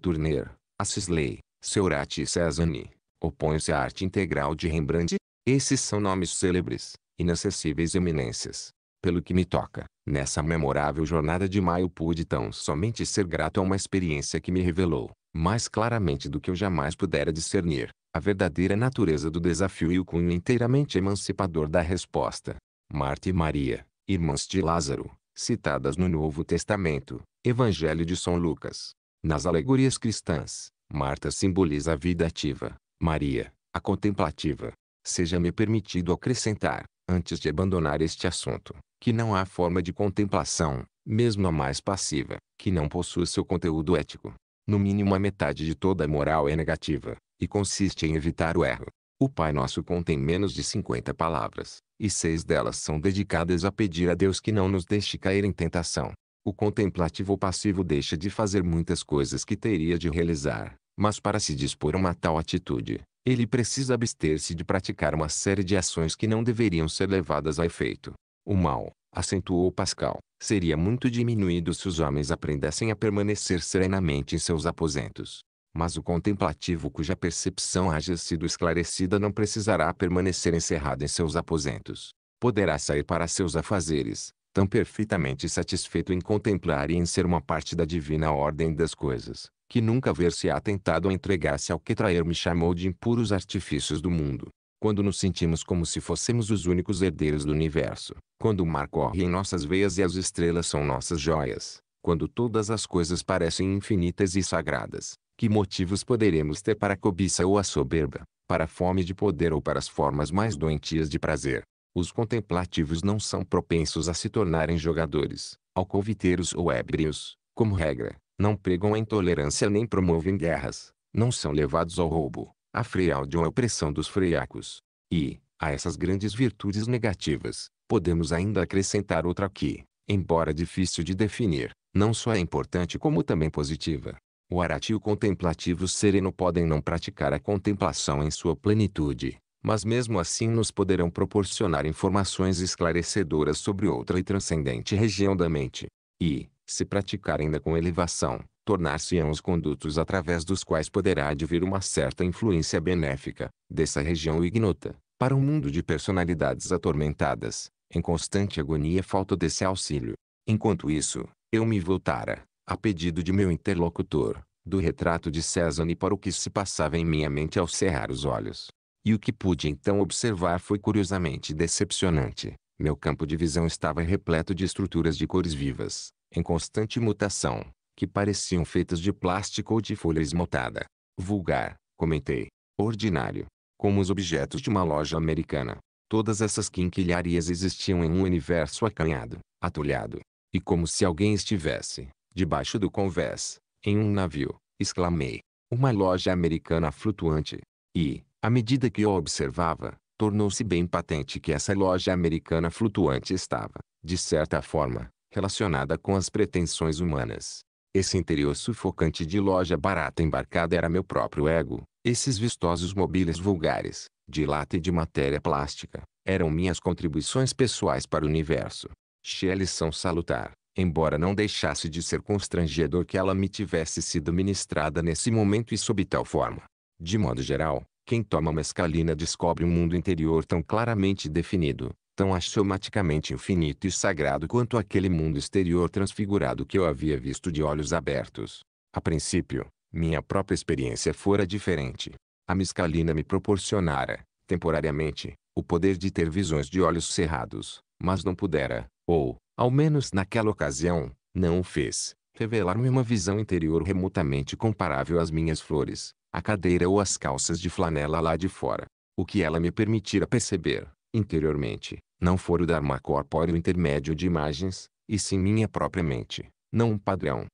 a Sisley, Seurat e Cézanne, opõe-se à arte integral de Rembrandt. Esses são nomes célebres, inacessíveis eminências. Pelo que me toca, nessa memorável jornada de maio pude tão somente ser grato a uma experiência que me revelou, mais claramente do que eu jamais pudera discernir, a verdadeira natureza do desafio e o cunho inteiramente emancipador da resposta. Marta e Maria, irmãs de Lázaro, citadas no Novo Testamento, Evangelho de São Lucas. Nas alegorias cristãs, Marta simboliza a vida ativa, Maria, a contemplativa. Seja-me permitido acrescentar, antes de abandonar este assunto, que não há forma de contemplação, mesmo a mais passiva, que não possua seu conteúdo ético. No mínimo a metade de toda a moral é negativa, e consiste em evitar o erro. O Pai Nosso contém menos de 50 palavras, e seis delas são dedicadas a pedir a Deus que não nos deixe cair em tentação. O contemplativo passivo deixa de fazer muitas coisas que teria de realizar, mas para se dispor a uma tal atitude, ele precisa abster-se de praticar uma série de ações que não deveriam ser levadas a efeito. O mal, acentuou Pascal, seria muito diminuído se os homens aprendessem a permanecer serenamente em seus aposentos, mas o contemplativo cuja percepção haja sido esclarecida não precisará permanecer encerrado em seus aposentos. Poderá sair para seus afazeres, tão perfeitamente satisfeito em contemplar e em ser uma parte da divina ordem das coisas, que nunca ver se á tentado a entregar-se ao que trair me chamou de impuros artifícios do mundo. Quando nos sentimos como se fôssemos os únicos herdeiros do universo, quando o mar corre em nossas veias e as estrelas são nossas joias, quando todas as coisas parecem infinitas e sagradas, que motivos poderemos ter para a cobiça ou a soberba, para a fome de poder ou para as formas mais doentias de prazer? Os contemplativos não são propensos a se tornarem jogadores, alcoviteiros ou ébrios, como regra, não pregam a intolerância nem promovem guerras, não são levados ao roubo, à fraude ou à opressão dos freacos. E, a essas grandes virtudes negativas, podemos ainda acrescentar outra que, embora difícil de definir, não só é importante como também positiva, o arati e o contemplativo sereno podem não praticar a contemplação em sua plenitude, mas mesmo assim nos poderão proporcionar informações esclarecedoras sobre outra e transcendente região da mente. E, se praticar ainda com elevação, tornar-se-ão os condutos através dos quais poderá advir uma certa influência benéfica, dessa região ignota, para um mundo de personalidades atormentadas, em constante agonia falta desse auxílio. Enquanto isso, eu me voltara, a pedido de meu interlocutor, do retrato de César e para o que se passava em minha mente ao cerrar os olhos. E o que pude então observar foi curiosamente decepcionante. Meu campo de visão estava repleto de estruturas de cores vivas, em constante mutação, que pareciam feitas de plástico ou de folha esmaltada. Vulgar, comentei. Ordinário. Como os objetos de uma loja americana. Todas essas quinquilharias existiam em um universo acanhado, atulhado. E como se alguém estivesse, debaixo do convés, em um navio, exclamei. Uma loja americana flutuante. E, à medida que eu observava, tornou-se bem patente que essa loja americana flutuante estava, de certa forma, relacionada com as pretensões humanas. Esse interior sufocante de loja barata embarcada era meu próprio ego. Esses vistosos mobílias vulgares, de lata e de matéria plástica, eram minhas contribuições pessoais para o universo. Shelley são salutar embora não deixasse de ser constrangedor que ela me tivesse sido ministrada nesse momento e sob tal forma. De modo geral, quem toma mescalina descobre um mundo interior tão claramente definido, tão axiomaticamente infinito e sagrado quanto aquele mundo exterior transfigurado que eu havia visto de olhos abertos. A princípio, minha própria experiência fora diferente. A mescalina me proporcionara, temporariamente, o poder de ter visões de olhos cerrados, mas não pudera, ou, ao menos naquela ocasião, não o fez, revelar-me uma visão interior remotamente comparável às minhas flores, a cadeira ou as calças de flanela lá de fora. O que ela me permitira perceber, interiormente, não for o Dharma corpóreo intermédio de imagens, e sim minha própria mente, não um padrão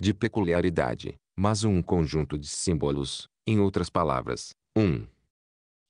de peculiaridade, mas um conjunto de símbolos, em outras palavras, um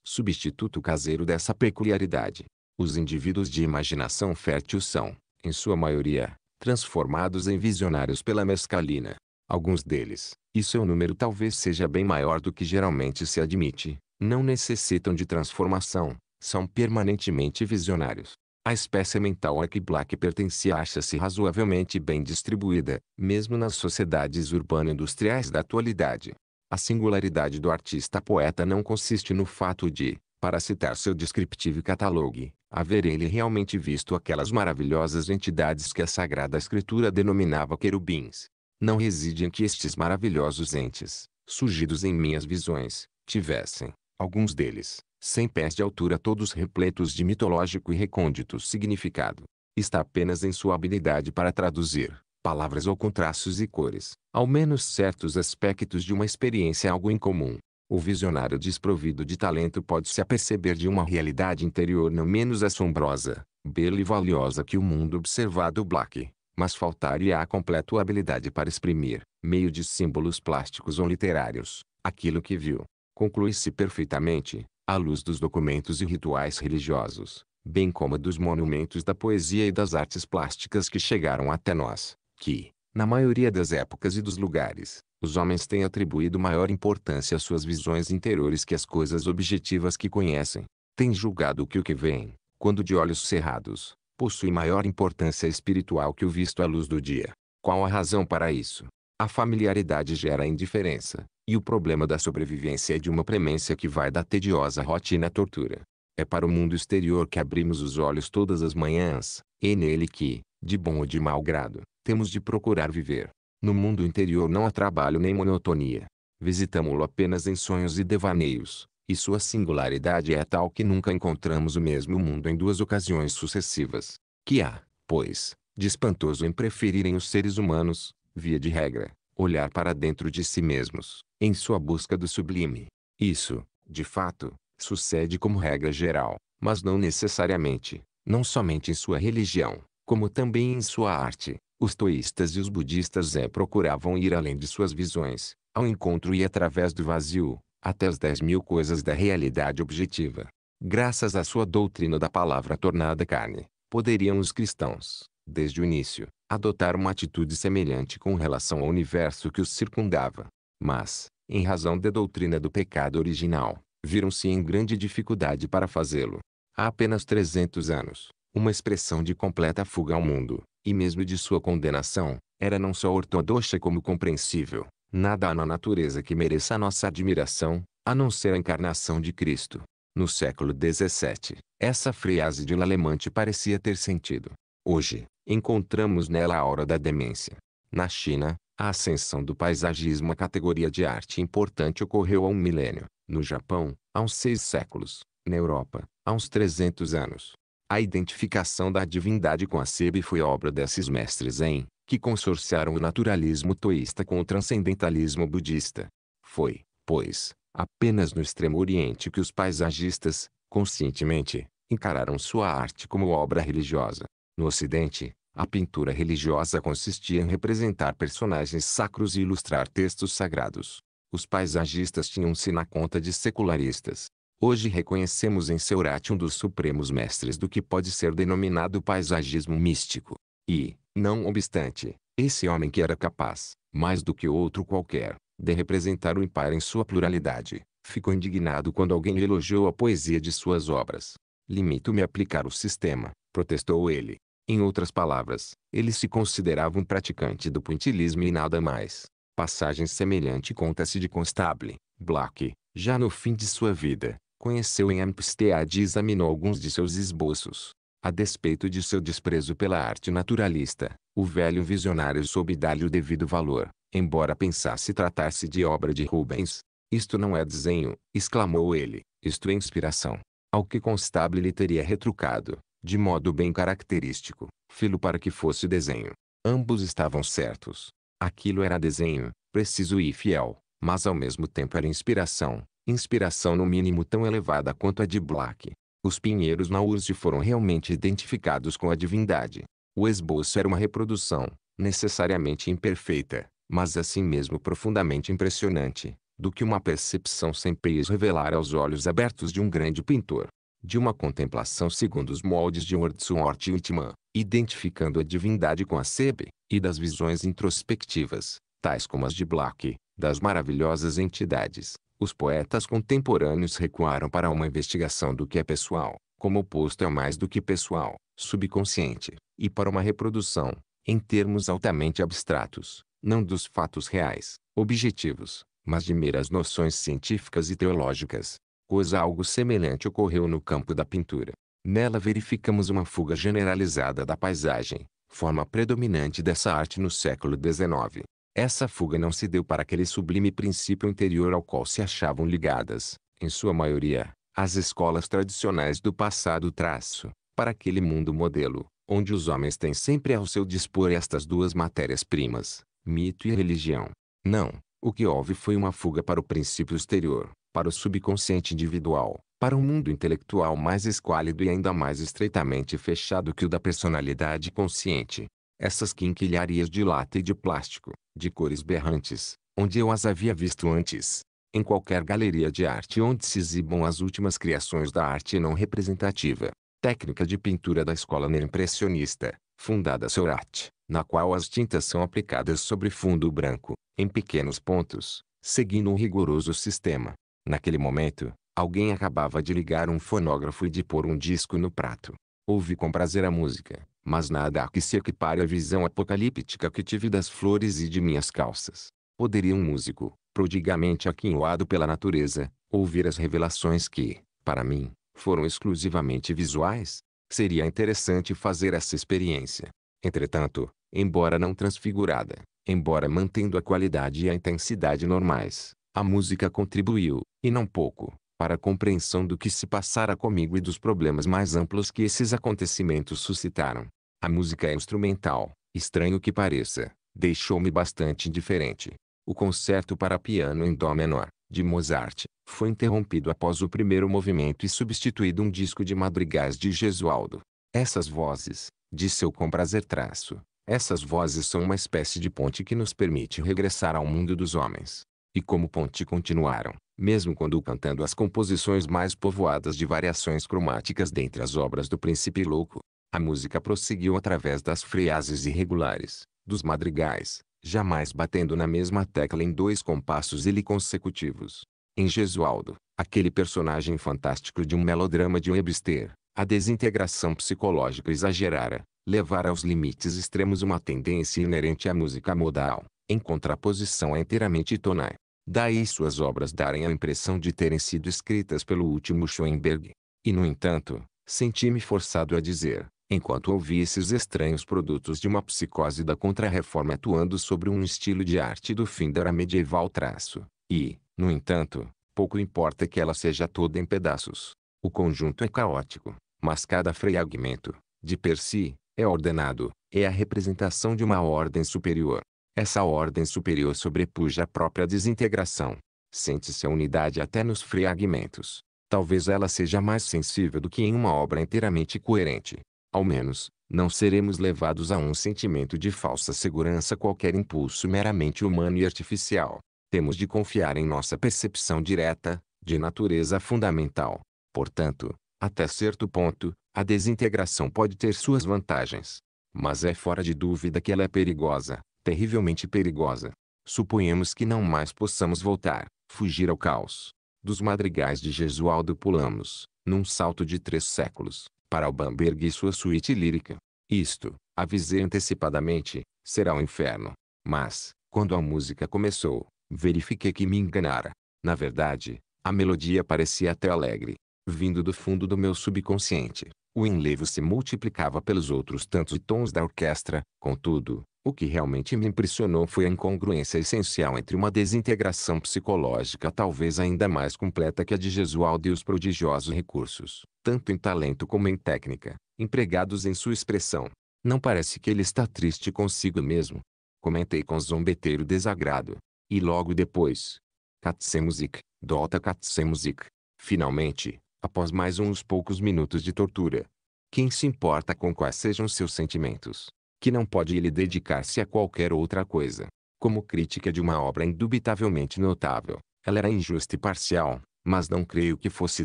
substituto caseiro dessa peculiaridade. Os indivíduos de imaginação fértil são, em sua maioria, transformados em visionários pela mescalina. Alguns deles, e seu número talvez seja bem maior do que geralmente se admite, não necessitam de transformação, são permanentemente visionários. A espécie mental a que Black pertencia acha-se razoavelmente bem distribuída, mesmo nas sociedades urbano-industriais da atualidade. A singularidade do artista-poeta não consiste no fato de, para citar seu descriptivo catalogue, haver ele realmente visto aquelas maravilhosas entidades que a Sagrada Escritura denominava querubins. Não reside em que estes maravilhosos entes, surgidos em minhas visões, tivessem, alguns deles, cem pés de altura todos repletos de mitológico e recôndito significado. Está apenas em sua habilidade para traduzir, palavras ou contrastos e cores, ao menos certos aspectos de uma experiência algo incomum. O visionário desprovido de talento pode se aperceber de uma realidade interior não menos assombrosa, bela e valiosa que o mundo observado Black, mas faltar-lhe a completa habilidade para exprimir, meio de símbolos plásticos ou literários, aquilo que viu. Conclui-se perfeitamente, à luz dos documentos e rituais religiosos, bem como dos monumentos da poesia e das artes plásticas que chegaram até nós, que, na maioria das épocas e dos lugares, os homens têm atribuído maior importância às suas visões interiores que às coisas objetivas que conhecem. Têm julgado que o que veem, quando de olhos cerrados, possui maior importância espiritual que o visto à luz do dia. Qual a razão para isso? A familiaridade gera indiferença, e o problema da sobrevivência é de uma premência que vai da tediosa rotina à tortura. É para o mundo exterior que abrimos os olhos todas as manhãs, e é nele que, de bom ou de mau grado, temos de procurar viver. No mundo interior não há trabalho nem monotonia. Visitamo-lo apenas em sonhos e devaneios, e sua singularidade é tal que nunca encontramos o mesmo mundo em duas ocasiões sucessivas. Que há, pois, de espantoso em preferirem os seres humanos, via de regra, olhar para dentro de si mesmos, em sua busca do sublime. Isso, de fato, sucede como regra geral, mas não necessariamente, não somente em sua religião, como também em sua arte, os toístas e os budistas é procuravam ir além de suas visões, ao encontro e através do vazio, até as dez mil coisas da realidade objetiva. Graças à sua doutrina da palavra tornada carne, poderiam os cristãos, desde o início, adotar uma atitude semelhante com relação ao universo que os circundava. Mas, em razão da doutrina do pecado original, viram-se em grande dificuldade para fazê-lo. Há apenas 300 anos, uma expressão de completa fuga ao mundo, e mesmo de sua condenação, era não só ortodoxa como compreensível. Nada há na natureza que mereça nossa admiração, a não ser a encarnação de Cristo. No século XVII, essa frase de Lalemante parecia ter sentido. Hoje, encontramos nela a hora da demência. Na China, a ascensão do paisagismo à categoria de arte importante ocorreu há um milênio. No Japão, há uns seis séculos. Na Europa, há uns 300 anos. A identificação da divindade com a sebe foi obra desses mestres em que consorciaram o naturalismo toísta com o transcendentalismo budista. Foi, pois, apenas no Extremo Oriente que os paisagistas, conscientemente, encararam sua arte como obra religiosa. No Ocidente, a pintura religiosa consistia em representar personagens sacros e ilustrar textos sagrados. Os paisagistas tinham-se na conta de secularistas. Hoje reconhecemos em Seurat um dos supremos mestres do que pode ser denominado paisagismo místico. E, não obstante, esse homem que era capaz, mais do que outro qualquer, de representar o impar em sua pluralidade, ficou indignado quando alguém elogiou a poesia de suas obras. Limito-me a aplicar o sistema, protestou ele. Em outras palavras, ele se considerava um praticante do puntilismo e nada mais. Passagem semelhante conta-se de Constable, Black, já no fim de sua vida, conheceu em Amstead e examinou alguns de seus esboços. A despeito de seu desprezo pela arte naturalista, o velho visionário soube dar-lhe o devido valor, embora pensasse tratar-se de obra de Rubens. Isto não é desenho, exclamou ele, isto é inspiração. Ao que Constable lhe teria retrucado, de modo bem característico, filo para que fosse desenho. Ambos estavam certos. Aquilo era desenho, preciso e fiel, mas ao mesmo tempo era inspiração, inspiração no mínimo tão elevada quanto a de Black. Os pinheiros na URSS foram realmente identificados com a divindade. O esboço era uma reprodução, necessariamente imperfeita, mas assim mesmo profundamente impressionante, do que uma percepção sem peias revelara aos olhos abertos de um grande pintor. De uma contemplação segundo os moldes de Wordsworth e Whitman, identificando a divindade com a sebe, e das visões introspectivas, tais como as de Black, das maravilhosas entidades, os poetas contemporâneos recuaram para uma investigação do que é pessoal, como oposto a é mais do que pessoal, subconsciente, e para uma reprodução, em termos altamente abstratos, não dos fatos reais, objetivos, mas de meras noções científicas e teológicas. Coisa algo semelhante ocorreu no campo da pintura. Nela verificamos uma fuga generalizada da paisagem, forma predominante dessa arte no século XIX, essa fuga não se deu para aquele sublime princípio interior ao qual se achavam ligadas, em sua maioria, as escolas tradicionais do passado traço, para aquele mundo modelo, onde os homens têm sempre ao seu dispor estas duas matérias-primas, mito e religião. Não, o que houve foi uma fuga para o princípio exterior, para o subconsciente individual, para um mundo intelectual mais esquálido e ainda mais estreitamente fechado que o da personalidade consciente. Essas quinquilharias de lata e de plástico, de cores berrantes, onde eu as havia visto antes. Em qualquer galeria de arte onde se exibam as últimas criações da arte não representativa. Técnica de pintura da escola neoimpressionista, fundada arte, na qual as tintas são aplicadas sobre fundo branco, em pequenos pontos, seguindo um rigoroso sistema. Naquele momento, alguém acabava de ligar um fonógrafo e de pôr um disco no prato. Ouvi com prazer a música, mas nada há que se equipare à visão apocalíptica que tive das flores e de minhas calças. Poderia um músico, prodigamente aquinhoado pela natureza, ouvir as revelações que, para mim, foram exclusivamente visuais? Seria interessante fazer essa experiência. Entretanto, embora não transfigurada, embora mantendo a qualidade e a intensidade normais, a música contribuiu, e não pouco, para a compreensão do que se passara comigo e dos problemas mais amplos que esses acontecimentos suscitaram. A música é instrumental, estranho que pareça, deixou-me bastante indiferente. O concerto para piano em dó menor, de Mozart, foi interrompido após o primeiro movimento e substituído um disco de madrigais de Gesualdo. Essas vozes, disse eu com prazer traço, essas vozes são uma espécie de ponte que nos permite regressar ao mundo dos homens. E como ponte continuaram, mesmo quando cantando as composições mais povoadas de variações cromáticas dentre as obras do príncipe louco, a música prosseguiu através das frases irregulares, dos madrigais, jamais batendo na mesma tecla em dois compassos ele consecutivos. Em Gesualdo, aquele personagem fantástico de um melodrama de Webster, a desintegração psicológica exagerara, levara aos limites extremos uma tendência inerente à música modal, em contraposição a inteiramente tonal. Daí suas obras darem a impressão de terem sido escritas pelo último Schoenberg. E no entanto, senti-me forçado a dizer, enquanto ouvi esses estranhos produtos de uma psicose da contrarreforma atuando sobre um estilo de arte do fim da era medieval traço. E, no entanto, pouco importa que ela seja toda em pedaços. O conjunto é caótico, mas cada fragmento, de per si, é ordenado, é a representação de uma ordem superior. Essa ordem superior sobrepuja a própria desintegração. Sente-se a unidade até nos fragmentos. Talvez ela seja mais sensível do que em uma obra inteiramente coerente. Ao menos, não seremos levados a um sentimento de falsa segurança qualquer impulso meramente humano e artificial. Temos de confiar em nossa percepção direta, de natureza fundamental. Portanto, até certo ponto, a desintegração pode ter suas vantagens. Mas é fora de dúvida que ela é perigosa, terrivelmente perigosa. Suponhamos que não mais possamos voltar, fugir ao caos. Dos madrigais de Jesualdo pulamos, num salto de três séculos, para o Bamberg e sua suíte lírica. Isto, avisei antecipadamente, será o um inferno. Mas, quando a música começou, verifiquei que me enganara. Na verdade, a melodia parecia até alegre. Vindo do fundo do meu subconsciente, o enlevo se multiplicava pelos outros tantos tons da orquestra, contudo, o que realmente me impressionou foi a incongruência essencial entre uma desintegração psicológica talvez ainda mais completa que a de Jesualdo e os prodigiosos recursos, tanto em talento como em técnica, empregados em sua expressão. Não parece que ele está triste consigo mesmo. Comentei com zombeteiro desagrado. E logo depois, Katsemusik, Dota Katsemusik. Finalmente, após mais uns poucos minutos de tortura, quem se importa com quais sejam seus sentimentos? que não pode ele dedicar-se a qualquer outra coisa. Como crítica de uma obra indubitavelmente notável, ela era injusta e parcial, mas não creio que fosse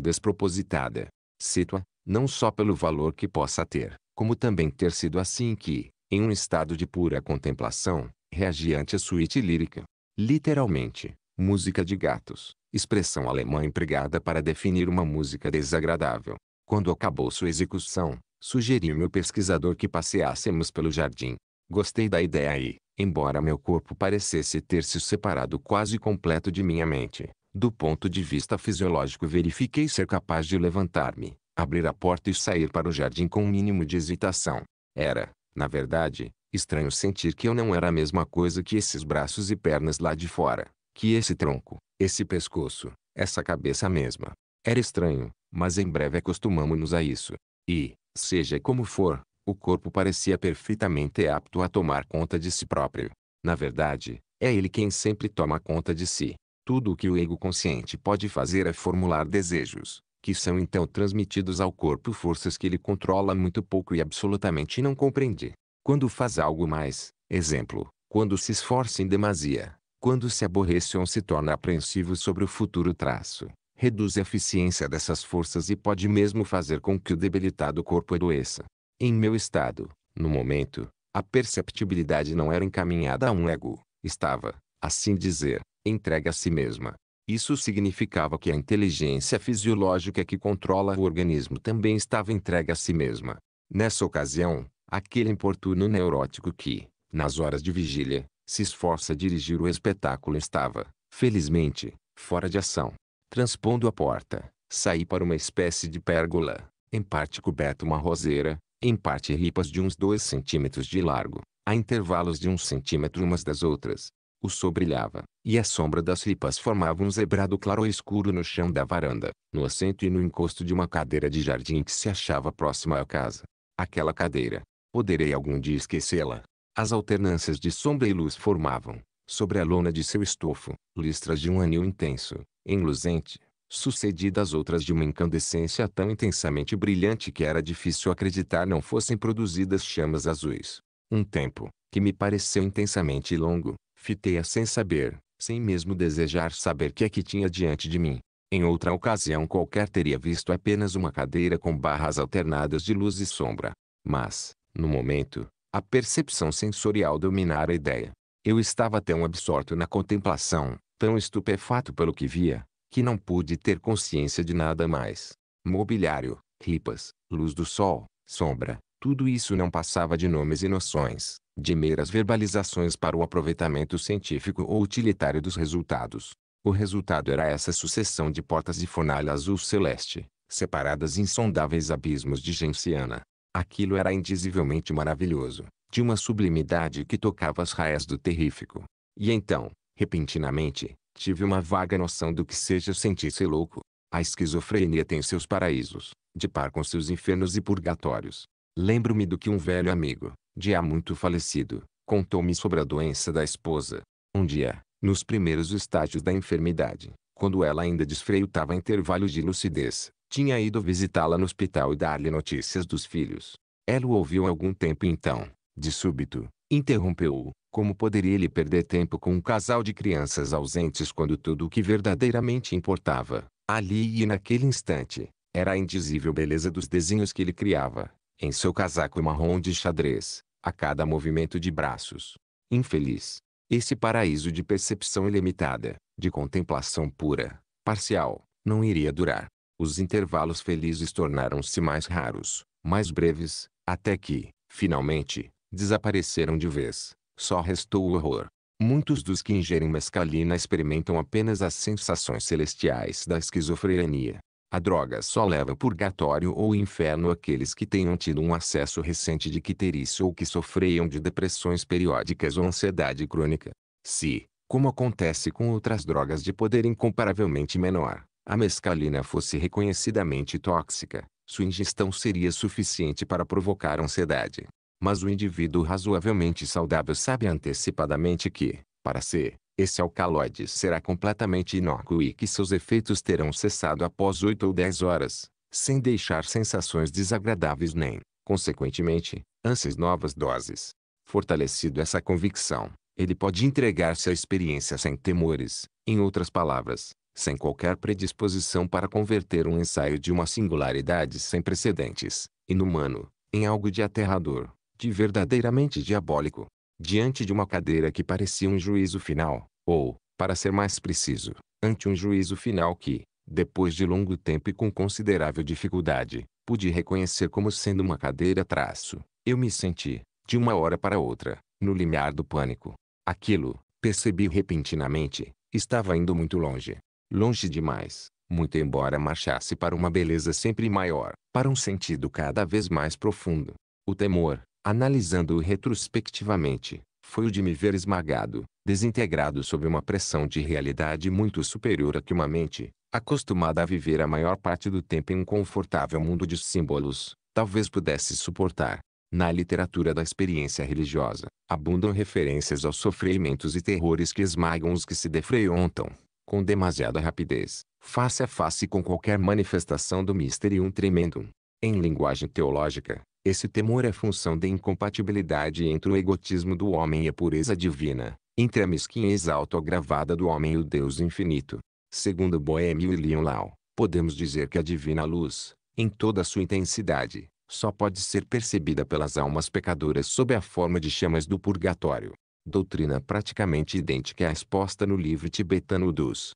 despropositada. Cito-a, não só pelo valor que possa ter, como também ter sido assim que, em um estado de pura contemplação, reagi ante a suíte lírica. Literalmente, música de gatos, expressão alemã empregada para definir uma música desagradável. Quando acabou sua execução, Sugeri meu pesquisador que passeássemos pelo jardim. Gostei da ideia e, embora meu corpo parecesse ter se separado quase completo de minha mente, do ponto de vista fisiológico verifiquei ser capaz de levantar-me, abrir a porta e sair para o jardim com o um mínimo de hesitação. Era, na verdade, estranho sentir que eu não era a mesma coisa que esses braços e pernas lá de fora, que esse tronco, esse pescoço, essa cabeça mesma. Era estranho, mas em breve acostumamos-nos a isso. E, Seja como for, o corpo parecia perfeitamente apto a tomar conta de si próprio. Na verdade, é ele quem sempre toma conta de si. Tudo o que o ego consciente pode fazer é formular desejos, que são então transmitidos ao corpo forças que ele controla muito pouco e absolutamente não compreende. Quando faz algo mais, exemplo, quando se esforça em demasia, quando se aborrece ou se torna apreensivo sobre o futuro traço, reduz a eficiência dessas forças e pode mesmo fazer com que o debilitado corpo adoeça. Em meu estado, no momento, a perceptibilidade não era encaminhada a um ego, estava, assim dizer, entregue a si mesma. Isso significava que a inteligência fisiológica que controla o organismo também estava entregue a si mesma. Nessa ocasião, aquele importuno neurótico que, nas horas de vigília, se esforça a dirigir o espetáculo estava, felizmente, fora de ação transpondo a porta, saí para uma espécie de pérgola, em parte coberta uma roseira, em parte ripas de uns dois centímetros de largo, a intervalos de um centímetro umas das outras. O sol brilhava, e a sombra das ripas formava um zebrado claro escuro no chão da varanda, no assento e no encosto de uma cadeira de jardim que se achava próxima à casa. Aquela cadeira, poderei algum dia esquecê-la. As alternâncias de sombra e luz formavam, sobre a lona de seu estofo, listras de um anil intenso, enluzente, sucedidas outras de uma incandescência tão intensamente brilhante que era difícil acreditar não fossem produzidas chamas azuis. Um tempo, que me pareceu intensamente longo, fitei-a sem saber, sem mesmo desejar saber o que é que tinha diante de mim. Em outra ocasião qualquer teria visto apenas uma cadeira com barras alternadas de luz e sombra. Mas, no momento, a percepção sensorial dominara a ideia. Eu estava tão absorto na contemplação, tão estupefato pelo que via, que não pude ter consciência de nada mais. Mobiliário, ripas, luz do sol, sombra, tudo isso não passava de nomes e noções, de meras verbalizações para o aproveitamento científico ou utilitário dos resultados. O resultado era essa sucessão de portas de fornalha azul celeste, separadas em insondáveis abismos de genciana. Aquilo era indizivelmente maravilhoso, de uma sublimidade que tocava as raias do terrífico. E então, Repentinamente, tive uma vaga noção do que seja sentir-se louco. A esquizofrenia tem seus paraísos, de par com seus infernos e purgatórios. Lembro-me do que um velho amigo, de há muito falecido, contou-me sobre a doença da esposa. Um dia, nos primeiros estágios da enfermidade, quando ela ainda desfreutava intervalos de lucidez, tinha ido visitá-la no hospital e dar-lhe notícias dos filhos. Ela o ouviu algum tempo então, de súbito, interrompeu-o, como poderia ele perder tempo com um casal de crianças ausentes quando tudo o que verdadeiramente importava, ali e naquele instante, era a indizível beleza dos desenhos que ele criava, em seu casaco marrom de xadrez, a cada movimento de braços. Infeliz. Esse paraíso de percepção ilimitada, de contemplação pura, parcial, não iria durar. Os intervalos felizes tornaram-se mais raros, mais breves, até que, finalmente, desapareceram de vez. Só restou o horror. Muitos dos que ingerem mescalina experimentam apenas as sensações celestiais da esquizofrenia. A droga só leva purgatório ou inferno aqueles que tenham tido um acesso recente de quiterícia ou que sofreiam de depressões periódicas ou ansiedade crônica. Se, como acontece com outras drogas de poder incomparavelmente menor, a mescalina fosse reconhecidamente tóxica, sua ingestão seria suficiente para provocar ansiedade, mas o indivíduo razoavelmente saudável sabe antecipadamente que, para ser, esse alcaloide será completamente inócuo e que seus efeitos terão cessado após 8 ou 10 horas, sem deixar sensações desagradáveis nem, consequentemente, ânsias novas doses. Fortalecido essa convicção, ele pode entregar-se à experiência sem temores, em outras palavras, sem qualquer predisposição para converter um ensaio de uma singularidade sem precedentes, inumano, em algo de aterrador, de verdadeiramente diabólico. Diante de uma cadeira que parecia um juízo final, ou, para ser mais preciso, ante um juízo final que, depois de longo tempo e com considerável dificuldade, pude reconhecer como sendo uma cadeira traço, eu me senti, de uma hora para outra, no limiar do pânico. Aquilo, percebi repentinamente, estava indo muito longe. Longe demais, muito embora marchasse para uma beleza sempre maior, para um sentido cada vez mais profundo. O temor, analisando-o retrospectivamente, foi o de me ver esmagado, desintegrado sob uma pressão de realidade muito superior a que uma mente, acostumada a viver a maior parte do tempo em um confortável mundo de símbolos, talvez pudesse suportar. Na literatura da experiência religiosa, abundam referências aos sofrimentos e terrores que esmagam os que se defreontam, com demasiada rapidez, face a face com qualquer manifestação do misterium tremendum. Em linguagem teológica, esse temor é função da incompatibilidade entre o egotismo do homem e a pureza divina, entre a mesquinhez autoagravada do homem e o Deus infinito. Segundo Boêmio e Leon Lau, podemos dizer que a divina luz, em toda a sua intensidade, só pode ser percebida pelas almas pecadoras sob a forma de chamas do purgatório. Doutrina praticamente idêntica à exposta no livro tibetano dos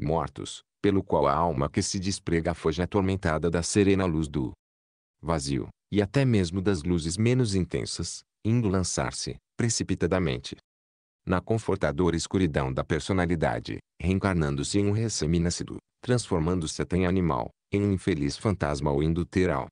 Mortos, pelo qual a alma que se desprega foge atormentada da serena luz do vazio e até mesmo das luzes menos intensas, indo lançar-se, precipitadamente, na confortadora escuridão da personalidade, reencarnando-se em um recém-nascido, transformando-se até em animal, em um infeliz fantasma ou indo ter ao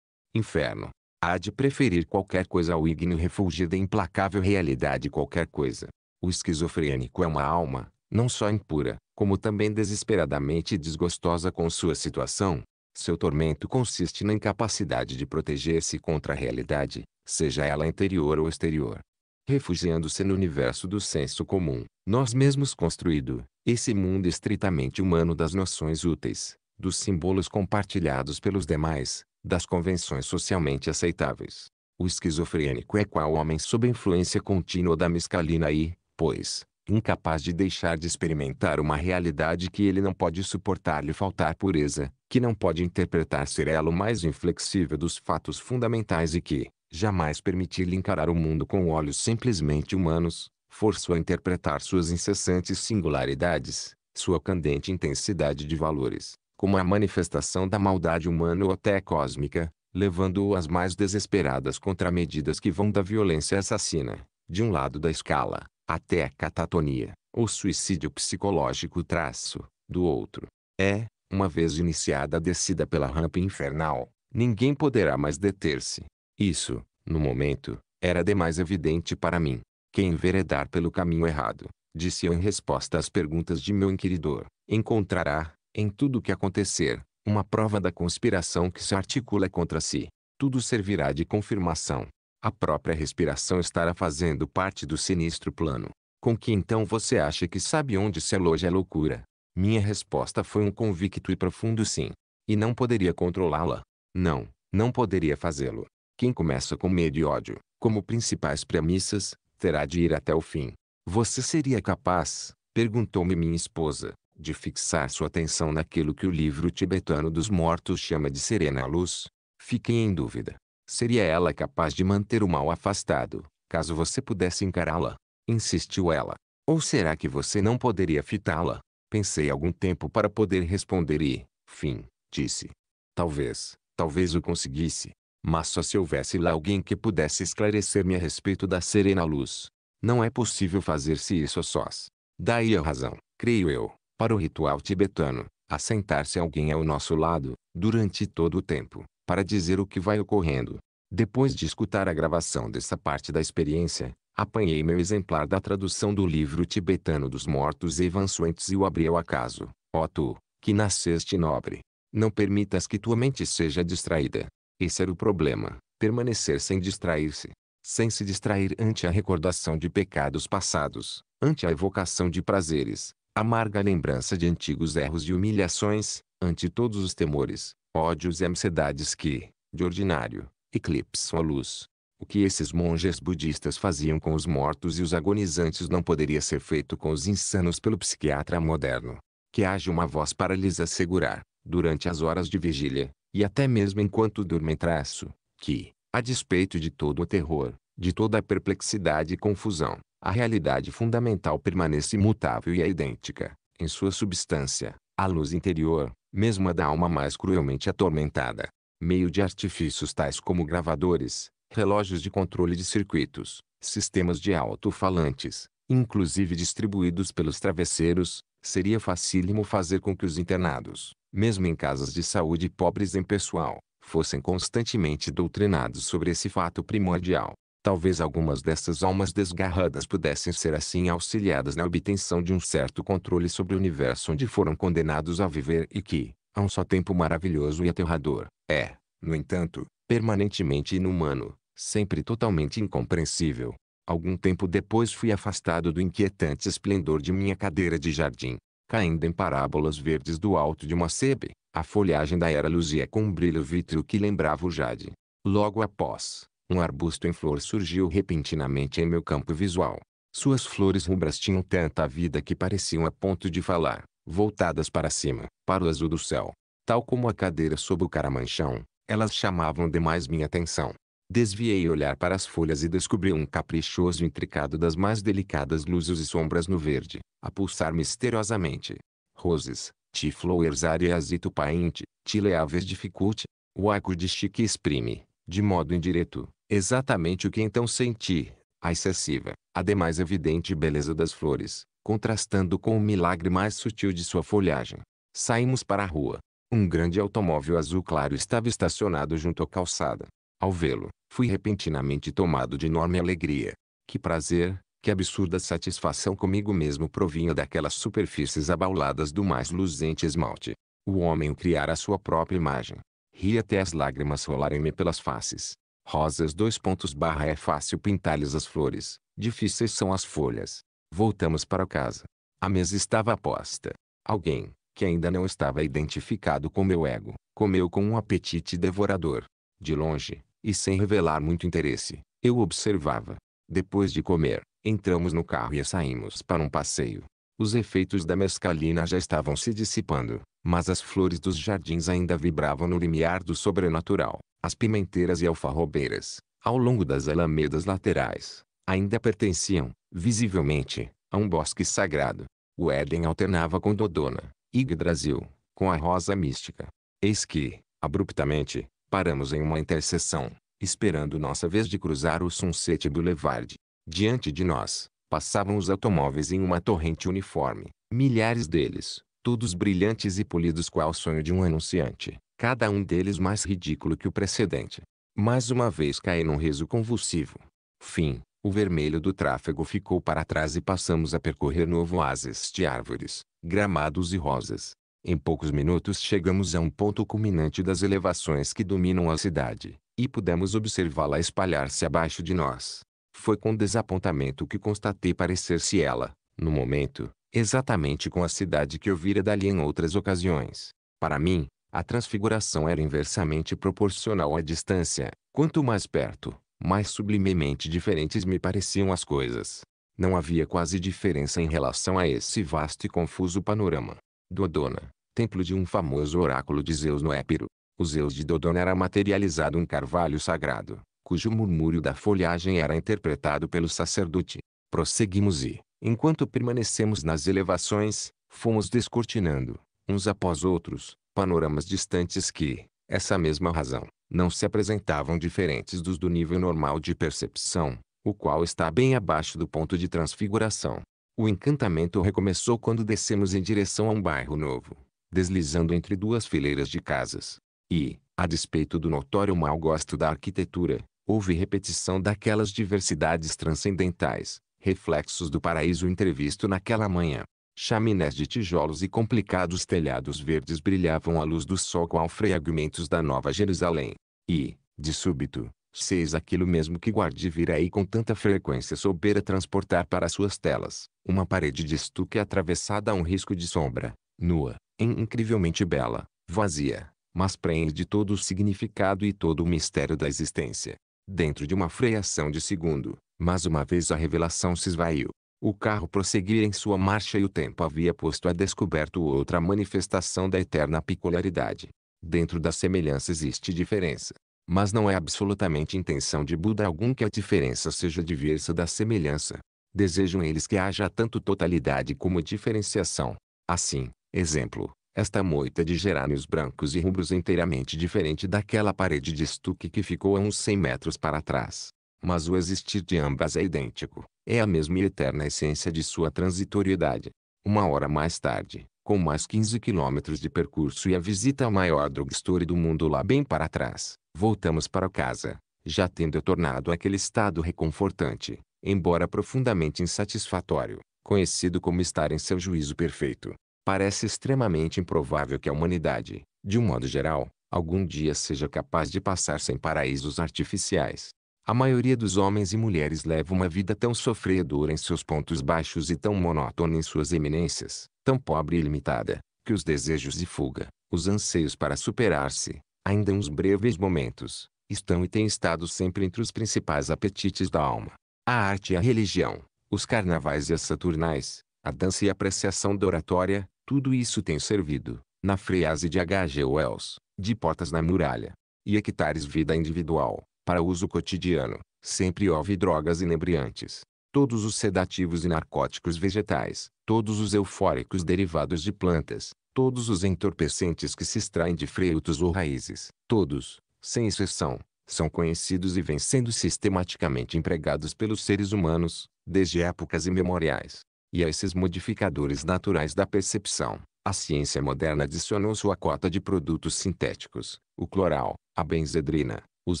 inferno. Há de preferir qualquer coisa ao ígneo refugio da implacável realidade qualquer coisa. O esquizofrênico é uma alma, não só impura, como também desesperadamente desgostosa com sua situação, seu tormento consiste na incapacidade de proteger-se contra a realidade, seja ela interior ou exterior. Refugiando-se no universo do senso comum, nós mesmos construído, esse mundo estritamente humano das noções úteis, dos símbolos compartilhados pelos demais, das convenções socialmente aceitáveis. O esquizofrênico é qual homem sob influência contínua da mescalina e, pois, incapaz de deixar de experimentar uma realidade que ele não pode suportar lhe faltar pureza, que não pode interpretar ser ela o mais inflexível dos fatos fundamentais e que, jamais permitir-lhe encarar o mundo com olhos simplesmente humanos, forçou a interpretar suas incessantes singularidades, sua candente intensidade de valores, como a manifestação da maldade humana ou até cósmica, levando-o às mais desesperadas contramedidas que vão da violência assassina, de um lado da escala, até a catatonia, ou suicídio psicológico traço, do outro. É, uma vez iniciada a descida pela rampa infernal, ninguém poderá mais deter-se. Isso, no momento, era demais evidente para mim. Quem veredar pelo caminho errado, disse eu em resposta às perguntas de meu inquiridor, encontrará, em tudo o que acontecer, uma prova da conspiração que se articula contra si. Tudo servirá de confirmação a própria respiração estará fazendo parte do sinistro plano. Com que então você acha que sabe onde se aloja a loucura? Minha resposta foi um convicto e profundo sim. E não poderia controlá-la. Não, não poderia fazê-lo. Quem começa com medo e ódio, como principais premissas, terá de ir até o fim. Você seria capaz, perguntou-me minha esposa, de fixar sua atenção naquilo que o livro tibetano dos mortos chama de serena luz? Fiquei em dúvida. Seria ela capaz de manter o mal afastado, caso você pudesse encará-la? Insistiu ela. Ou será que você não poderia fitá-la? Pensei algum tempo para poder responder e, fim, disse. Talvez, talvez o conseguisse. Mas só se houvesse lá alguém que pudesse esclarecer-me a respeito da serena luz. Não é possível fazer-se isso a sós. Daí a razão, creio eu, para o ritual tibetano, assentar-se alguém ao nosso lado, durante todo o tempo, para dizer o que vai ocorrendo. Depois de escutar a gravação dessa parte da experiência, apanhei meu exemplar da tradução do livro tibetano dos mortos evansuentes e o abri ao acaso. Ó tu, que nasceste nobre, não permitas que tua mente seja distraída. Esse era o problema, permanecer sem distrair-se. Sem se distrair ante a recordação de pecados passados, ante a evocação de prazeres, amarga lembrança de antigos erros e humilhações, ante todos os temores, ódios e ansiedades que, de ordinário, eclipsam a luz. O que esses monges budistas faziam com os mortos e os agonizantes não poderia ser feito com os insanos pelo psiquiatra moderno. Que haja uma voz para lhes assegurar, durante as horas de vigília, e até mesmo enquanto dormem traço, que, a despeito de todo o terror, de toda a perplexidade e confusão, a realidade fundamental permanece imutável e é idêntica, em sua substância, à luz interior, mesmo a da alma mais cruelmente atormentada, meio de artifícios tais como gravadores, relógios de controle de circuitos, sistemas de alto-falantes, inclusive distribuídos pelos travesseiros, seria facílimo fazer com que os internados, mesmo em casas de saúde pobres em pessoal, fossem constantemente doutrinados sobre esse fato primordial. Talvez algumas dessas almas desgarradas pudessem ser assim auxiliadas na obtenção de um certo controle sobre o universo onde foram condenados a viver e que, a um só tempo maravilhoso e aterrador, é, no entanto, permanentemente inumano, sempre totalmente incompreensível. Algum tempo depois fui afastado do inquietante esplendor de minha cadeira de jardim, caindo em parábolas verdes do alto de uma sebe. A folhagem da era luzia com um brilho vítreo que lembrava o jade. Logo após, um arbusto em flor surgiu repentinamente em meu campo visual. Suas flores rubras tinham tanta vida que pareciam a ponto de falar, voltadas para cima, para o azul do céu. Tal como a cadeira sob o caramanchão, elas chamavam demais minha atenção. Desviei o olhar para as folhas e descobri um caprichoso intricado das mais delicadas luzes e sombras no verde, a pulsar misteriosamente. Roses, Tiflowers areasito paente, leaves dificulte, o arco de chique exprime, de modo indireto, Exatamente o que então senti, a excessiva, ademais evidente beleza das flores, contrastando com o milagre mais sutil de sua folhagem. Saímos para a rua. Um grande automóvel azul claro estava estacionado junto à calçada. Ao vê-lo, fui repentinamente tomado de enorme alegria. Que prazer, que absurda satisfação comigo mesmo provinha daquelas superfícies abauladas do mais luzente esmalte. O homem criara a sua própria imagem. Ri até as lágrimas rolarem-me pelas faces. Rosas dois pontos barra é fácil pintar-lhes as flores, difíceis são as folhas. Voltamos para casa. A mesa estava aposta Alguém, que ainda não estava identificado com meu ego, comeu com um apetite devorador. De longe, e sem revelar muito interesse, eu observava. Depois de comer, entramos no carro e saímos para um passeio. Os efeitos da mescalina já estavam se dissipando, mas as flores dos jardins ainda vibravam no limiar do sobrenatural. As pimenteiras e alfarrobeiras, ao longo das alamedas laterais, ainda pertenciam, visivelmente, a um bosque sagrado. O Éden alternava com Dodona, Yggdrasil, com a rosa mística. Eis que, abruptamente, paramos em uma interseção, esperando nossa vez de cruzar o Sunset Boulevard. Diante de nós, passavam os automóveis em uma torrente uniforme, milhares deles, todos brilhantes e polidos qual o sonho de um anunciante, cada um deles mais ridículo que o precedente. Mais uma vez caí num riso convulsivo. Fim, o vermelho do tráfego ficou para trás e passamos a percorrer novo oásis de árvores, gramados e rosas. Em poucos minutos chegamos a um ponto culminante das elevações que dominam a cidade, e pudemos observá-la espalhar-se abaixo de nós. Foi com desapontamento que constatei parecer-se ela, no momento, exatamente com a cidade que eu vira dali em outras ocasiões. Para mim, a transfiguração era inversamente proporcional à distância. Quanto mais perto, mais sublimemente diferentes me pareciam as coisas. Não havia quase diferença em relação a esse vasto e confuso panorama. Dodona, templo de um famoso oráculo de Zeus no Épiro. O Zeus de Dodona era materializado um carvalho sagrado, cujo murmúrio da folhagem era interpretado pelo sacerdote. Prosseguimos e, Enquanto permanecemos nas elevações, fomos descortinando, uns após outros, panoramas distantes que, essa mesma razão, não se apresentavam diferentes dos do nível normal de percepção, o qual está bem abaixo do ponto de transfiguração. O encantamento recomeçou quando descemos em direção a um bairro novo, deslizando entre duas fileiras de casas. E, a despeito do notório mau gosto da arquitetura, houve repetição daquelas diversidades transcendentais, reflexos do paraíso entrevisto naquela manhã. Chaminés de tijolos e complicados telhados verdes brilhavam à luz do sol com fragmentos da Nova Jerusalém. E, de súbito, seis aquilo mesmo que Guardi vira aí com tanta frequência soubera transportar para suas telas, uma parede de estuque atravessada a um risco de sombra, nua, incrivelmente bela, vazia, mas preenche de todo o significado e todo o mistério da existência dentro de uma freação de segundo, mas uma vez a revelação se esvaiu. O carro prosseguia em sua marcha e o tempo havia posto a descoberto outra manifestação da eterna peculiaridade. Dentro da semelhança existe diferença. Mas não é absolutamente intenção de Buda algum que a diferença seja diversa da semelhança. Desejam eles que haja tanto totalidade como diferenciação. Assim, exemplo, esta moita de gerânios brancos e rubros inteiramente diferente daquela parede de estuque que ficou a uns 100 metros para trás. Mas o existir de ambas é idêntico. É a mesma e eterna essência de sua transitoriedade. Uma hora mais tarde, com mais 15 quilômetros de percurso e a visita ao maior drugstore do mundo lá bem para trás, voltamos para casa, já tendo tornado aquele estado reconfortante, embora profundamente insatisfatório, conhecido como estar em seu juízo perfeito. Parece extremamente improvável que a humanidade, de um modo geral, algum dia seja capaz de passar sem paraísos artificiais. A maioria dos homens e mulheres leva uma vida tão sofredora em seus pontos baixos e tão monótona em suas eminências, tão pobre e limitada, que os desejos de fuga, os anseios para superar-se, ainda uns breves momentos, estão e têm estado sempre entre os principais apetites da alma. A arte e a religião, os carnavais e as saturnais, a dança e a apreciação da oratória, tudo isso tem servido, na frase de H.G. Wells, de Portas na Muralha, e hectares vida individual, para uso cotidiano, sempre houve drogas inebriantes. Todos os sedativos e narcóticos vegetais, todos os eufóricos derivados de plantas, todos os entorpecentes que se extraem de frutos ou raízes, todos, sem exceção, são conhecidos e vêm sendo sistematicamente empregados pelos seres humanos, desde épocas imemoriais e a esses modificadores naturais da percepção, a ciência moderna adicionou sua cota de produtos sintéticos, o cloral, a benzedrina, os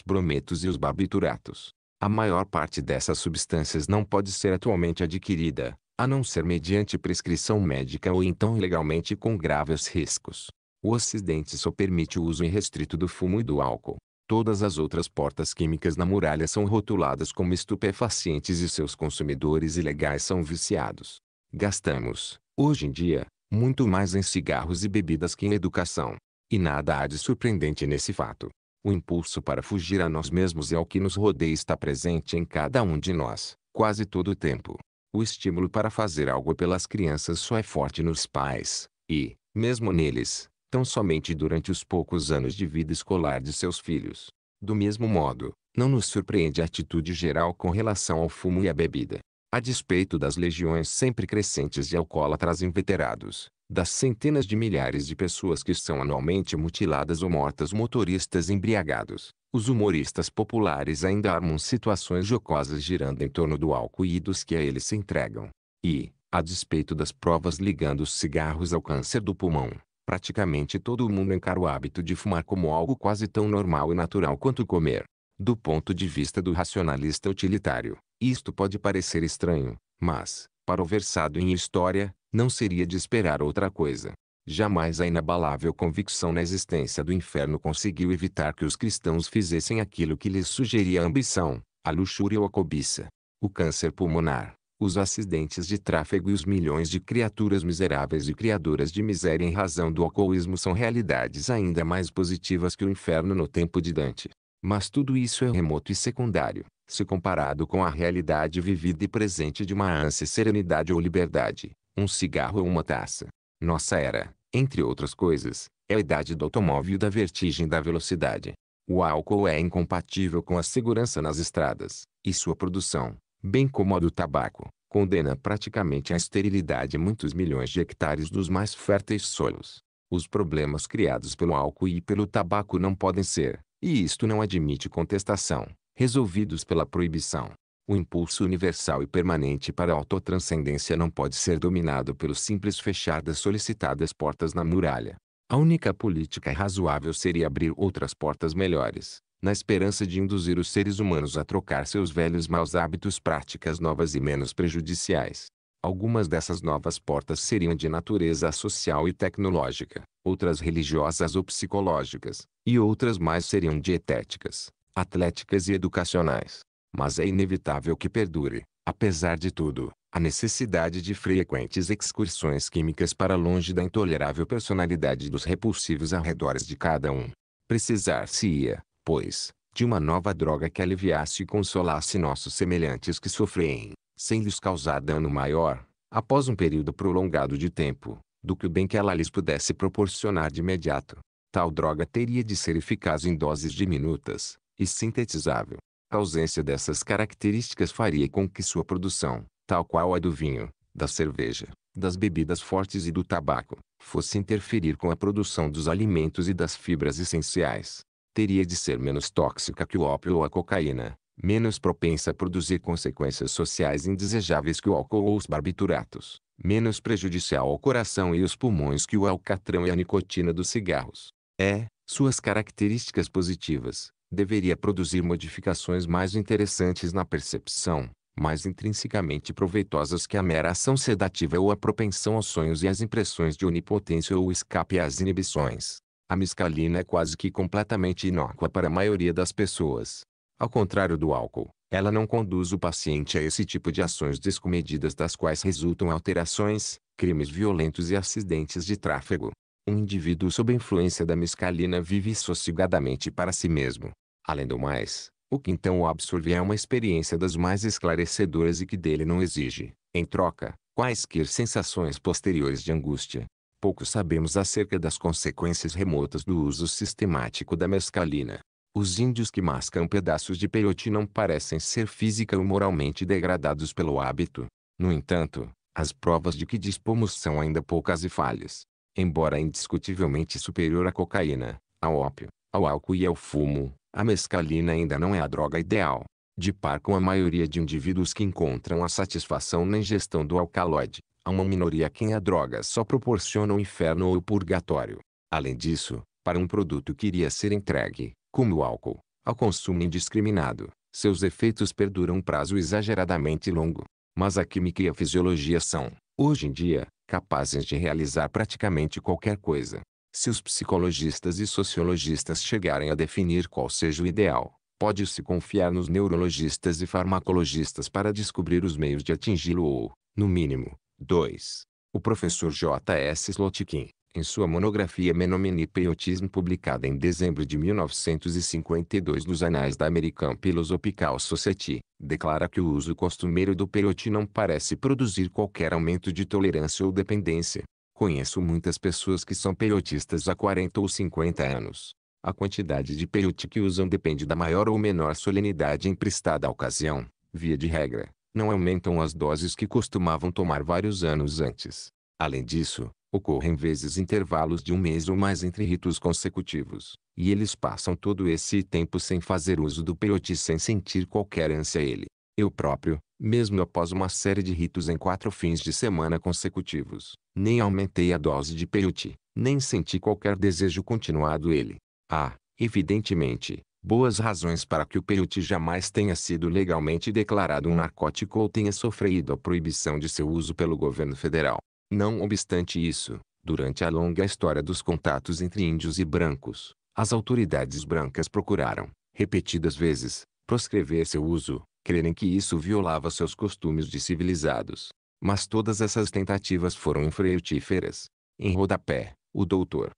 brometos e os barbituratos. A maior parte dessas substâncias não pode ser atualmente adquirida, a não ser mediante prescrição médica ou então ilegalmente com graves riscos. O Ocidente só permite o uso irrestrito do fumo e do álcool. Todas as outras portas químicas na muralha são rotuladas como estupefacientes e seus consumidores ilegais são viciados. Gastamos, hoje em dia, muito mais em cigarros e bebidas que em educação. E nada há de surpreendente nesse fato. O impulso para fugir a nós mesmos e é ao que nos rodeia está presente em cada um de nós, quase todo o tempo. O estímulo para fazer algo pelas crianças só é forte nos pais, e, mesmo neles, tão somente durante os poucos anos de vida escolar de seus filhos. Do mesmo modo, não nos surpreende a atitude geral com relação ao fumo e à bebida a despeito das legiões sempre crescentes de alcoólatras inveterados, das centenas de milhares de pessoas que são anualmente mutiladas ou mortas motoristas embriagados, os humoristas populares ainda armam situações jocosas girando em torno do álcool e dos que a eles se entregam. E, a despeito das provas ligando os cigarros ao câncer do pulmão, praticamente todo mundo encara o hábito de fumar como algo quase tão normal e natural quanto comer. Do ponto de vista do racionalista utilitário, isto pode parecer estranho, mas, para o versado em história, não seria de esperar outra coisa. Jamais a inabalável convicção na existência do inferno conseguiu evitar que os cristãos fizessem aquilo que lhes sugeria a ambição, a luxúria ou a cobiça. O câncer pulmonar, os acidentes de tráfego e os milhões de criaturas miseráveis e criadoras de miséria em razão do alcoolismo são realidades ainda mais positivas que o inferno no tempo de Dante. Mas tudo isso é remoto e secundário se comparado com a realidade vivida e presente de uma ânsia serenidade ou liberdade, um cigarro ou uma taça. Nossa era, entre outras coisas, é a idade do automóvel e da vertigem da velocidade. O álcool é incompatível com a segurança nas estradas, e sua produção, bem como a do tabaco, condena praticamente à esterilidade muitos milhões de hectares dos mais férteis solos. Os problemas criados pelo álcool e pelo tabaco não podem ser, e isto não admite contestação, resolvidos pela proibição. O impulso universal e permanente para a autotranscendência não pode ser dominado pelo simples fechar das solicitadas portas na muralha. A única política razoável seria abrir outras portas melhores, na esperança de induzir os seres humanos a trocar seus velhos maus hábitos práticas novas e menos prejudiciais. Algumas dessas novas portas seriam de natureza social e tecnológica, outras religiosas ou psicológicas, e outras mais seriam dietéticas, atléticas e educacionais. Mas é inevitável que perdure, apesar de tudo, a necessidade de frequentes excursões químicas para longe da intolerável personalidade dos repulsivos arredores de cada um. Precisar-se-ia, pois, de uma nova droga que aliviasse e consolasse nossos semelhantes que sofrem, sem lhes causar dano maior, após um período prolongado de tempo, do que o bem que ela lhes pudesse proporcionar de imediato. Tal droga teria de ser eficaz em doses diminutas, e sintetizável. A ausência dessas características faria com que sua produção, tal qual a do vinho, da cerveja, das bebidas fortes e do tabaco, fosse interferir com a produção dos alimentos e das fibras essenciais. Teria de ser menos tóxica que o ópio ou a cocaína, menos propensa a produzir consequências sociais indesejáveis que o álcool ou os barbituratos, menos prejudicial ao coração e os pulmões que o alcatrão e a nicotina dos cigarros. É, suas características positivas, deveria produzir modificações mais interessantes na percepção, mais intrinsecamente proveitosas que a mera ação sedativa ou a propensão aos sonhos e às impressões de onipotência ou escape às inibições. A mescalina é quase que completamente inócua para a maioria das pessoas. Ao contrário do álcool, ela não conduz o paciente a esse tipo de ações descomedidas das quais resultam alterações, crimes violentos e acidentes de tráfego. Um indivíduo sob influência da mescalina vive sossegadamente para si mesmo, Além do mais, o que então o absorve é uma experiência das mais esclarecedoras e que dele não exige, em troca, quaisquer sensações posteriores de angústia. Pouco sabemos acerca das consequências remotas do uso sistemático da mescalina. Os índios que mascam pedaços de peyote não parecem ser física ou moralmente degradados pelo hábito. No entanto, as provas de que dispomos são ainda poucas e falhas. Embora indiscutivelmente superior à cocaína, ao ópio, ao álcool e ao fumo, a mescalina ainda não é a droga ideal, de par com a maioria de indivíduos que encontram a satisfação na ingestão do alcaloide, há uma minoria a quem a droga só proporciona o inferno ou o purgatório. Além disso, para um produto que iria ser entregue, como o álcool, ao consumo indiscriminado, seus efeitos perduram um prazo exageradamente longo. Mas a química e a fisiologia são, hoje em dia, capazes de realizar praticamente qualquer coisa, se os psicologistas e sociologistas chegarem a definir qual seja o ideal, pode-se confiar nos neurologistas e farmacologistas para descobrir os meios de atingi-lo ou, no mínimo, dois. O professor J.S. Slotkin, em sua monografia Menomenipe e Autismo publicada em dezembro de 1952 nos Anais da American Philosophical Society, declara que o uso costumeiro do peyote não parece produzir qualquer aumento de tolerância ou dependência, Conheço muitas pessoas que são peiotistas há 40 ou 50 anos. A quantidade de peiote que usam depende da maior ou menor solenidade emprestada à ocasião, via de regra, não aumentam as doses que costumavam tomar vários anos antes. Além disso, ocorrem vezes intervalos de um mês ou mais entre ritos consecutivos, e eles passam todo esse tempo sem fazer uso do peyote sem sentir qualquer ânsia a ele. Eu próprio, mesmo após uma série de ritos em quatro fins de semana consecutivos. Nem aumentei a dose de peyote, nem senti qualquer desejo continuado ele. Há, ah, evidentemente, boas razões para que o peyote jamais tenha sido legalmente declarado um narcótico ou tenha sofrido a proibição de seu uso pelo governo federal. Não obstante isso, durante a longa história dos contatos entre índios e brancos, as autoridades brancas procuraram, repetidas vezes, proscrever seu uso, crerem que isso violava seus costumes de civilizados. Mas todas essas tentativas foram infrutíferas. Em rodapé, o doutor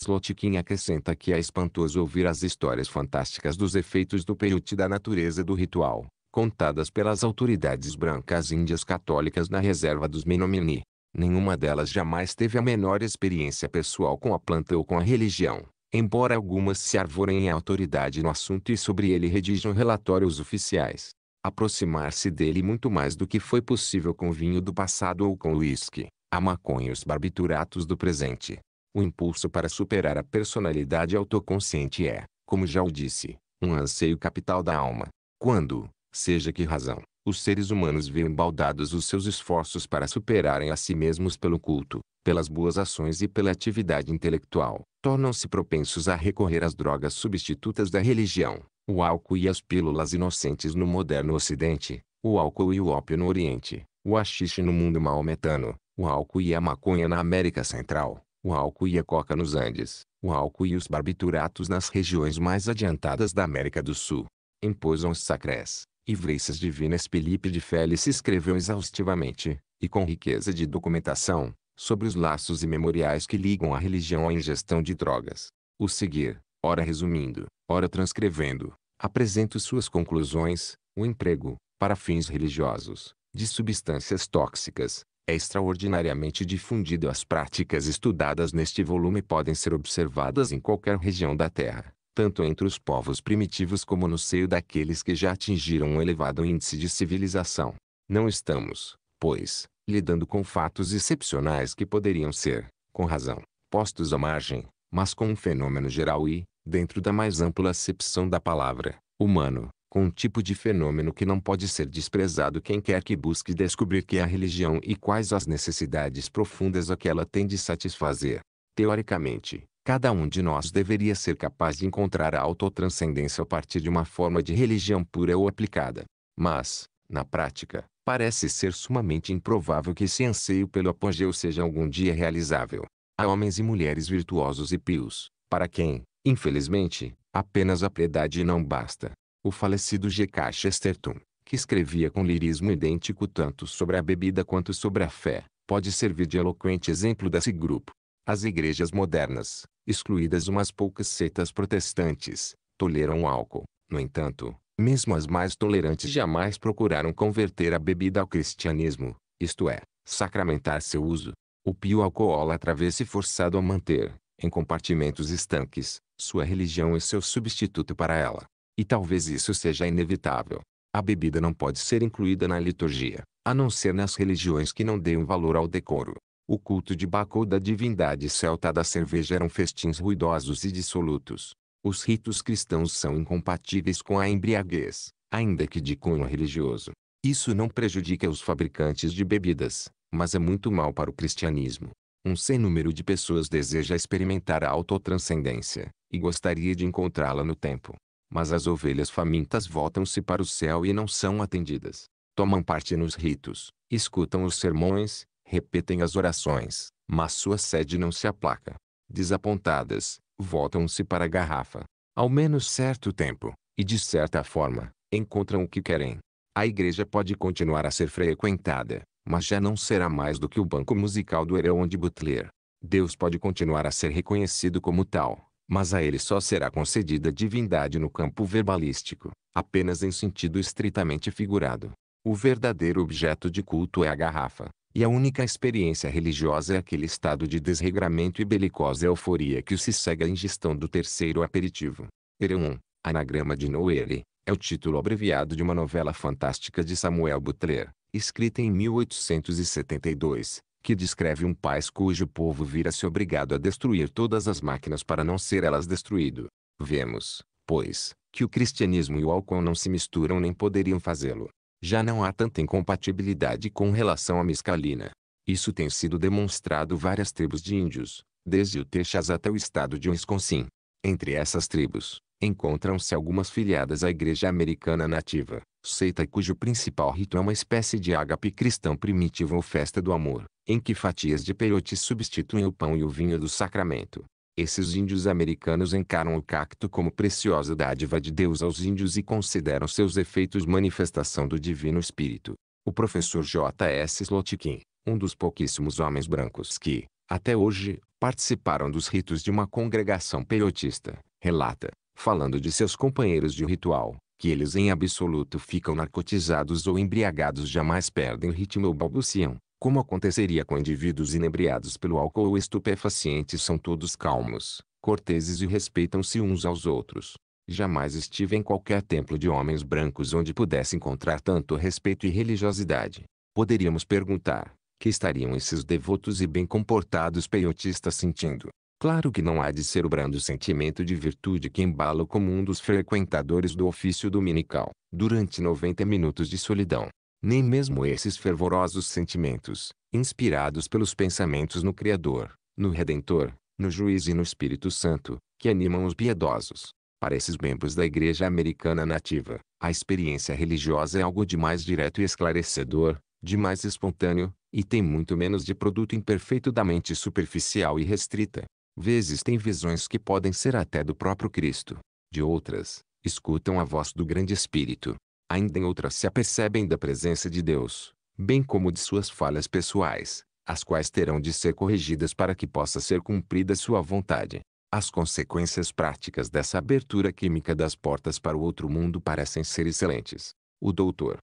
Slotkin acrescenta que é espantoso ouvir as histórias fantásticas dos efeitos do peyote da natureza do ritual, contadas pelas autoridades brancas índias católicas na reserva dos Menominee. Nenhuma delas jamais teve a menor experiência pessoal com a planta ou com a religião, embora algumas se arvorem em autoridade no assunto e sobre ele redigam relatórios oficiais aproximar-se dele muito mais do que foi possível com o vinho do passado ou com o uísque, a maconha e os barbituratos do presente. O impulso para superar a personalidade autoconsciente é, como já o disse, um anseio capital da alma. Quando, seja que razão, os seres humanos veem baldados os seus esforços para superarem a si mesmos pelo culto, pelas boas ações e pela atividade intelectual, tornam-se propensos a recorrer às drogas substitutas da religião o álcool e as pílulas inocentes no moderno ocidente, o álcool e o ópio no oriente, o haxixe no mundo maometano, o álcool e a maconha na América Central, o álcool e a coca nos Andes, o álcool e os barbituratos nas regiões mais adiantadas da América do Sul. Em os sacrés, e Divinas Felipe de Félix escreveu exaustivamente, e com riqueza de documentação, sobre os laços e memoriais que ligam a religião à ingestão de drogas. O seguir, ora resumindo, ora transcrevendo, apresento suas conclusões, o emprego, para fins religiosos, de substâncias tóxicas, é extraordinariamente difundido. As práticas estudadas neste volume podem ser observadas em qualquer região da Terra, tanto entre os povos primitivos como no seio daqueles que já atingiram um elevado índice de civilização. Não estamos, pois, lidando com fatos excepcionais que poderiam ser, com razão, postos à margem, mas com um fenômeno geral e, dentro da mais ampla acepção da palavra, humano, com um tipo de fenômeno que não pode ser desprezado quem quer que busque descobrir que é a religião e quais as necessidades profundas a que ela tem de satisfazer. Teoricamente, cada um de nós deveria ser capaz de encontrar a autotranscendência a partir de uma forma de religião pura ou aplicada. Mas, na prática, parece ser sumamente improvável que esse anseio pelo apogeu seja algum dia realizável. Há homens e mulheres virtuosos e pios, para quem, Infelizmente, apenas a piedade não basta. O falecido G. K. Chesterton, que escrevia com lirismo idêntico tanto sobre a bebida quanto sobre a fé, pode servir de eloquente exemplo desse grupo. As igrejas modernas, excluídas umas poucas seitas protestantes, toleram o álcool. No entanto, mesmo as mais tolerantes jamais procuraram converter a bebida ao cristianismo, isto é, sacramentar seu uso. O pio alcoólatra vê-se forçado a manter, em compartimentos estanques, sua religião é seu substituto para ela. E talvez isso seja inevitável. A bebida não pode ser incluída na liturgia, a não ser nas religiões que não deem valor ao decoro. O culto de Baco da divindade celta da cerveja eram festins ruidosos e dissolutos. Os ritos cristãos são incompatíveis com a embriaguez, ainda que de cunho religioso. Isso não prejudica os fabricantes de bebidas, mas é muito mal para o cristianismo. Um sem número de pessoas deseja experimentar a autotranscendência, e gostaria de encontrá-la no tempo. Mas as ovelhas famintas voltam-se para o céu e não são atendidas. Tomam parte nos ritos, escutam os sermões, repetem as orações, mas sua sede não se aplaca. Desapontadas, voltam-se para a garrafa. Ao menos certo tempo, e de certa forma, encontram o que querem. A igreja pode continuar a ser frequentada, mas já não será mais do que o banco musical do Ereon de Butler. Deus pode continuar a ser reconhecido como tal, mas a ele só será concedida divindade no campo verbalístico, apenas em sentido estritamente figurado. O verdadeiro objeto de culto é a garrafa, e a única experiência religiosa é aquele estado de desregramento e belicosa euforia que se segue à ingestão do terceiro aperitivo. Ereum, anagrama de Noere, é o título abreviado de uma novela fantástica de Samuel Butler, escrita em 1872, que descreve um país cujo povo vira-se obrigado a destruir todas as máquinas para não ser elas destruído. Vemos, pois, que o cristianismo e o álcool não se misturam nem poderiam fazê-lo. Já não há tanta incompatibilidade com relação à mescalina. Isso tem sido demonstrado várias tribos de índios, desde o Texas até o estado de Wisconsin. Entre essas tribos, encontram-se algumas filiadas à Igreja Americana Nativa, seita cujo principal rito é uma espécie de ágape cristão primitivo ou festa do amor, em que fatias de peyote substituem o pão e o vinho do sacramento. Esses índios americanos encaram o cacto como preciosa dádiva de Deus aos índios e consideram seus efeitos manifestação do Divino Espírito. O professor J. S. Slotkin, um dos pouquíssimos homens brancos que, até hoje, participaram dos ritos de uma congregação peyotista, relata, falando de seus companheiros de ritual, que eles em absoluto ficam narcotizados ou embriagados jamais perdem o ritmo ou balbuciam, como aconteceria com indivíduos inebriados pelo álcool ou estupefacientes são todos calmos, corteses e respeitam-se uns aos outros. Jamais estive em qualquer templo de homens brancos onde pudesse encontrar tanto respeito e religiosidade. Poderíamos perguntar, que estariam esses devotos e bem comportados peiotistas sentindo? Claro que não há de ser o brando sentimento de virtude que embala o comum dos frequentadores do ofício dominical, durante 90 minutos de solidão. Nem mesmo esses fervorosos sentimentos, inspirados pelos pensamentos no Criador, no Redentor, no Juiz e no Espírito Santo, que animam os piedosos. Para esses membros da Igreja Americana nativa, a experiência religiosa é algo de mais direto e esclarecedor, de mais espontâneo, e tem muito menos de produto imperfeito da mente superficial e restrita vezes têm visões que podem ser até do próprio Cristo. De outras, escutam a voz do grande Espírito. Ainda em outras se apercebem da presença de Deus, bem como de suas falhas pessoais, as quais terão de ser corrigidas para que possa ser cumprida sua vontade. As consequências práticas dessa abertura química das portas para o outro mundo parecem ser excelentes. O doutor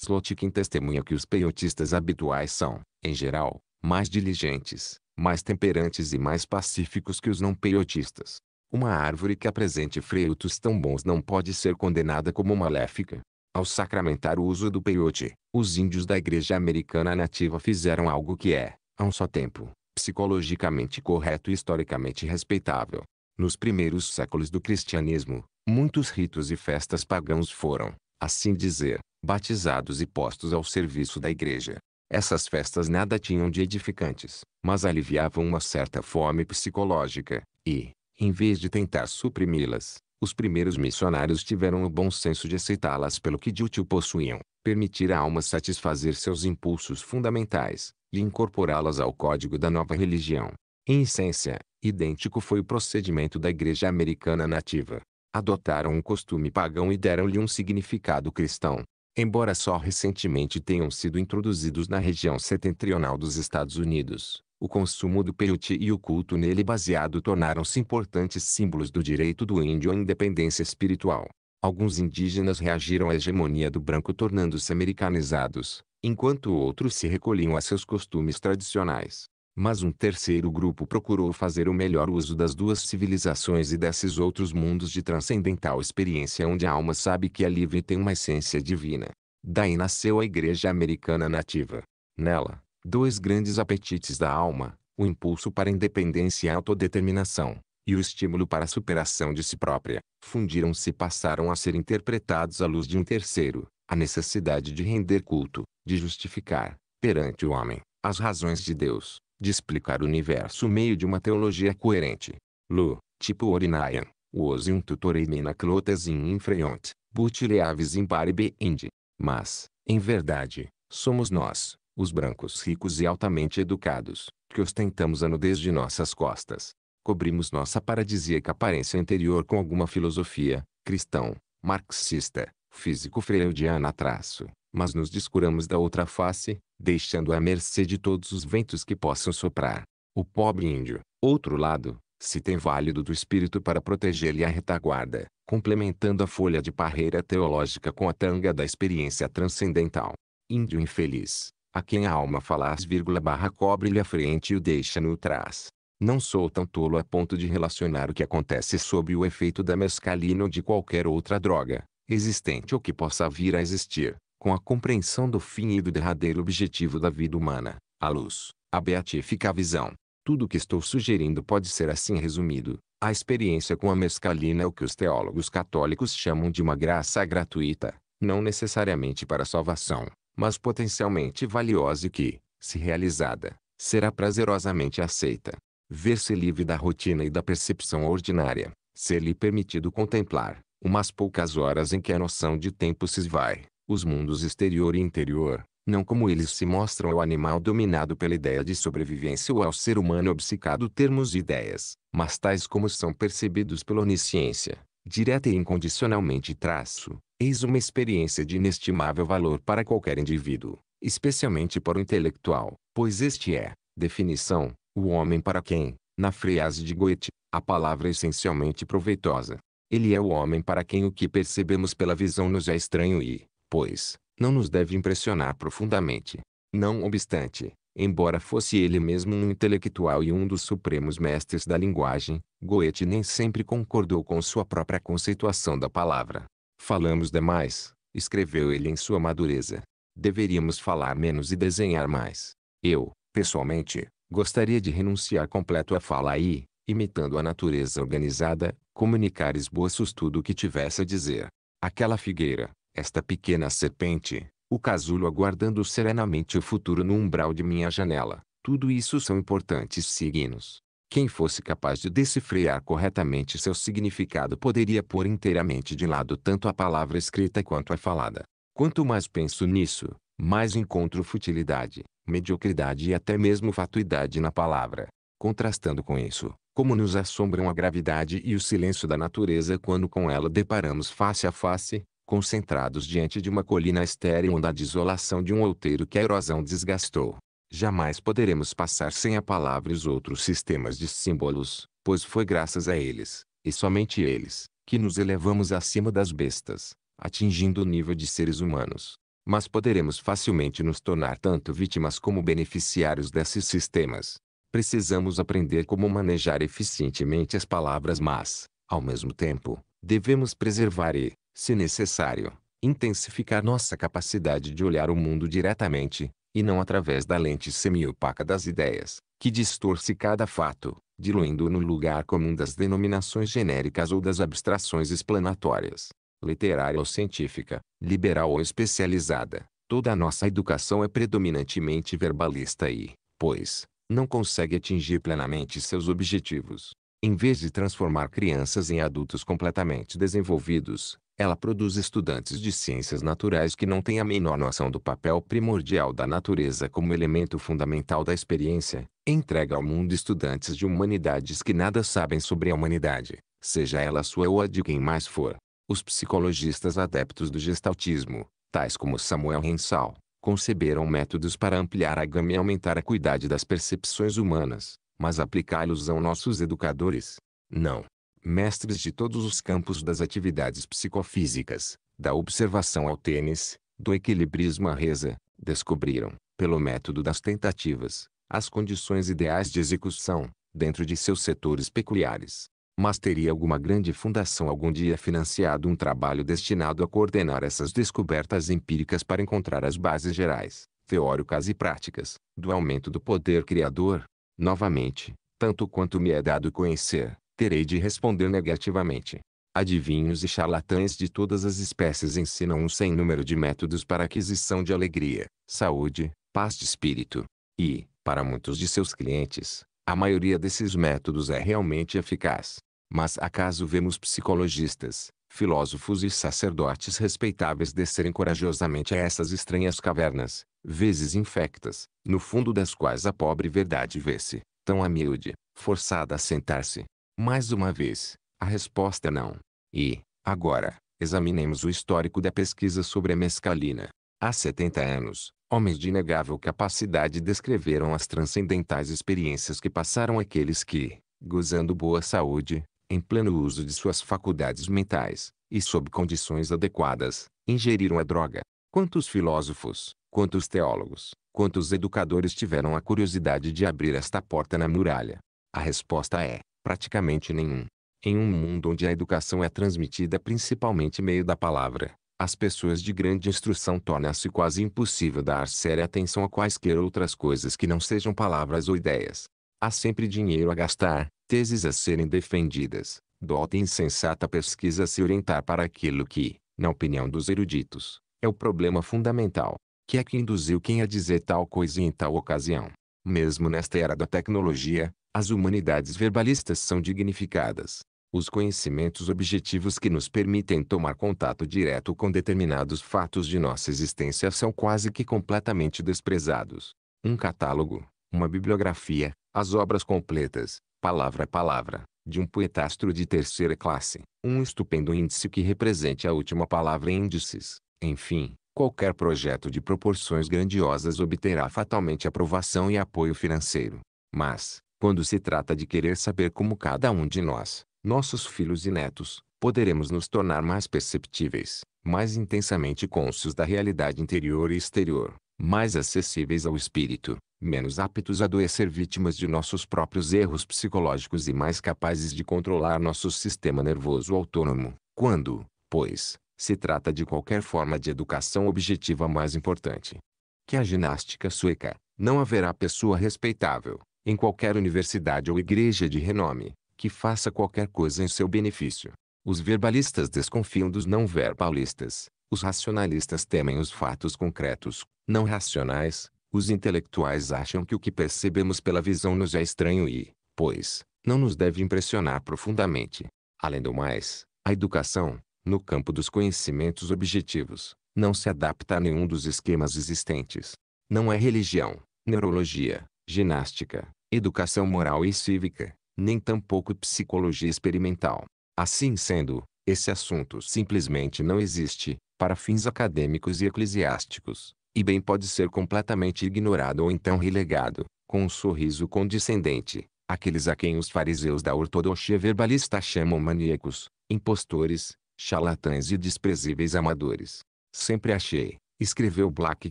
Slotkin testemunha que os peiotistas habituais são, em geral, mais diligentes, mais temperantes e mais pacíficos que os não peiotistas. Uma árvore que apresente frutos tão bons não pode ser condenada como maléfica. Ao sacramentar o uso do peyote, os índios da igreja americana nativa fizeram algo que é, a um só tempo, psicologicamente correto e historicamente respeitável. Nos primeiros séculos do cristianismo, muitos ritos e festas pagãos foram, assim dizer, batizados e postos ao serviço da igreja. Essas festas nada tinham de edificantes, mas aliviavam uma certa fome psicológica, e, em vez de tentar suprimi-las, os primeiros missionários tiveram o bom senso de aceitá-las pelo que de útil possuíam, permitir à alma satisfazer seus impulsos fundamentais, e incorporá-las ao código da nova religião. Em essência, idêntico foi o procedimento da igreja americana nativa. Adotaram um costume pagão e deram-lhe um significado cristão, embora só recentemente tenham sido introduzidos na região setentrional dos Estados Unidos. O consumo do peyote e o culto nele baseado tornaram-se importantes símbolos do direito do índio à independência espiritual. Alguns indígenas reagiram à hegemonia do branco tornando-se americanizados, enquanto outros se recolhiam a seus costumes tradicionais. Mas um terceiro grupo procurou fazer o melhor uso das duas civilizações e desses outros mundos de transcendental experiência onde a alma sabe que ali e tem uma essência divina. Daí nasceu a Igreja Americana Nativa. Nela, dois grandes apetites da alma, o impulso para independência e autodeterminação, e o estímulo para a superação de si própria, fundiram-se e passaram a ser interpretados à luz de um terceiro, a necessidade de render culto, de justificar, perante o homem, as razões de Deus de explicar o universo meio de uma teologia coerente. Lu, tipo Orinayan, Uosium tutoreimena clotes in infreont, butileaves in paribe indi. Mas, em verdade, somos nós, os brancos ricos e altamente educados, que ostentamos a nudez de nossas costas. Cobrimos nossa paradisíaca aparência anterior com alguma filosofia, cristão, marxista, físico-freudiana traço, mas nos descuramos da outra face, deixando à mercê de todos os ventos que possam soprar. O pobre índio, outro lado, se tem válido do espírito para proteger-lhe a retaguarda, complementando a folha de parreira teológica com a tanga da experiência transcendental. Índio infeliz, a quem a alma falaz vírgula barra cobre-lhe a frente e o deixa no trás. Não sou tão tolo a ponto de relacionar o que acontece sob o efeito da mescalina ou de qualquer outra droga, existente ou que possa vir a existir, com a compreensão do fim e do derradeiro objetivo da vida humana, a luz, a beatífica visão. Tudo o que estou sugerindo pode ser assim resumido. A experiência com a mescalina é o que os teólogos católicos chamam de uma graça gratuita, não necessariamente para salvação, mas potencialmente valiosa e que, se realizada, será prazerosamente aceita. Ver-se livre da rotina e da percepção ordinária, ser-lhe permitido contemplar, umas poucas horas em que a noção de tempo se esvai, os mundos exterior e interior, não como eles se mostram ao animal dominado pela ideia de sobrevivência ou ao ser humano obcecado termos e ideias, mas tais como são percebidos pela onisciência, direta e incondicionalmente traço, eis uma experiência de inestimável valor para qualquer indivíduo, especialmente para o intelectual, pois este é, definição, o homem para quem, na frase de Goethe, a palavra é essencialmente proveitosa. Ele é o homem para quem o que percebemos pela visão nos é estranho e, pois, não nos deve impressionar profundamente. Não obstante, embora fosse ele mesmo um intelectual e um dos supremos mestres da linguagem, Goethe nem sempre concordou com sua própria conceituação da palavra. Falamos demais, escreveu ele em sua madureza. Deveríamos falar menos e desenhar mais. Eu, pessoalmente, gostaria de renunciar completo à fala e, imitando a natureza organizada, comunicar esboços tudo o que tivesse a dizer. Aquela figueira, esta pequena serpente, o casulo aguardando serenamente o futuro no umbral de minha janela. Tudo isso são importantes signos. Quem fosse capaz de decifrar corretamente seu significado poderia pôr inteiramente de lado tanto a palavra escrita quanto a falada. Quanto mais penso nisso, mais encontro futilidade, mediocridade e até mesmo fatuidade na palavra. Contrastando com isso, como nos assombram a gravidade e o silêncio da natureza quando com ela deparamos face a face, concentrados diante de uma colina estéril onde a desolação de um outeiro que a erosão desgastou. Jamais poderemos passar sem a palavra e os outros sistemas de símbolos, pois foi graças a eles, e somente eles, que nos elevamos acima das bestas, atingindo o nível de seres humanos. Mas poderemos facilmente nos tornar tanto vítimas como beneficiários desses sistemas. Precisamos aprender como manejar eficientemente as palavras, mas, ao mesmo tempo, devemos preservar e, se necessário, intensificar nossa capacidade de olhar o mundo diretamente, e não através da lente semiopaca das ideias, que distorce cada fato, diluindo no lugar comum das denominações genéricas ou das abstrações explanatórias, literária ou científica, liberal ou especializada. Toda a nossa educação é predominantemente verbalista e, pois, não consegue atingir plenamente seus objetivos. Em vez de transformar crianças em adultos completamente desenvolvidos, ela produz estudantes de ciências naturais que não têm a menor noção do papel primordial da natureza como elemento fundamental da experiência, entrega ao mundo estudantes de humanidades que nada sabem sobre a humanidade, seja ela sua ou a de quem mais for. Os psicologistas adeptos do gestaltismo, tais como Samuel Rensal, conceberam métodos para ampliar a gama e aumentar a cuidade das percepções humanas, mas aplicá-los aos nossos educadores? Não mestres de todos os campos das atividades psicofísicas, da observação ao tênis, do equilibrismo à reza, descobriram, pelo método das tentativas, as condições ideais de execução, dentro de seus setores peculiares. Mas teria alguma grande fundação algum dia financiado um trabalho destinado a coordenar essas descobertas empíricas para encontrar as bases gerais, teóricas e práticas, do aumento do poder criador? Novamente, tanto quanto me é dado conhecer, terei de responder negativamente. Adivinhos e charlatães de todas as espécies ensinam um sem número de métodos para aquisição de alegria, saúde, paz de espírito. E, para muitos de seus clientes, a maioria desses métodos é realmente eficaz. Mas acaso vemos psicologistas, filósofos e sacerdotes respeitáveis descerem corajosamente a essas estranhas cavernas, vezes infectas, no fundo das quais a pobre verdade vê-se, tão a miúde, forçada a sentar-se, mais uma vez, a resposta é não. E, agora, examinemos o histórico da pesquisa sobre a mescalina. Há 70 anos, homens de inegável capacidade descreveram as transcendentais experiências que passaram aqueles que, gozando boa saúde, em pleno uso de suas faculdades mentais, e sob condições adequadas, ingeriram a droga. Quantos filósofos, quantos teólogos, quantos educadores tiveram a curiosidade de abrir esta porta na muralha? A resposta é: praticamente nenhum. Em um mundo onde a educação é transmitida principalmente meio da palavra, as pessoas de grande instrução torna-se quase impossível dar séria atenção a quaisquer outras coisas que não sejam palavras ou ideias. Há sempre dinheiro a gastar, teses a serem defendidas, dota insensata pesquisa a se orientar para aquilo que, na opinião dos eruditos, é o problema fundamental, que é que induziu quem a dizer tal coisa em tal ocasião. Mesmo nesta era da tecnologia, as humanidades verbalistas são dignificadas. Os conhecimentos objetivos que nos permitem tomar contato direto com determinados fatos de nossa existência são quase que completamente desprezados. Um catálogo, uma bibliografia, as obras completas, palavra a palavra, de um poetastro de terceira classe, um estupendo índice que represente a última palavra em índices, enfim, qualquer projeto de proporções grandiosas obterá fatalmente aprovação e apoio financeiro. Mas, quando se trata de querer saber como cada um de nós, nossos filhos e netos, poderemos nos tornar mais perceptíveis, mais intensamente cônscios da realidade interior e exterior, mais acessíveis ao espírito, menos aptos a adoecer vítimas de nossos próprios erros psicológicos e mais capazes de controlar nosso sistema nervoso autônomo. Quando, pois, se trata de qualquer forma de educação objetiva mais importante que a ginástica sueca, não haverá pessoa respeitável, em qualquer universidade ou igreja de renome, que faça qualquer coisa em seu benefício. Os verbalistas desconfiam dos não verbalistas, os racionalistas temem os fatos concretos, não racionais, os intelectuais acham que o que percebemos pela visão nos é estranho e, pois, não nos deve impressionar profundamente. Além do mais, a educação, no campo dos conhecimentos objetivos, não se adapta a nenhum dos esquemas existentes. Não é religião, neurologia, ginástica, educação moral e cívica, nem tampouco psicologia experimental. Assim sendo, esse assunto simplesmente não existe, para fins acadêmicos e eclesiásticos, e bem pode ser completamente ignorado ou então relegado, com um sorriso condescendente, aqueles a quem os fariseus da ortodoxia verbalista chamam maníacos, impostores, charlatães e desprezíveis amadores. Sempre achei, escreveu Black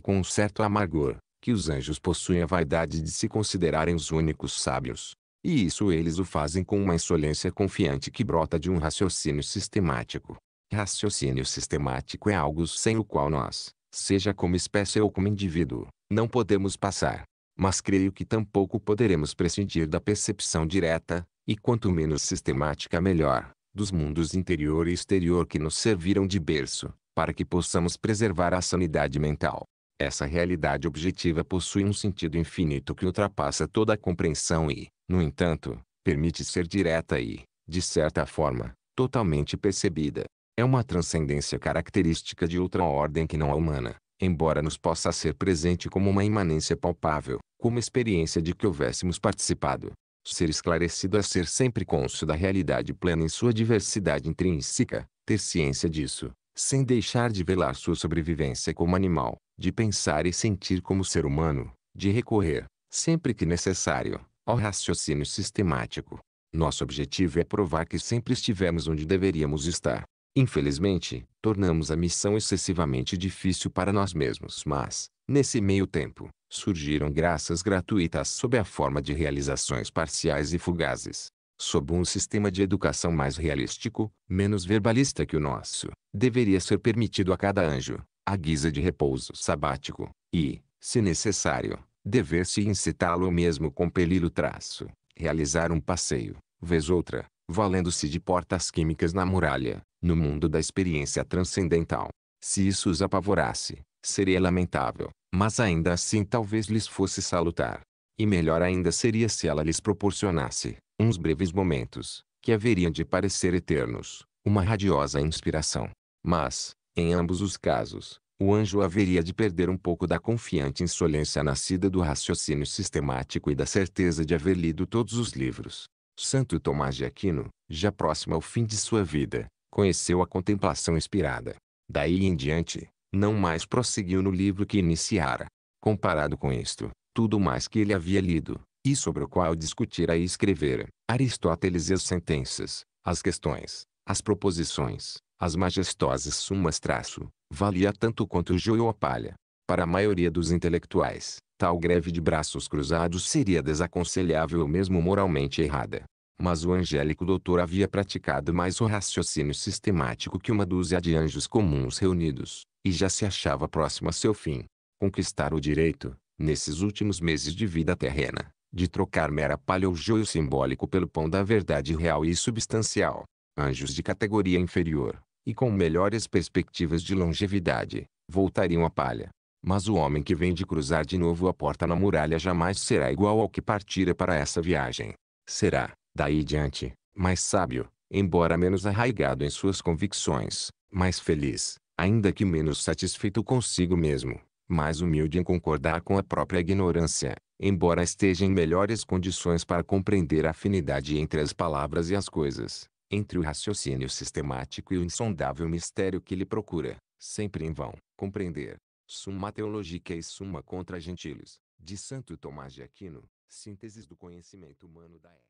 com um certo amargor, que os anjos possuem a vaidade de se considerarem os únicos sábios. E isso eles o fazem com uma insolência confiante que brota de um raciocínio sistemático. Raciocínio sistemático é algo sem o qual nós, seja como espécie ou como indivíduo, não podemos passar. Mas creio que tampouco poderemos prescindir da percepção direta, e quanto menos sistemática melhor, dos mundos interior e exterior que nos serviram de berço, para que possamos preservar a sanidade mental. Essa realidade objetiva possui um sentido infinito que ultrapassa toda a compreensão e, no entanto, permite ser direta e, de certa forma, totalmente percebida. É uma transcendência característica de outra ordem que não é humana, embora nos possa ser presente como uma imanência palpável, como experiência de que houvéssemos participado. Ser esclarecido é ser sempre cônscio da realidade plena em sua diversidade intrínseca, ter ciência disso, sem deixar de velar sua sobrevivência como animal, de pensar e sentir como ser humano, de recorrer, sempre que necessário, ao raciocínio sistemático. Nosso objetivo é provar que sempre estivemos onde deveríamos estar. Infelizmente, tornamos a missão excessivamente difícil para nós mesmos, mas, nesse meio tempo, surgiram graças gratuitas sob a forma de realizações parciais e fugazes. Sob um sistema de educação mais realístico, menos verbalista que o nosso, deveria ser permitido a cada anjo, à guisa de repouso sabático, e, se necessário, dever-se incitá-lo ou mesmo compeli-lo traço, realizar um passeio, vez outra, valendo-se de portas químicas na muralha, no mundo da experiência transcendental. Se isso os apavorasse, seria lamentável, mas ainda assim talvez lhes fosse salutar. E melhor ainda seria se ela lhes proporcionasse, uns breves momentos, que haveriam de parecer eternos, uma radiosa inspiração. Mas, em ambos os casos, o anjo haveria de perder um pouco da confiante insolência nascida do raciocínio sistemático e da certeza de haver lido todos os livros. Santo Tomás de Aquino, já próximo ao fim de sua vida, conheceu a contemplação inspirada. Daí em diante, não mais prosseguiu no livro que iniciara. Comparado com isto, tudo mais que ele havia lido, e sobre o qual discutira e escrevera, Aristóteles e as sentenças, as questões, as proposições, as majestosas sumas traço, valia tanto quanto o joio ou a palha. Para a maioria dos intelectuais, tal greve de braços cruzados seria desaconselhável ou mesmo moralmente errada. Mas o angélico doutor havia praticado mais o raciocínio sistemático que uma dúzia de anjos comuns reunidos, e já se achava próximo a seu fim. Conquistar o direito, nesses últimos meses de vida terrena, de trocar mera palha ou joio simbólico pelo pão da verdade real e substancial. Anjos de categoria inferior, e com melhores perspectivas de longevidade, voltariam à palha. Mas o homem que vem de cruzar de novo a porta na muralha jamais será igual ao que partira para essa viagem. Será, daí diante, mais sábio, embora menos arraigado em suas convicções, mais feliz, ainda que menos satisfeito consigo mesmo, mais humilde em concordar com a própria ignorância, embora esteja em melhores condições para compreender a afinidade entre as palavras e as coisas, entre o raciocínio sistemático e o insondável mistério que ele procura, sempre em vão, compreender. Summa Teologica e Summa Contra Gentiles, de Santo Tomás de Aquino, Sínteses do Conhecimento Humano da Era.